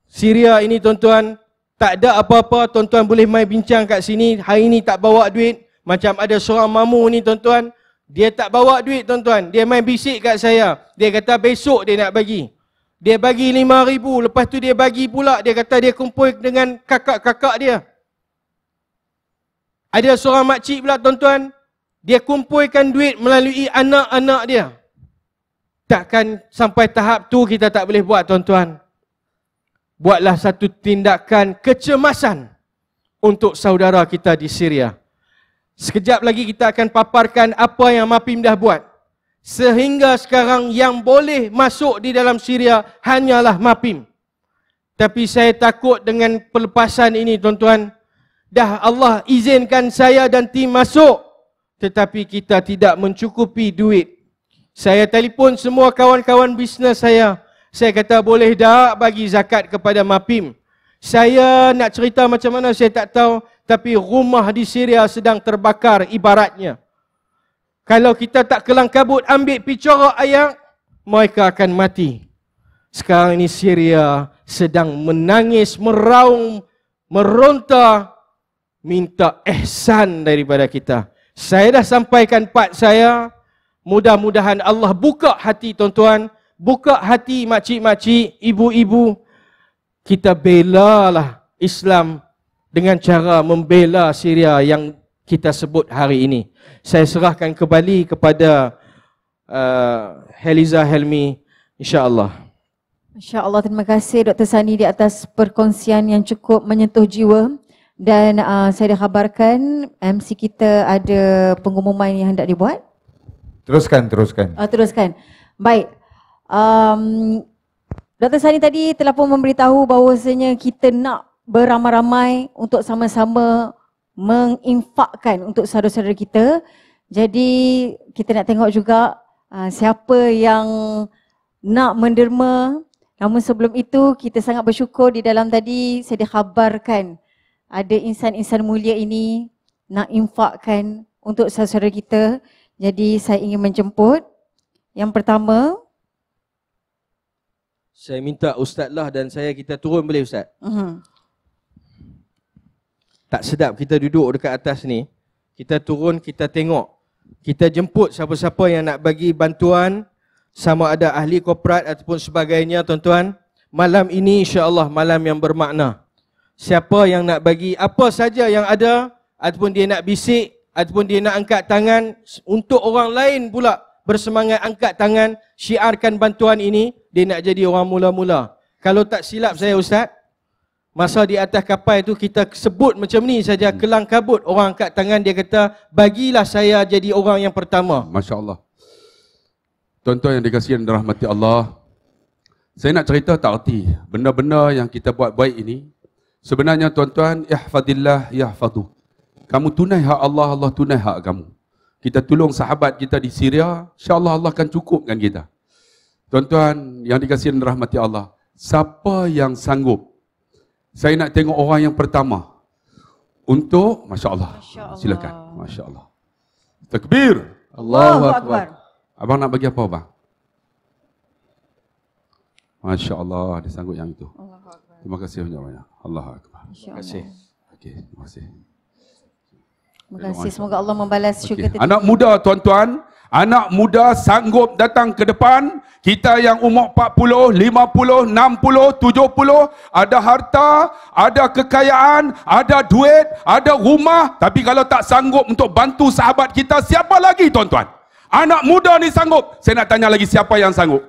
Syria ini tuan-tuan, tak ada apa-apa, tuan-tuan boleh main bincang kat sini, hari ini tak bawa duit, macam ada seorang mamu ni tuan-tuan, dia tak bawa duit tuan-tuan, dia main bisik kat saya, dia kata besok dia nak bagi. Dia bagi lima ribu, lepas tu dia bagi pula, dia kata dia kumpul dengan kakak-kakak dia. Ada seorang makcik pula tuan-tuan, dia kumpulkan duit melalui anak-anak dia. Takkan sampai tahap tu kita tak boleh buat tuan-tuan. Buatlah satu tindakan kecemasan untuk saudara kita di Syria. Sekejap lagi kita akan paparkan apa yang Mapim dah buat sehingga sekarang yang boleh masuk di dalam Syria hanyalah MAPIM. Tapi saya takut dengan pelepasan ini tuan-tuan. Dah Allah izinkan saya dan tim masuk. Tetapi kita tidak mencukupi duit. Saya telefon semua kawan-kawan bisnes saya. Saya kata boleh dah bagi zakat kepada MAPIM. Saya nak cerita macam mana saya tak tahu. Tapi rumah di Syria sedang terbakar ibaratnya. Kalau kita tak kelang kabut ambil picorok ayam, mereka akan mati. Sekarang ini Syria sedang menangis, meraung, meronta, minta ihsan daripada kita. Saya dah sampaikan part saya, mudah-mudahan Allah buka hati tuan-tuan, buka hati makcik-makcik, ibu-ibu. Kita bela lah Islam dengan cara membela Syria yang kita sebut hari ini. Saya serahkan kembali kepada uh, Heliza Helmi insya-Allah. Insya-Allah terima kasih Dr. Sani di atas perkongsian yang cukup menyentuh jiwa dan uh, saya dah khabarkan MC kita ada pengumuman yang hendak dibuat. Teruskan, teruskan. Uh, teruskan. Baik. Um, Dr. Sani tadi telah pun memberitahu bahawasanya kita nak beramai-ramai untuk sama-sama menginfakkan untuk saudara-saudara kita. Jadi kita nak tengok juga uh, siapa yang nak menderma. Namun sebelum itu kita sangat bersyukur di dalam tadi saya dikhabarkan ada insan-insan mulia ini nak infakkan untuk saudara-saudara kita. Jadi saya ingin menjemput. Yang pertama. Saya minta Ustaz lah dan saya kita turun boleh Ustaz? Uh-huh tak sedap kita duduk dekat atas ni kita turun kita tengok kita jemput siapa-siapa yang nak bagi bantuan sama ada ahli korporat ataupun sebagainya tuan-tuan malam ini insya-Allah malam yang bermakna siapa yang nak bagi apa saja yang ada ataupun dia nak bisik ataupun dia nak angkat tangan untuk orang lain pula bersemangat angkat tangan syiarkan bantuan ini dia nak jadi orang mula-mula kalau tak silap saya ustaz Masa di atas kapal itu kita sebut macam ni saja hmm. kelang kabut orang angkat tangan dia kata bagilah saya jadi orang yang pertama. Masya-Allah. Tuan-tuan yang dikasihi dan rahmati Allah. Saya nak cerita tak erti benda-benda yang kita buat baik ini sebenarnya tuan-tuan ihfadillah yahfadu. Kamu tunai hak Allah, Allah tunai hak kamu. Kita tolong sahabat kita di Syria, insya-Allah Allah akan cukupkan kita. Tuan-tuan yang dikasihi dan rahmati Allah, siapa yang sanggup saya nak tengok orang yang pertama untuk masya Allah, masya Allah. silakan masya Allah takbir Allah Akbar. Akbar. abang nak bagi apa bang masya Allah dia sanggup yang itu Allahu terima kasih banyak banyak Allah Akbar terima kasih okay, terima kasih Terima kasih. Semoga Allah membalas syurga okay. tadi. Anak muda, tuan-tuan anak muda sanggup datang ke depan kita yang umur 40, 50, 60, 70 ada harta, ada kekayaan, ada duit, ada rumah tapi kalau tak sanggup untuk bantu sahabat kita siapa lagi tuan-tuan? Anak muda ni sanggup. Saya nak tanya lagi siapa yang sanggup?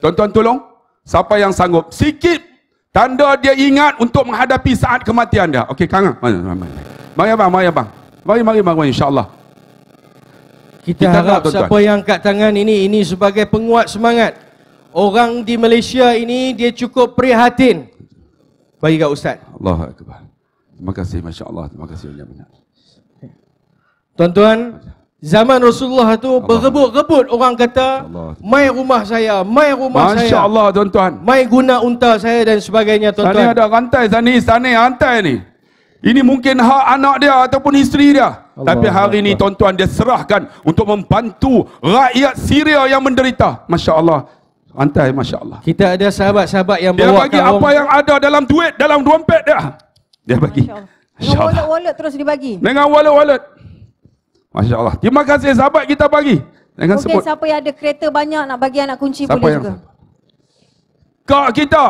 Tuan-tuan tolong. Siapa yang sanggup? Sikit tanda dia ingat untuk menghadapi saat kematian dia. Okey, kangang. Ah. Mari abang, mari abang. Mari, mari, mari, mari insyaAllah kita, kita harap, harap siapa yang angkat tangan ini ini sebagai penguat semangat orang di Malaysia ini dia cukup prihatin bagi kat ustaz Allah akbar terima kasih masya-Allah terima kasih banyak-banyak tuan-tuan Zaman Rasulullah tu berebut-rebut orang kata mai rumah saya, mai rumah Masya saya. Masya-Allah tuan-tuan. Mai guna unta saya dan sebagainya tuan-tuan. Sana ada rantai sana, sana rantai ni. Ini mungkin hak anak dia ataupun isteri dia. Tapi hari ini tuan-tuan dia serahkan untuk membantu rakyat Syria yang menderita. Masya Allah. Antai eh, Masya Allah. Kita ada sahabat-sahabat yang dia bawa Dia bagi apa yang ada dalam duit, dalam dompet dia. Dia bagi. Masya Allah. Dengan wallet-wallet terus dibagi. Dengan wallet-wallet. Masya Allah. Terima kasih sahabat kita bagi. Dengan okay, sebut. siapa yang ada kereta banyak nak bagi anak kunci siapa boleh yang juga. Kak kita.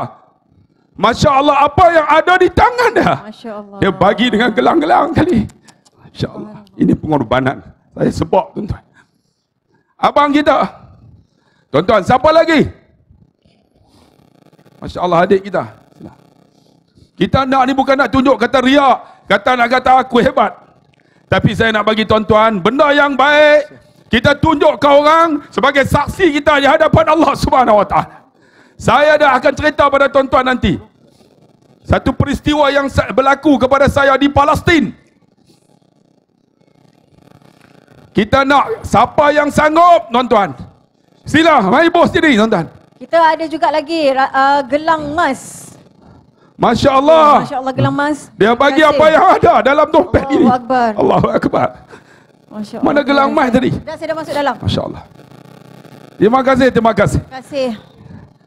Masya Allah apa yang ada di tangan dia. Masya Allah. Dia bagi dengan gelang-gelang kali. InsyaAllah. Ini pengorbanan. Saya sebab tuan-tuan. Abang kita. Tuan-tuan, siapa lagi? Masya Allah adik kita. Kita nak ni bukan nak tunjuk kata riak. Kata nak kata aku hebat. Tapi saya nak bagi tuan-tuan, benda yang baik, kita tunjuk ke orang sebagai saksi kita di hadapan Allah Subhanahu SWT. Saya dah akan cerita pada tuan-tuan nanti. Satu peristiwa yang berlaku kepada saya di Palestin. Kita nak siapa yang sanggup, tuan-tuan. Sila, mari bos sini, tuan-tuan. Kita ada juga lagi uh, gelang emas. Masya Allah. Oh, ya, Masya Allah gelang emas. Dia bagi Kasih. apa yang ada dalam dompet ini. Allahu Akbar. Allahu Akbar. Masya Mana gelang emas tadi? Dah, saya dah masuk dalam. Masya Allah. Terima kasih, terima kasih. Terima kasih.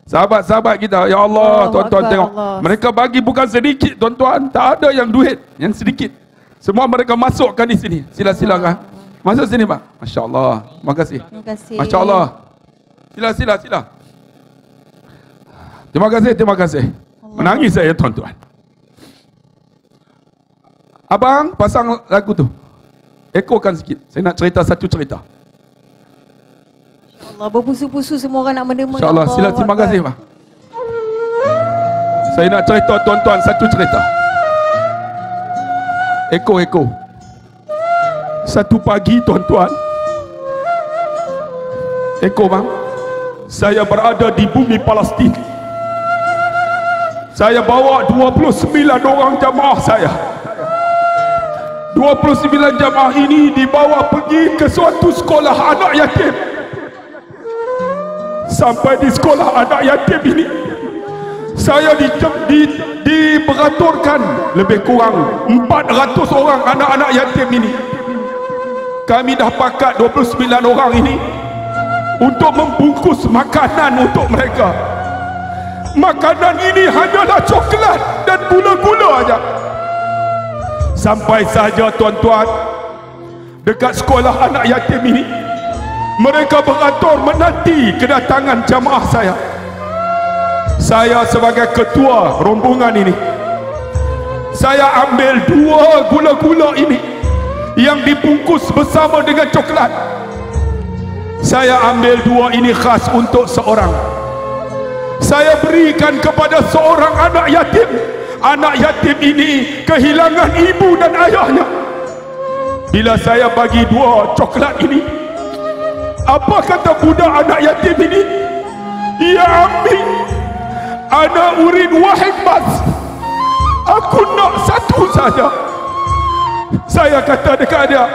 Sahabat-sahabat kita, ya Allah, tuan-tuan tengok. Allah. Mereka bagi bukan sedikit, tuan-tuan. Tak ada yang duit, yang sedikit. Semua mereka masukkan di sini. sila silakan. kan. Masuk sini, Pak. Masya Allah. Terima kasih. Terima kasih. Masya Allah. Sila, sila, sila. Terima kasih, terima kasih. Menangis saya, tuan-tuan. Abang, pasang lagu tu. kan sedikit. Saya nak cerita satu cerita. Allah berpusu-pusu semua orang nak mendengar. Ya Allah, Sila, terima kasih, Pak. Saya nak cerita tuan-tuan satu cerita. Eko, eko. Eko. Satu pagi tuan-tuan Eko bang Saya berada di bumi Palestin. Saya bawa 29 orang jamaah saya 29 jamaah ini dibawa pergi ke suatu sekolah anak yatim Sampai di sekolah anak yatim ini Saya di, di, diberaturkan lebih kurang 400 orang anak-anak yatim ini kami dah pakat 29 orang ini untuk membungkus makanan untuk mereka makanan ini hanyalah coklat dan gula-gula saja. sampai saja tuan-tuan dekat sekolah anak yatim ini mereka beratur menanti kedatangan jamaah saya saya sebagai ketua rombongan ini saya ambil dua gula-gula ini yang dipungkus bersama dengan coklat saya ambil dua ini khas untuk seorang saya berikan kepada seorang anak yatim anak yatim ini kehilangan ibu dan ayahnya bila saya bagi dua coklat ini apa kata budak anak yatim ini ya ambi ana urid wahid mas aku nak satu saja saya kata dekat dia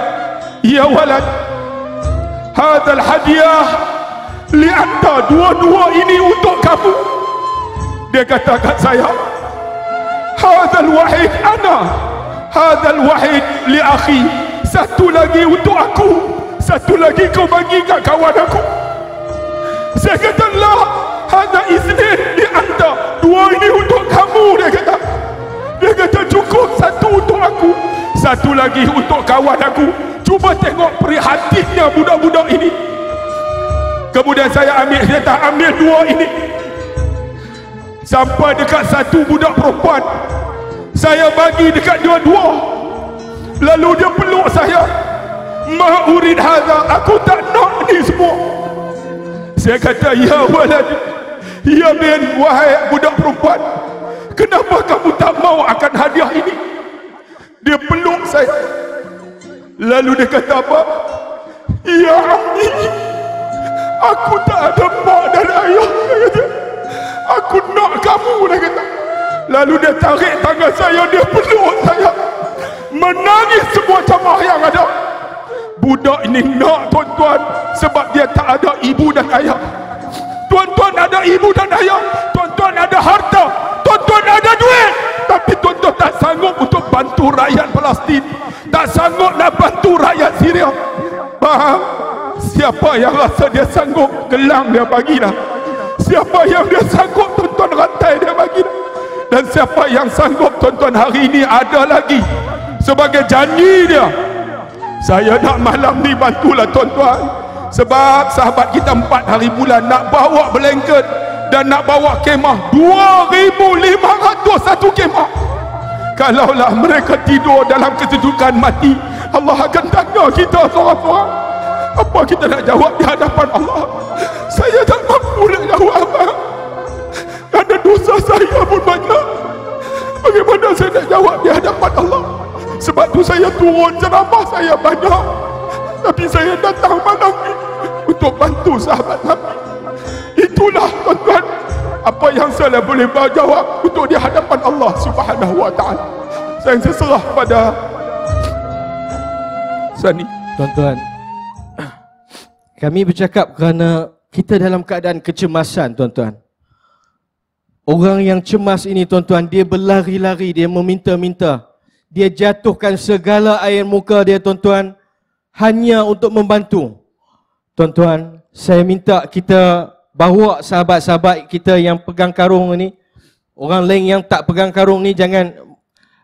ya walad hadal hadiah li anta dua-dua ini untuk kamu dia kata kat saya hadal wahid ana hadal wahid li akhi satu lagi untuk aku satu lagi kau bagi kat kawan aku saya kata la hadha isnin li anta dua ini untuk kamu dia kata dia kata cukup satu untuk aku satu lagi untuk kawan aku Cuba tengok perhatiannya budak-budak ini Kemudian saya ambil Dia ambil dua ini Sampai dekat satu budak perempuan Saya bagi dekat dia dua Lalu dia peluk saya Ma'urid haza Aku tak nak ni semua Saya kata Ya walad Ya bin Wahai budak perempuan Kenapa kamu tak mau akan hadiah ini dia peluk saya. Lalu dia kata apa? Ya Ami, aku tak ada pak dan ayah. Aku nak kamu, dia kata. Lalu dia tarik tangan saya, dia peluk saya. Menangis semua camah yang ada. Budak ini nak tuan-tuan sebab dia tak ada ibu dan ayah. Tuan-tuan ada ibu dan ayah. Tuan-tuan ada harta. Tuan-tuan ada duit. Tapi tuan-tuan tak sanggup untuk bantu rakyat Palestin. Tak sanggup nak bantu rakyat Syria. Faham? Siapa yang rasa dia sanggup, gelang dia bagilah. Siapa yang dia sanggup, tuan-tuan rantai dia bagilah. Dan siapa yang sanggup, tuan-tuan hari ini ada lagi. Sebagai janji dia. Saya nak malam ni bantulah tuan-tuan sebab sahabat kita empat hari bulan nak bawa belengket dan nak bawa kemah 2500 satu kemah kalaulah mereka tidur dalam kesedukan mati Allah akan tanya kita seorang-seorang apa kita nak jawab di hadapan Allah saya tak mampu nak jawab apa kerana dosa saya pun banyak bagaimana saya nak jawab di hadapan Allah sebab tu saya turun ceramah saya banyak tapi saya datang malam ini untuk bantu sahabat Nabi. Itulah tuan-tuan apa yang saya boleh jawab untuk di hadapan Allah Subhanahu Wa Taala. Saya seserah pada Sani. Tuan-tuan, kami bercakap kerana kita dalam keadaan kecemasan tuan-tuan. Orang yang cemas ini tuan-tuan dia berlari-lari, dia meminta-minta. Dia jatuhkan segala air muka dia tuan-tuan hanya untuk membantu. Tuan-tuan, saya minta kita bawa sahabat-sahabat kita yang pegang karung ni. Orang lain yang tak pegang karung ni jangan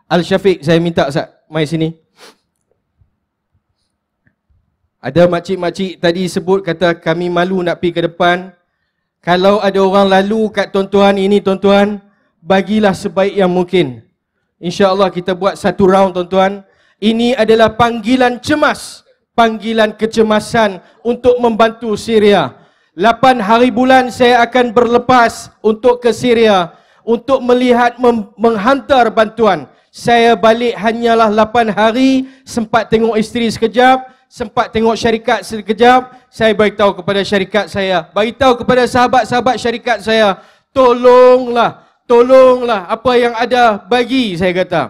Al Syafiq saya minta sat mai sini. Ada makcik-makcik tadi sebut kata kami malu nak pergi ke depan. Kalau ada orang lalu kat tuan-tuan ini tuan-tuan, bagilah sebaik yang mungkin. InsyaAllah kita buat satu round tuan-tuan. Ini adalah panggilan cemas panggilan kecemasan untuk membantu Syria. Lapan hari bulan saya akan berlepas untuk ke Syria untuk melihat menghantar bantuan. Saya balik hanyalah lapan hari, sempat tengok isteri sekejap, sempat tengok syarikat sekejap. Saya beritahu kepada syarikat saya, beritahu kepada sahabat-sahabat syarikat saya, tolonglah, tolonglah apa yang ada bagi saya kata.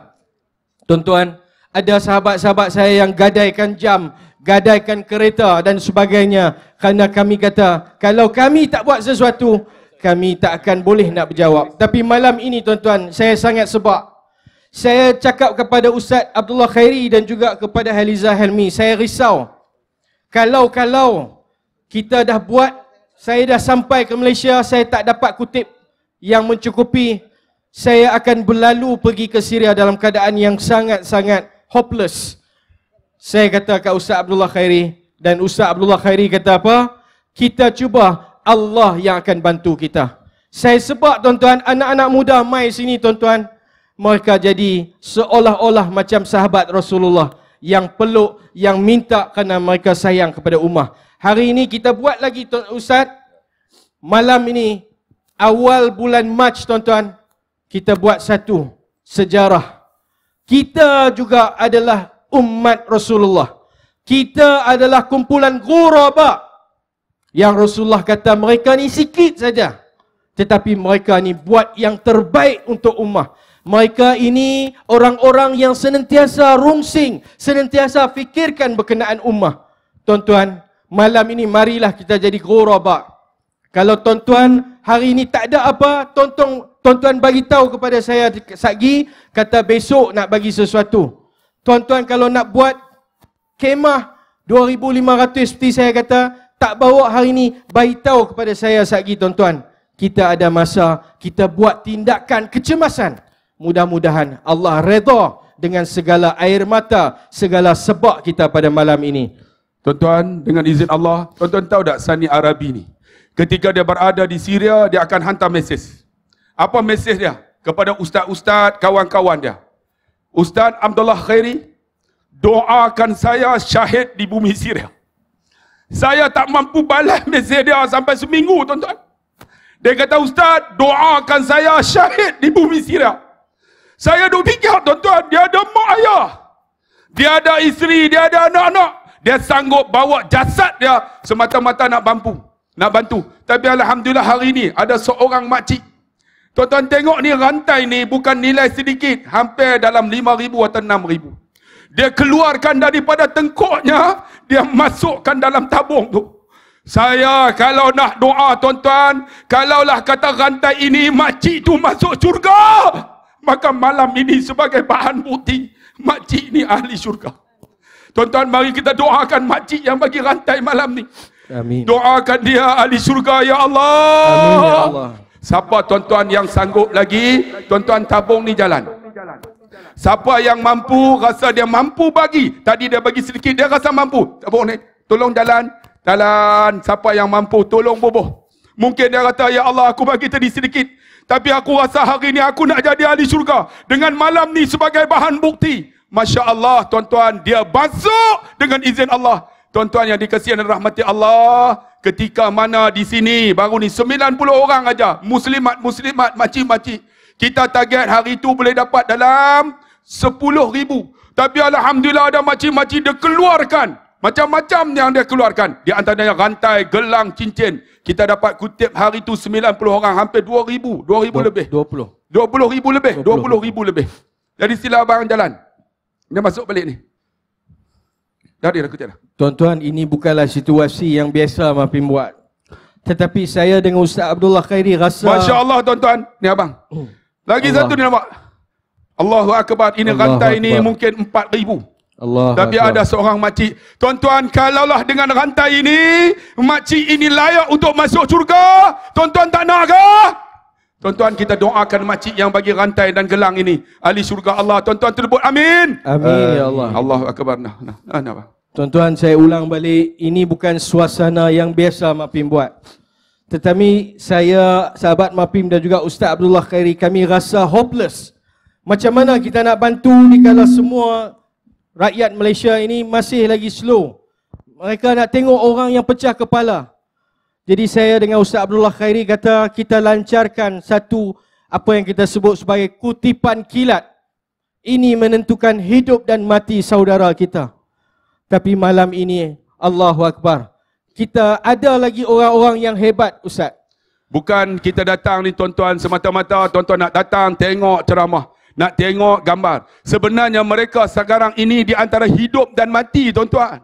Tuan-tuan, ada sahabat-sahabat saya yang gadaikan jam gadaikan kereta dan sebagainya kerana kami kata kalau kami tak buat sesuatu kami tak akan boleh nak berjawab tapi malam ini tuan-tuan saya sangat sebab saya cakap kepada Ustaz Abdullah Khairi dan juga kepada Haliza Helmi saya risau kalau-kalau kita dah buat saya dah sampai ke Malaysia saya tak dapat kutip yang mencukupi saya akan berlalu pergi ke Syria dalam keadaan yang sangat-sangat hopeless saya kata kat Ustaz Abdullah Khairi dan Ustaz Abdullah Khairi kata apa? Kita cuba Allah yang akan bantu kita. Saya sebab tuan-tuan, anak-anak muda mai sini tuan-tuan. Mereka jadi seolah-olah macam sahabat Rasulullah yang peluk, yang minta kerana mereka sayang kepada ummah. Hari ini kita buat lagi tuan Ustaz. Malam ini, awal bulan Mac tuan-tuan, kita buat satu sejarah. Kita juga adalah umat Rasulullah. Kita adalah kumpulan guraba. Yang Rasulullah kata mereka ni sikit saja. Tetapi mereka ni buat yang terbaik untuk ummah Mereka ini orang-orang yang senantiasa rungsing, senantiasa fikirkan berkenaan ummah Tuan-tuan, malam ini marilah kita jadi guraba. Kalau tuan-tuan hari ini tak ada apa, tuan-tuan tuan-tuan bagi tahu kepada saya satgi kata besok nak bagi sesuatu. Tuan-tuan kalau nak buat kemah 2500 seperti saya kata, tak bawa hari ini, bagi tahu kepada saya satgi tuan-tuan. Kita ada masa kita buat tindakan kecemasan. Mudah-mudahan Allah redha dengan segala air mata, segala sebab kita pada malam ini. Tuan-tuan, dengan izin Allah, tuan-tuan tahu tak Sani Arabi ni? Ketika dia berada di Syria, dia akan hantar mesej. Apa mesej dia? Kepada ustaz-ustaz, kawan-kawan dia. Ustaz Abdullah Khairi doakan saya syahid di bumi Syria. Saya tak mampu balas mesej dia sampai seminggu tuan-tuan. Dia kata ustaz doakan saya syahid di bumi Syria. Saya duk fikir tuan-tuan dia ada mak ayah. Dia ada isteri, dia ada anak-anak. Dia sanggup bawa jasad dia semata-mata nak bantu. Nak bantu. Tapi Alhamdulillah hari ini ada seorang makcik Tuan-tuan tengok ni rantai ni bukan nilai sedikit. Hampir dalam lima 5,000 atau ribu. Dia keluarkan daripada tengkuknya. Dia masukkan dalam tabung tu. Saya kalau nak doa tuan-tuan. Kalaulah kata rantai ini makcik tu masuk syurga. Maka malam ini sebagai bahan bukti. Makcik ni ahli syurga. Tuan-tuan mari kita doakan makcik yang bagi rantai malam ni. Amin. Doakan dia ahli syurga ya Allah. Amin ya Allah. Siapa tuan-tuan yang sanggup lagi, tuan-tuan tabung ni jalan. Siapa yang mampu, rasa dia mampu bagi. Tadi dia bagi sedikit, dia rasa mampu. Tabung ni, tolong jalan. Jalan, siapa yang mampu, tolong boboh. Mungkin dia kata, Ya Allah, aku bagi tadi sedikit. Tapi aku rasa hari ni aku nak jadi ahli syurga. Dengan malam ni sebagai bahan bukti. Masya Allah, tuan-tuan, dia basuh dengan izin Allah. Tuan-tuan yang dikasihan dan rahmati Allah, ketika mana di sini, baru ni 90 orang aja muslimat-muslimat, maci-maci Kita target hari tu boleh dapat dalam 10 ribu. Tapi Alhamdulillah ada maci-maci dia keluarkan. Macam-macam yang dia keluarkan. Di antaranya rantai, gelang, cincin. Kita dapat kutip hari tu 90 orang, hampir 2 ribu. 2 ribu 20. lebih. 20. 20 ribu lebih. 20, 20 ribu lebih. Jadi sila barang jalan. Dia masuk balik ni. Dah dia dah kerja Tuan-tuan, ini bukanlah situasi yang biasa Mafim buat. Tetapi saya dengan Ustaz Abdullah Khairi rasa... Masya Allah, tuan-tuan. Ni abang. Lagi Allah. satu ni nampak. Allahu Akbar. Ini Allahu rantai Akbar. ni mungkin 4,000. Allah Tapi Akbar. ada seorang makcik. Tuan-tuan, kalaulah dengan rantai ini, makcik ini layak untuk masuk syurga, tuan-tuan tak nak kah? Tuan-tuan kita doakan makcik yang bagi rantai dan gelang ini. Ahli syurga Allah. Tuan-tuan terlebut. Amin. Amin uh, ya Allah. Allah Akbar. Nah, nah, nah, nah. Tuan-tuan saya ulang balik. Ini bukan suasana yang biasa Mapim buat. Tetapi saya, sahabat Mapim dan juga Ustaz Abdullah Khairi, kami rasa hopeless. Macam mana kita nak bantu ni kalau semua rakyat Malaysia ini masih lagi slow. Mereka nak tengok orang yang pecah kepala. Jadi saya dengan Ustaz Abdullah Khairi kata kita lancarkan satu apa yang kita sebut sebagai kutipan kilat. Ini menentukan hidup dan mati saudara kita. Tapi malam ini Allahu Akbar. Kita ada lagi orang-orang yang hebat Ustaz. Bukan kita datang ni tuan-tuan semata-mata tuan-tuan nak datang tengok ceramah. Nak tengok gambar. Sebenarnya mereka sekarang ini di antara hidup dan mati tuan-tuan.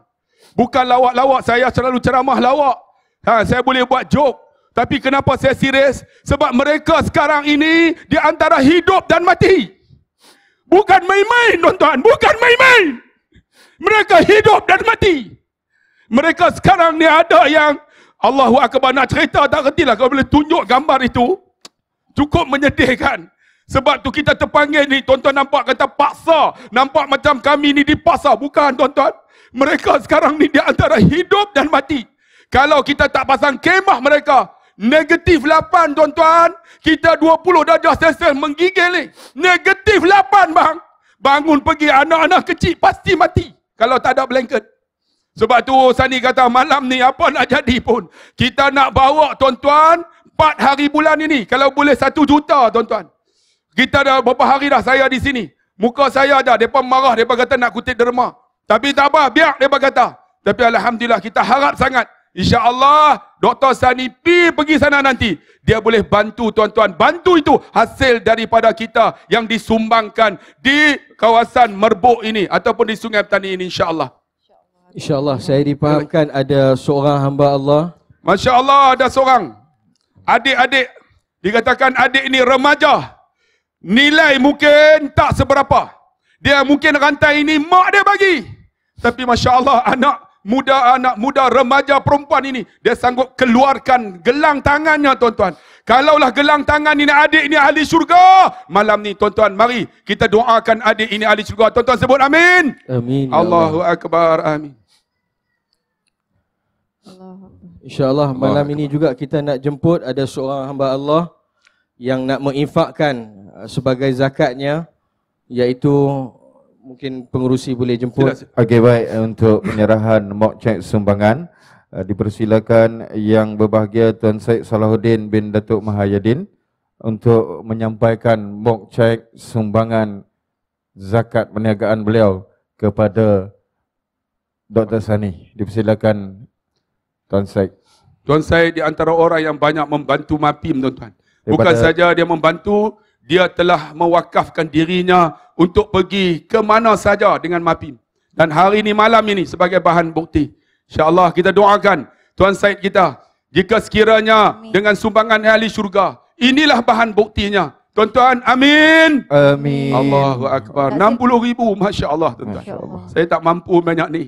Bukan lawak-lawak saya selalu ceramah lawak. Ha, saya boleh buat joke. Tapi kenapa saya serius? Sebab mereka sekarang ini di antara hidup dan mati. Bukan main-main tuan-tuan. Bukan main-main. Mereka hidup dan mati. Mereka sekarang ni ada yang Allahu Akbar nak cerita tak kerti lah. Kalau boleh tunjuk gambar itu. Cukup menyedihkan. Sebab tu kita terpanggil ni tuan-tuan nampak kata paksa. Nampak macam kami ni dipaksa. Bukan tuan-tuan. Mereka sekarang ni di antara hidup dan mati. Kalau kita tak pasang kemah mereka, negatif 8 tuan-tuan, kita 20 darjah sesel menggigil ni. Negatif 8 bang. Bangun pergi anak-anak kecil pasti mati kalau tak ada blanket. Sebab tu Sani kata malam ni apa nak jadi pun. Kita nak bawa tuan-tuan 4 hari bulan ini. Kalau boleh 1 juta tuan-tuan. Kita dah beberapa hari dah saya di sini. Muka saya dah. Mereka marah. Mereka kata nak kutip derma. Tapi tak apa. Biar mereka kata. Tapi Alhamdulillah kita harap sangat. InsyaAllah Dr. Sanipi pergi sana nanti. Dia boleh bantu tuan-tuan. Bantu itu hasil daripada kita yang disumbangkan di kawasan Merbuk ini. Ataupun di Sungai Petani ini insyaAllah. InsyaAllah saya dipahamkan ada seorang hamba Allah. Masyaallah ada seorang. Adik-adik. Dikatakan adik ini remaja. Nilai mungkin tak seberapa. Dia mungkin rantai ini mak dia bagi. Tapi Masya anak muda anak muda remaja perempuan ini dia sanggup keluarkan gelang tangannya tuan-tuan kalaulah gelang tangan ini adik ini ahli syurga malam ni tuan-tuan mari kita doakan adik ini ahli syurga tuan-tuan sebut amin amin Allahu Allah. akbar amin InsyaAllah malam ini juga kita nak jemput ada seorang hamba Allah yang nak menginfakkan uh, sebagai zakatnya iaitu mungkin pengurusi boleh jemput. Okey baik eh, untuk penyerahan mock check sumbangan uh, dipersilakan yang berbahagia Tuan Said Salahuddin bin Datuk Mahayadin untuk menyampaikan mock check sumbangan zakat perniagaan beliau kepada Dr. Sani. Dipersilakan Tuan Said. Tuan Said di antara orang yang banyak membantu MAPIM tuan-tuan. Bukan saja dia membantu, dia telah mewakafkan dirinya untuk pergi ke mana saja dengan MAPIM. Dan hari ini malam ini sebagai bahan bukti. InsyaAllah kita doakan Tuan Said kita. Jika sekiranya amin. dengan sumbangan ahli syurga. Inilah bahan buktinya. Tuan-tuan, amin. Amin. Allahu Akbar. 60 ribu, Masya Allah. Tuan -tuan. Masya Allah. Saya tak mampu banyak ni.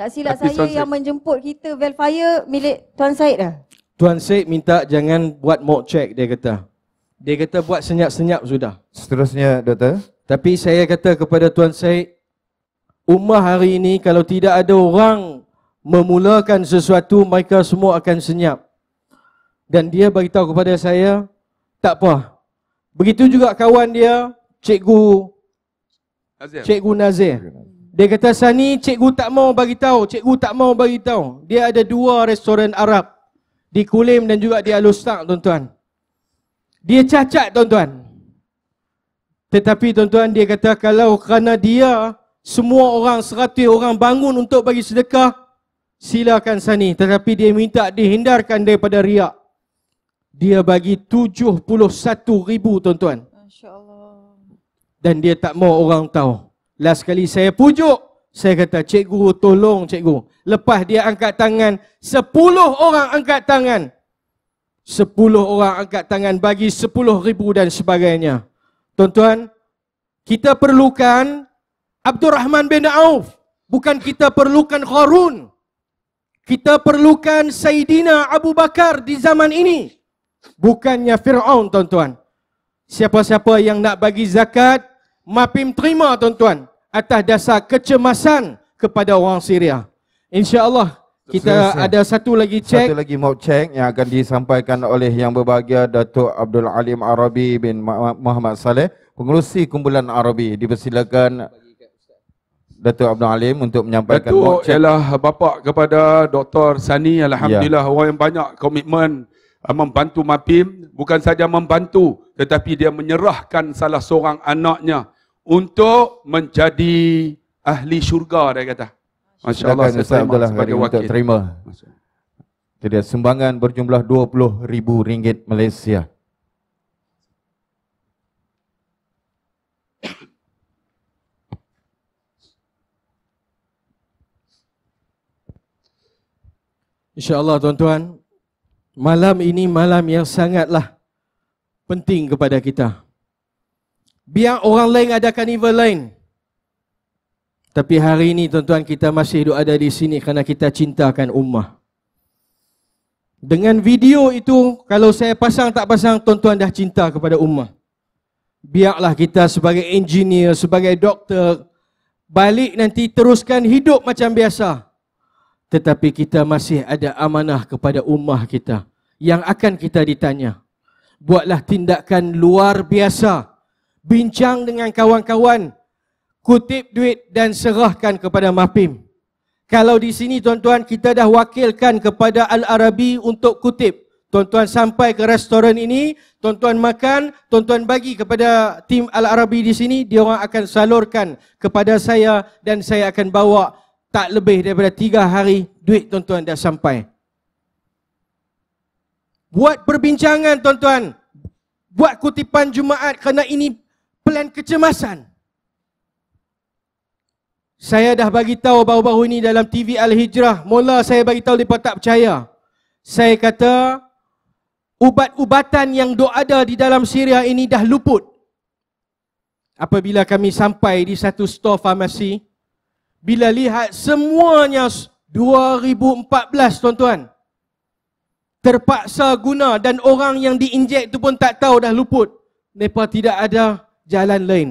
Tak silap Tapi saya yang menjemput kita Velfire milik Tuan Said lah. Tuan Said minta jangan buat mock check, dia kata. Dia kata buat senyap-senyap sudah. Seterusnya, Doktor. Tapi saya kata kepada Tuan Syed, Umar hari ini kalau tidak ada orang memulakan sesuatu, mereka semua akan senyap. Dan dia beritahu kepada saya, tak apa. Begitu juga kawan dia, Cikgu Nazir. Cikgu Nazir. Dia kata sani cikgu tak mau bagi tahu, cikgu tak mau bagi tahu. Dia ada dua restoran Arab di Kulim dan juga di Alustak, tuan-tuan. Dia cacat, tuan-tuan. Tetapi tuan-tuan dia kata kalau kerana dia semua orang seratus orang bangun untuk bagi sedekah silakan sani tetapi dia minta dihindarkan daripada riak. Dia bagi 71 ribu tuan-tuan. Dan dia tak mau orang tahu. Last kali saya pujuk, saya kata, cikgu tolong cikgu. Lepas dia angkat tangan, 10 orang angkat tangan. 10 orang angkat tangan bagi 10 ribu dan sebagainya. Tuan-tuan, kita perlukan Abdul Rahman bin Auf. Bukan kita perlukan Harun. Kita perlukan Sayyidina Abu Bakar di zaman ini. Bukannya Fir'aun, tuan-tuan. Siapa-siapa yang nak bagi zakat, mapim terima, tuan-tuan. Atas dasar kecemasan kepada orang Syria. InsyaAllah. Allah. Kita Selesai. Eh. ada satu lagi check. Satu lagi mau check yang akan disampaikan oleh yang berbahagia Datuk Abdul Alim Arabi bin Muhammad Saleh, pengerusi kumpulan Arabi. Dipersilakan Datuk Abdul Alim untuk menyampaikan Datuk mock check. ialah bapa kepada Dr. Sani. Alhamdulillah ya. orang yang banyak komitmen eh, membantu MAPIM. Bukan saja membantu tetapi dia menyerahkan salah seorang anaknya untuk menjadi ahli syurga dia kata. Masya-Allah saya Ustaz Abdullah sebagai wakil. Untuk terima. Jadi sumbangan berjumlah RM20,000 Malaysia. Insya Allah, tuan-tuan, malam ini malam yang sangatlah penting kepada kita. Biar orang lain adakan karnival lain. Tapi hari ini tuan-tuan kita masih duduk ada di sini kerana kita cintakan ummah. Dengan video itu kalau saya pasang tak pasang tuan-tuan dah cinta kepada ummah. Biarlah kita sebagai engineer, sebagai doktor balik nanti teruskan hidup macam biasa. Tetapi kita masih ada amanah kepada ummah kita yang akan kita ditanya. Buatlah tindakan luar biasa. Bincang dengan kawan-kawan kutip duit dan serahkan kepada MAPIM. Kalau di sini tuan-tuan kita dah wakilkan kepada Al-Arabi untuk kutip. Tuan-tuan sampai ke restoran ini, tuan-tuan makan, tuan-tuan bagi kepada tim Al-Arabi di sini, dia orang akan salurkan kepada saya dan saya akan bawa tak lebih daripada tiga hari duit tuan-tuan dah sampai. Buat perbincangan tuan-tuan. Buat kutipan Jumaat kerana ini plan kecemasan. Saya dah bagi tahu baru-baru ini dalam TV Al Hijrah. Mula saya bagi tahu depa tak percaya. Saya kata ubat-ubatan yang dok ada di dalam Syria ini dah luput. Apabila kami sampai di satu store farmasi, bila lihat semuanya 2014 tuan-tuan. Terpaksa guna dan orang yang diinjek tu pun tak tahu dah luput. Mereka tidak ada jalan lain.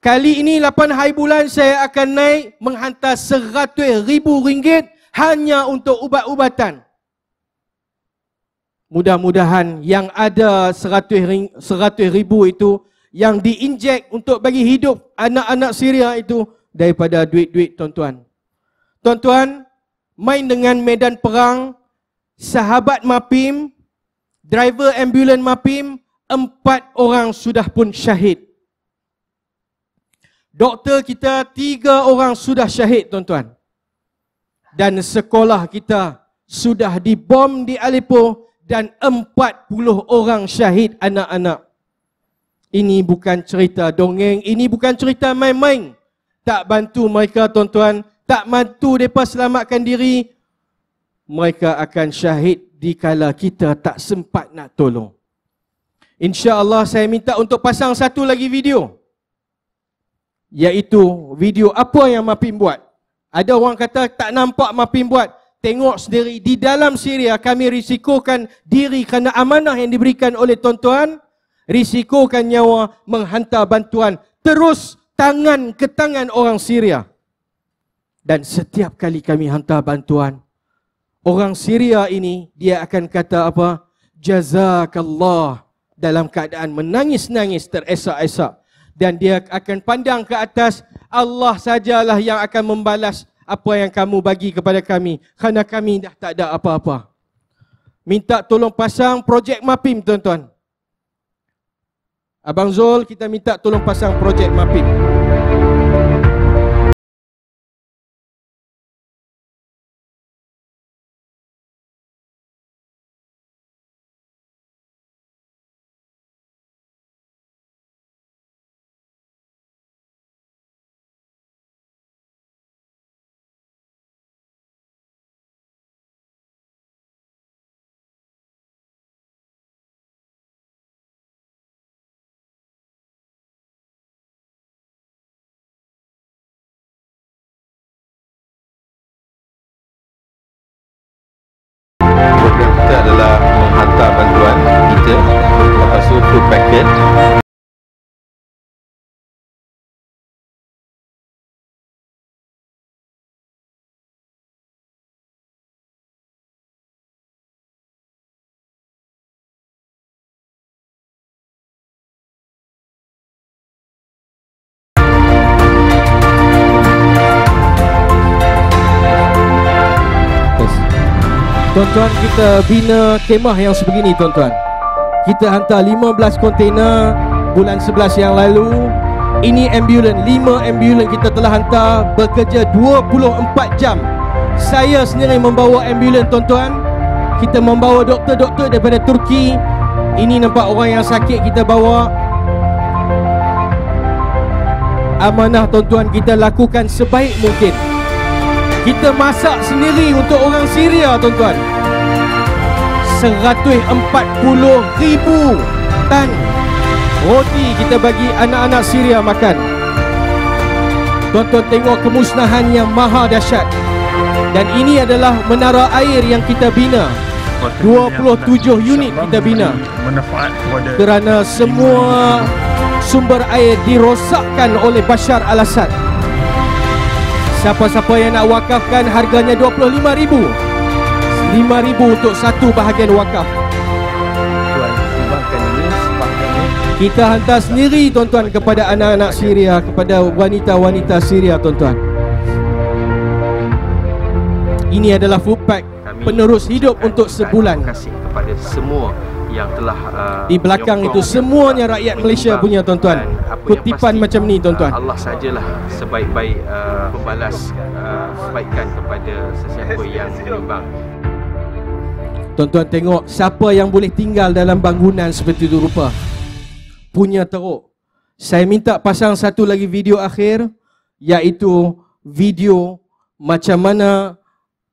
Kali ini 8 hari bulan saya akan naik menghantar seratus ribu ringgit hanya untuk ubat-ubatan. Mudah-mudahan yang ada seratus ribu itu yang diinjek untuk bagi hidup anak-anak Syria itu daripada duit-duit tuan-tuan. Tuan-tuan, main dengan medan perang, sahabat MAPIM, driver ambulan MAPIM, empat orang sudah pun syahid. Doktor kita tiga orang sudah syahid tuan-tuan. Dan sekolah kita sudah dibom di Aleppo dan empat puluh orang syahid anak-anak. Ini bukan cerita dongeng, ini bukan cerita main-main. Tak bantu mereka tuan-tuan, tak bantu mereka selamatkan diri. Mereka akan syahid di dikala kita tak sempat nak tolong. Insya Allah saya minta untuk pasang satu lagi Video iaitu video apa yang Mapin buat. Ada orang kata tak nampak Mapin buat, tengok sendiri di dalam Syria kami risikokan diri kerana amanah yang diberikan oleh tuan-tuan, risikokan nyawa menghantar bantuan terus tangan ke tangan orang Syria. Dan setiap kali kami hantar bantuan, orang Syria ini dia akan kata apa? Jazakallah dalam keadaan menangis-nangis teresak-esak dan dia akan pandang ke atas Allah sajalah yang akan membalas apa yang kamu bagi kepada kami kerana kami dah tak ada apa-apa. Minta tolong pasang projek MAPIM tuan-tuan. Abang Zul kita minta tolong pasang projek MAPIM. Tuan-tuan kita bina kemah yang sebegini tuan-tuan Kita hantar 15 kontainer bulan 11 yang lalu Ini ambulan, 5 ambulan kita telah hantar Bekerja 24 jam Saya sendiri membawa ambulan tuan-tuan Kita membawa doktor-doktor daripada Turki Ini nampak orang yang sakit kita bawa Amanah tuan-tuan kita lakukan sebaik mungkin kita masak sendiri untuk orang Syria tuan-tuan puluh ribu tan roti kita bagi anak-anak Syria makan Tuan-tuan tengok kemusnahan yang maha dahsyat Dan ini adalah menara air yang kita bina 27 unit kita bina Kerana semua sumber air dirosakkan oleh Bashar al-Assad Siapa-siapa yang nak wakafkan harganya RM25,000 RM5,000 untuk satu bahagian wakaf Kita hantar sendiri tuan-tuan kepada anak-anak Syria Kepada wanita-wanita Syria tuan-tuan Ini adalah food pack penerus hidup untuk sebulan Terima kasih kepada semua yang telah uh, di belakang itu semuanya rakyat Malaysia punya tuan-tuan kutipan pasti, macam ni uh, tuan-tuan Allah sajalah sebaik-baik uh, membalas kebaikan uh, kepada sesiapa yang menyumbang tuan-tuan tengok siapa yang boleh tinggal dalam bangunan seperti itu rupa punya teruk saya minta pasang satu lagi video akhir iaitu video macam mana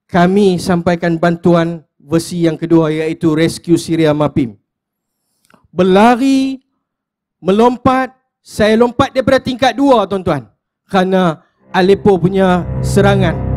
kami sampaikan bantuan versi yang kedua iaitu rescue Syria Mapim. Berlari, melompat, saya lompat daripada tingkat dua tuan-tuan. Kerana Aleppo punya serangan.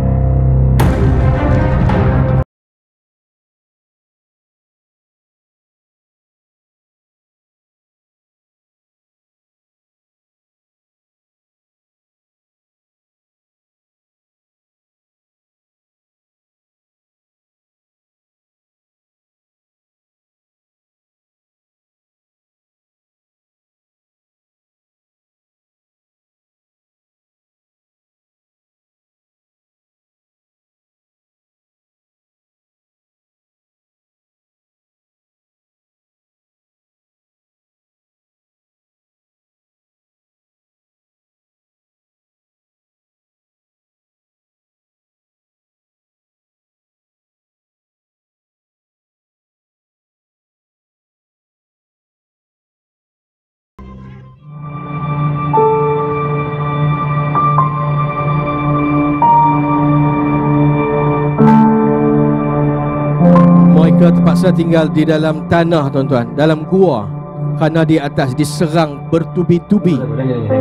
terpaksa tinggal di dalam tanah tuan-tuan dalam gua kerana di atas diserang bertubi-tubi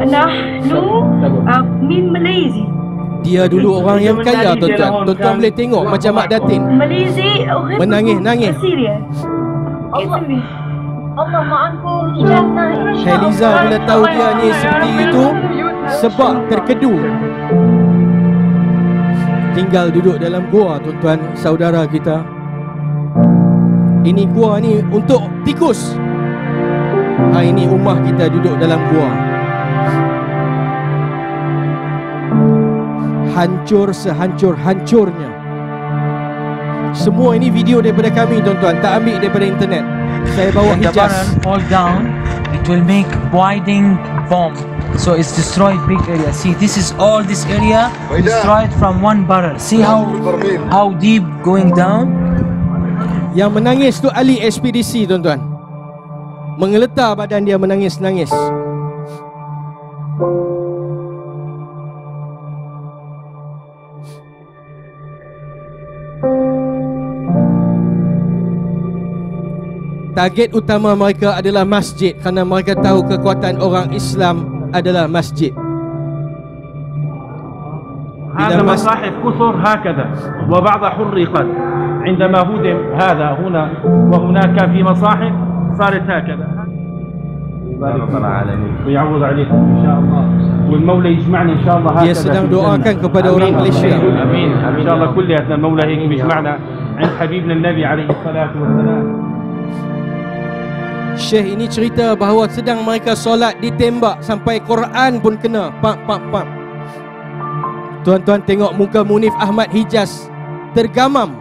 nah lu ah, min malaysia dia dulu orang yang kaya tuan-tuan tuan-tuan boleh tengok macam mak datin menangis-nangis Allah Heliza bila tahu dia ni seperti itu sebab terkedu tinggal duduk dalam gua tuan-tuan saudara kita ini gua ni untuk tikus Ha ini rumah kita duduk dalam gua Hancur sehancur-hancurnya Semua ini video daripada kami tuan-tuan Tak ambil daripada internet Saya bawa hijaz The barrel fall down It will make widening bomb So it's destroyed big area See this is all this area Destroyed from one barrel See how how deep going down yang menangis tu ahli ekspedisi tuan-tuan Mengeletar badan dia menangis-nangis Target utama mereka adalah masjid Kerana mereka tahu kekuatan orang Islam adalah masjid Bila masjid Ini masjid kusur Dan beberapa عندما هدم هذا هنا وهناك في مصاحف صارت هكذا ويعوض عليكم ان شاء الله والمولى يجمعنا ان شاء الله هكذا يا دعاءك kepada orang Malaysia امين ان شاء الله كلياتنا المولى هيك بيجمعنا عند حبيبنا النبي عليه الصلاه والسلام Syekh ini cerita bahawa sedang mereka solat ditembak sampai Quran pun kena. Pak pak pak. Tuan-tuan tengok muka Munif Ahmad Hijaz tergamam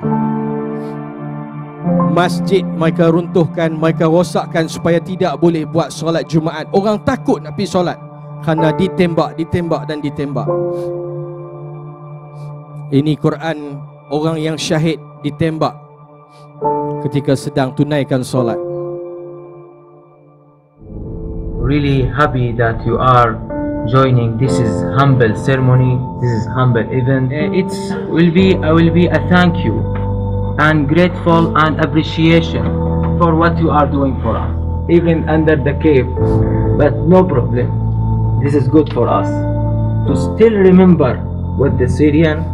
Masjid mereka runtuhkan, mereka rosakkan supaya tidak boleh buat solat Jumaat. Orang takut nak pergi solat kerana ditembak, ditembak dan ditembak. Ini Quran orang yang syahid ditembak ketika sedang tunaikan solat. Really happy that you are joining. This is humble ceremony. This is humble event. Uh, it's will be I will be a thank you and grateful and appreciation for what you are doing for us, even under the caves. But no problem, this is good for us to still remember what the Syrians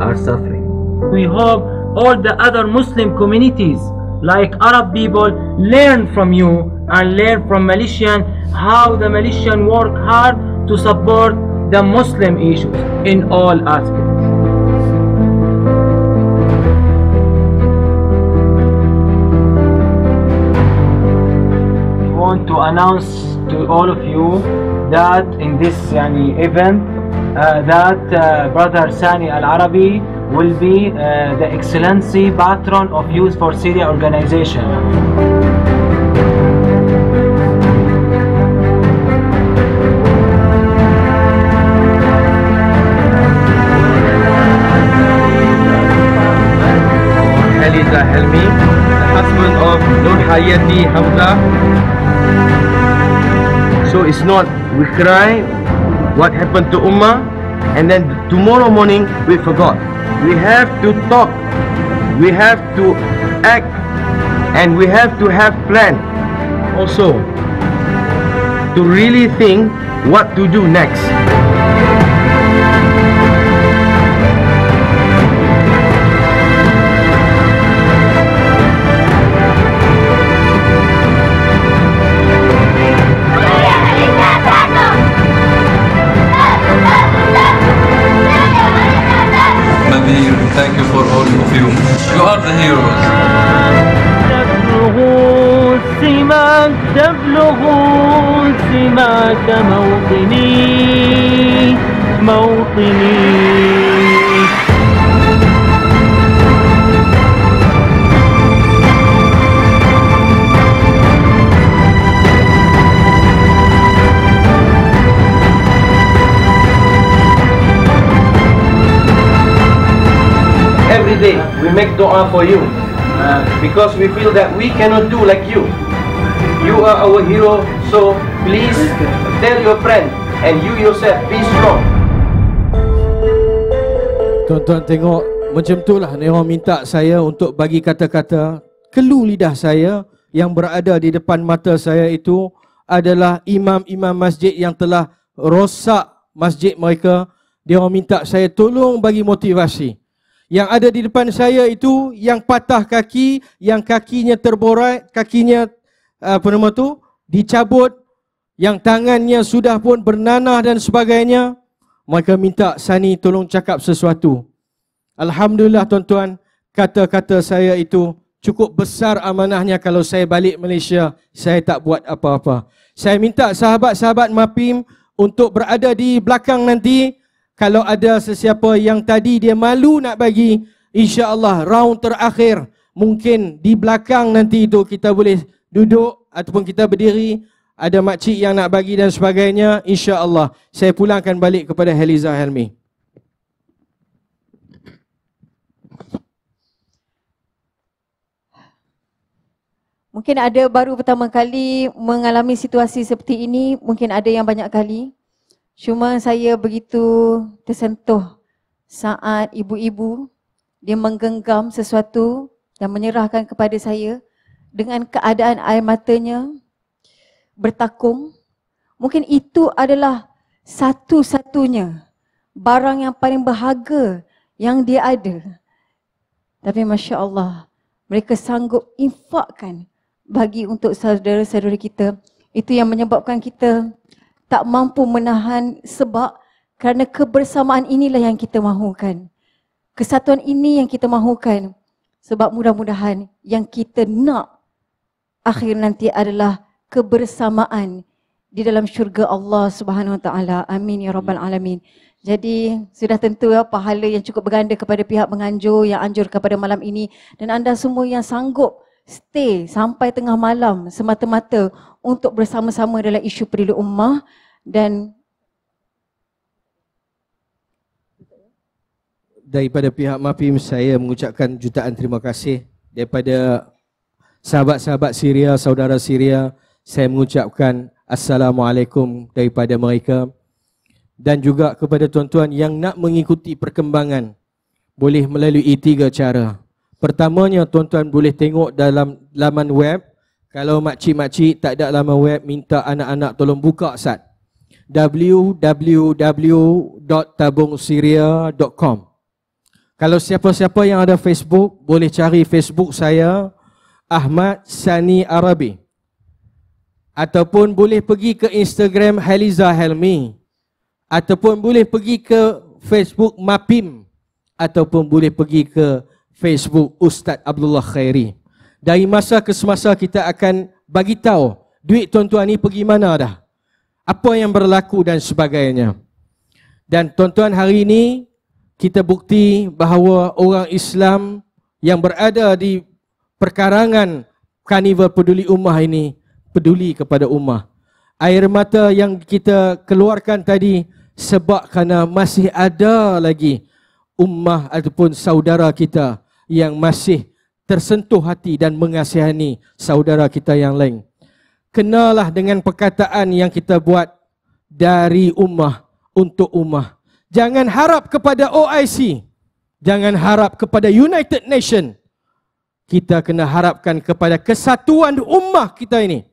are suffering. We hope all the other Muslim communities like Arab people learn from you and learn from Malaysian how the Malaysian work hard to support the Muslim issues in all aspects. announce to all of you that in this يعني event uh, that uh, brother Sani Al-Arabi will be uh, the excellency patron of youth for Syria organization. Eliza Helmi, the husband of Nur Hayati Hamza, So it's not we cry what happened to Ummah and then tomorrow morning we forgot. We have to talk, we have to act and we have to have plan also to really think what to do next. doa for you uh, because we feel that we cannot do like you. You are our hero, so please tell your friend and you yourself be strong. Tuan-tuan tengok macam itulah Nero minta saya untuk bagi kata-kata kelu lidah saya yang berada di depan mata saya itu adalah imam-imam masjid yang telah rosak masjid mereka dia orang minta saya tolong bagi motivasi yang ada di depan saya itu yang patah kaki, yang kakinya terborak, kakinya apa nama tu dicabut, yang tangannya sudah pun bernanah dan sebagainya. Mereka minta Sani tolong cakap sesuatu. Alhamdulillah tuan-tuan, kata-kata saya itu cukup besar amanahnya kalau saya balik Malaysia, saya tak buat apa-apa. Saya minta sahabat-sahabat MAPIM untuk berada di belakang nanti. Kalau ada sesiapa yang tadi dia malu nak bagi, insya-Allah round terakhir mungkin di belakang nanti itu kita boleh duduk ataupun kita berdiri, ada makcik yang nak bagi dan sebagainya, insya-Allah saya pulangkan balik kepada Heliza Helmi. Mungkin ada baru pertama kali mengalami situasi seperti ini, mungkin ada yang banyak kali Cuma saya begitu tersentuh saat ibu-ibu dia menggenggam sesuatu dan menyerahkan kepada saya dengan keadaan air matanya bertakung. Mungkin itu adalah satu-satunya barang yang paling berharga yang dia ada. Tapi Masya Allah, mereka sanggup infakkan bagi untuk saudara-saudara kita. Itu yang menyebabkan kita tak mampu menahan sebab kerana kebersamaan inilah yang kita mahukan. Kesatuan ini yang kita mahukan sebab mudah-mudahan yang kita nak akhir nanti adalah kebersamaan di dalam syurga Allah Subhanahu Wa Taala. Amin ya rabbal alamin. Jadi sudah tentu ya pahala yang cukup berganda kepada pihak menganjur yang anjur kepada malam ini dan anda semua yang sanggup stay sampai tengah malam semata-mata untuk bersama-sama dalam isu perilu ummah dan daripada pihak MAPIM saya mengucapkan jutaan terima kasih daripada sahabat-sahabat Syria, saudara Syria saya mengucapkan Assalamualaikum daripada mereka dan juga kepada tuan-tuan yang nak mengikuti perkembangan boleh melalui tiga cara. Pertamanya tuan-tuan boleh tengok dalam laman web kalau makcik-makcik tak ada laman web minta anak-anak tolong buka sat www.tabungsiria.com Kalau siapa-siapa yang ada Facebook boleh cari Facebook saya Ahmad Sani Arabi ataupun boleh pergi ke Instagram Haliza Helmi ataupun boleh pergi ke Facebook Mapim ataupun boleh pergi ke Facebook Ustaz Abdullah Khairi. Dari masa ke semasa kita akan bagi tahu duit tuan-tuan ni pergi mana dah. Apa yang berlaku dan sebagainya. Dan tuan-tuan hari ini kita bukti bahawa orang Islam yang berada di perkarangan karnival peduli ummah ini peduli kepada ummah. Air mata yang kita keluarkan tadi sebab kerana masih ada lagi ummah ataupun saudara kita yang masih tersentuh hati dan mengasihani saudara kita yang lain. Kenalah dengan perkataan yang kita buat dari ummah untuk ummah. Jangan harap kepada OIC. Jangan harap kepada United Nation. Kita kena harapkan kepada kesatuan ummah kita ini.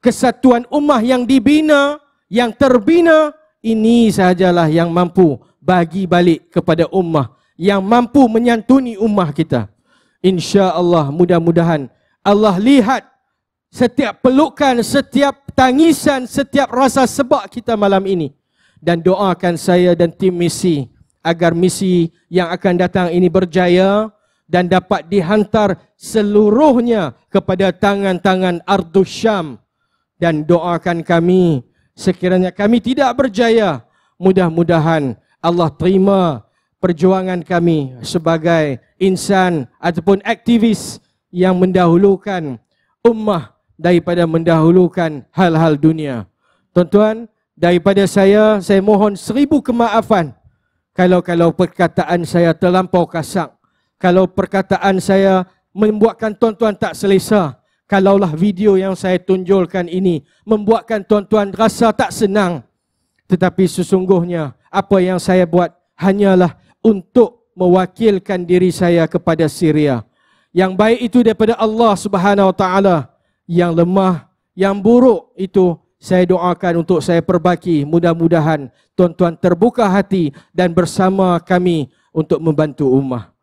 Kesatuan ummah yang dibina, yang terbina ini sajalah yang mampu bagi balik kepada ummah yang mampu menyantuni ummah kita. Insya Allah mudah-mudahan Allah lihat setiap pelukan, setiap tangisan, setiap rasa sebab kita malam ini. Dan doakan saya dan tim misi agar misi yang akan datang ini berjaya dan dapat dihantar seluruhnya kepada tangan-tangan Ardusyam. Dan doakan kami sekiranya kami tidak berjaya. Mudah-mudahan Allah terima perjuangan kami sebagai insan ataupun aktivis yang mendahulukan ummah daripada mendahulukan hal-hal dunia. Tuan-tuan, daripada saya, saya mohon seribu kemaafan kalau-kalau perkataan saya terlampau kasar. Kalau perkataan saya membuatkan tuan-tuan tak selesa. Kalaulah video yang saya tunjulkan ini membuatkan tuan-tuan rasa tak senang. Tetapi sesungguhnya apa yang saya buat hanyalah untuk mewakilkan diri saya kepada Syria. Yang baik itu daripada Allah Subhanahu Wa Taala, yang lemah, yang buruk itu saya doakan untuk saya perbaiki. Mudah-mudahan tuan-tuan terbuka hati dan bersama kami untuk membantu umat.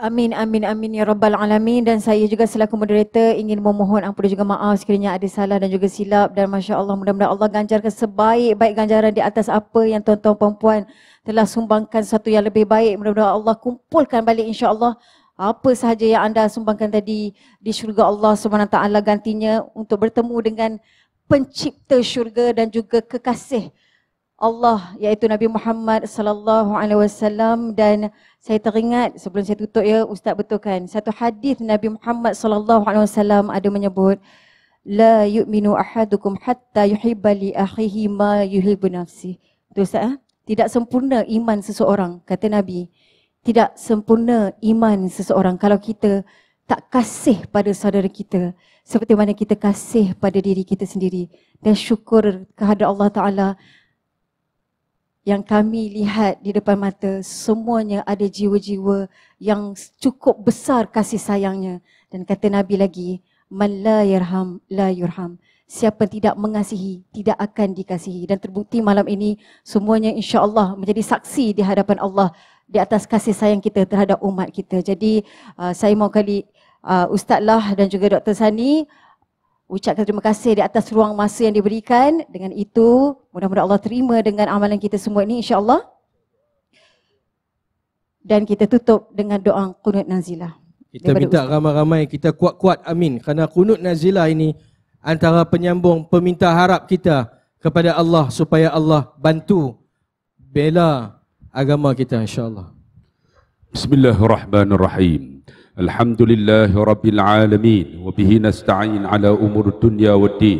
Amin, amin, amin ya Rabbal Alamin dan saya juga selaku moderator ingin memohon ampun dan juga maaf sekiranya ada salah dan juga silap dan Masya Allah mudah-mudahan Allah ganjarkan sebaik-baik ganjaran di atas apa yang tuan-tuan perempuan telah sumbangkan satu yang lebih baik mudah-mudahan Allah kumpulkan balik insya Allah apa sahaja yang anda sumbangkan tadi di syurga Allah SWT gantinya untuk bertemu dengan pencipta syurga dan juga kekasih Allah iaitu Nabi Muhammad sallallahu alaihi wasallam dan saya teringat sebelum saya tutup ya ustaz betulkan satu hadis Nabi Muhammad sallallahu alaihi wasallam ada menyebut la yu'minu ahadukum hatta yuhibba li akhihi ma yuhibbu nafsi. Betul ustaz? Eh? Tidak sempurna iman seseorang kata Nabi. Tidak sempurna iman seseorang kalau kita tak kasih pada saudara kita seperti mana kita kasih pada diri kita sendiri dan syukur kehadrat Allah Taala yang kami lihat di depan mata semuanya ada jiwa-jiwa yang cukup besar kasih sayangnya dan kata nabi lagi man la yarham la yurham siapa tidak mengasihi tidak akan dikasihi dan terbukti malam ini semuanya insya-Allah menjadi saksi di hadapan Allah di atas kasih sayang kita terhadap umat kita jadi uh, saya mau kali uh, ustazlah dan juga Dr Sani uh, ucapkan terima kasih di atas ruang masa yang diberikan. Dengan itu, mudah-mudahan Allah terima dengan amalan kita semua ini insya-Allah. Dan kita tutup dengan doa kunut nazilah. Kita minta ramai-ramai kita kuat-kuat amin kerana kunut nazilah ini antara penyambung peminta harap kita kepada Allah supaya Allah bantu bela agama kita insya-Allah. Bismillahirrahmanirrahim. الحمد لله رب العالمين وبه نستعين على أمور الدنيا والدين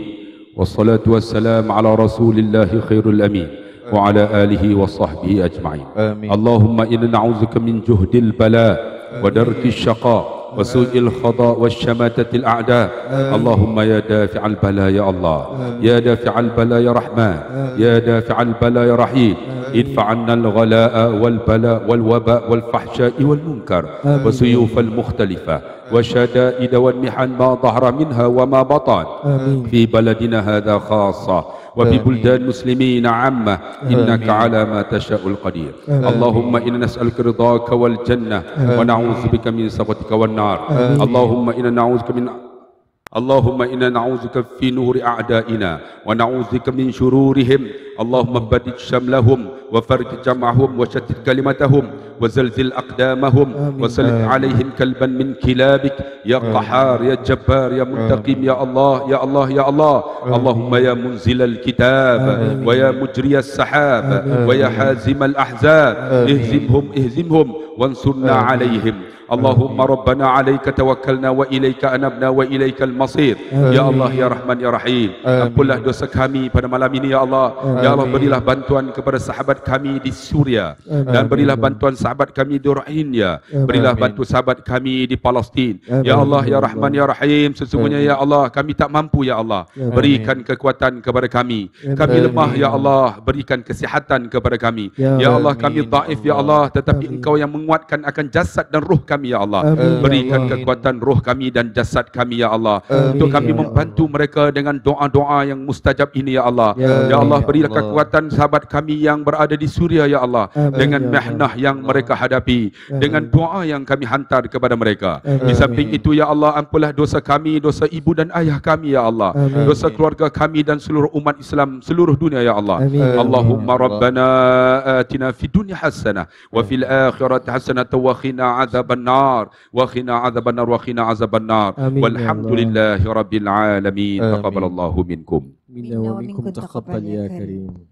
والصلاة والسلام على رسول الله خير الأمين وعلى آله وصحبه أجمعين آمين. اللهم إن نعوذك من جهد البلاء آمين. ودرك الشقاء وسوء الخضاء والشماتة الأعداء اللهم يا دافع البلاء يا الله يا دافع البلاء يا رحمن يا دافع البلاء يا رحيم ادفع عنا الغلاء والبلاء والوباء والفحشاء والمنكر وسيوف المختلفة والشدائد والمحن ما ظهر منها وما بطن آمين. في بلدنا هذا خاصة وفي بلدان المسلمين عامة إنك على ما تشاء القدير آمين. اللهم إنا نسألك رضاك والجنة آمين. ونعوذ بك من سخطك والنار آمين. اللهم إنا نعوذ بك من اللهم إنا نعوذك في نور أعدائنا ونعوذك من شرورهم اللهم بدد شملهم وفرج جمعهم وشتت كلمتهم وزلزل أقدامهم آمين. وسلط عليهم كلبا من كلابك يا قحار يا جبار يا منتقم يا الله يا الله يا الله اللهم يا منزل الكتاب ويا مجري السحاب ويا حازم الأحزاب اهزمهم اهزمهم وانصرنا عليهم Allahumma rabbana عليك توكلنا وإليك أنبنا وإليك المصير يا masir. Ya Allah ya Rahman ya Rahim. Ampunlah dosa kami pada malam ini ya Allah. Ya Allah berilah bantuan kepada sahabat kami di Suria dan berilah bantuan sahabat kami di Rohingya. Berilah bantu sahabat kami di Palestin. Ya Allah ya Rahman ya Rahim. Sesungguhnya ya Allah kami tak mampu ya Allah. Ya Berikan kekuatan kepada kami. Kami lemah ya Allah. Berikan kesihatan kepada kami. Ya, ya Allah kami dhaif ya Allah tetapi Engkau yang menguatkan akan jasad dan ruh kami kami ya Allah. Amin. Ya Berikan Amin. kekuatan roh kami dan jasad kami ya Allah Amin. Ya untuk kami membantu Allah. mereka dengan doa-doa yang mustajab ini ya Allah. Ya, ya Allah berilah kekuatan sahabat kami yang berada di Suria ya Allah Amin. dengan ya mehnah yang Allah. mereka hadapi Amin. dengan doa yang kami hantar kepada mereka. Amin. Di samping Amin. itu ya Allah ampunlah dosa kami, dosa ibu dan ayah kami ya Allah. Amin. Dosa keluarga kami dan seluruh umat Islam seluruh dunia ya Allah. Amin. Allahumma Amin. rabbana atina fid dunya hasanah wa fil akhirati hasanah wa qina adzabannar النار وخنا عذاب النار وخنا عذاب النار والحمد لله رب العالمين تقبل الله منكم منا ومنكم تقبل يا كريم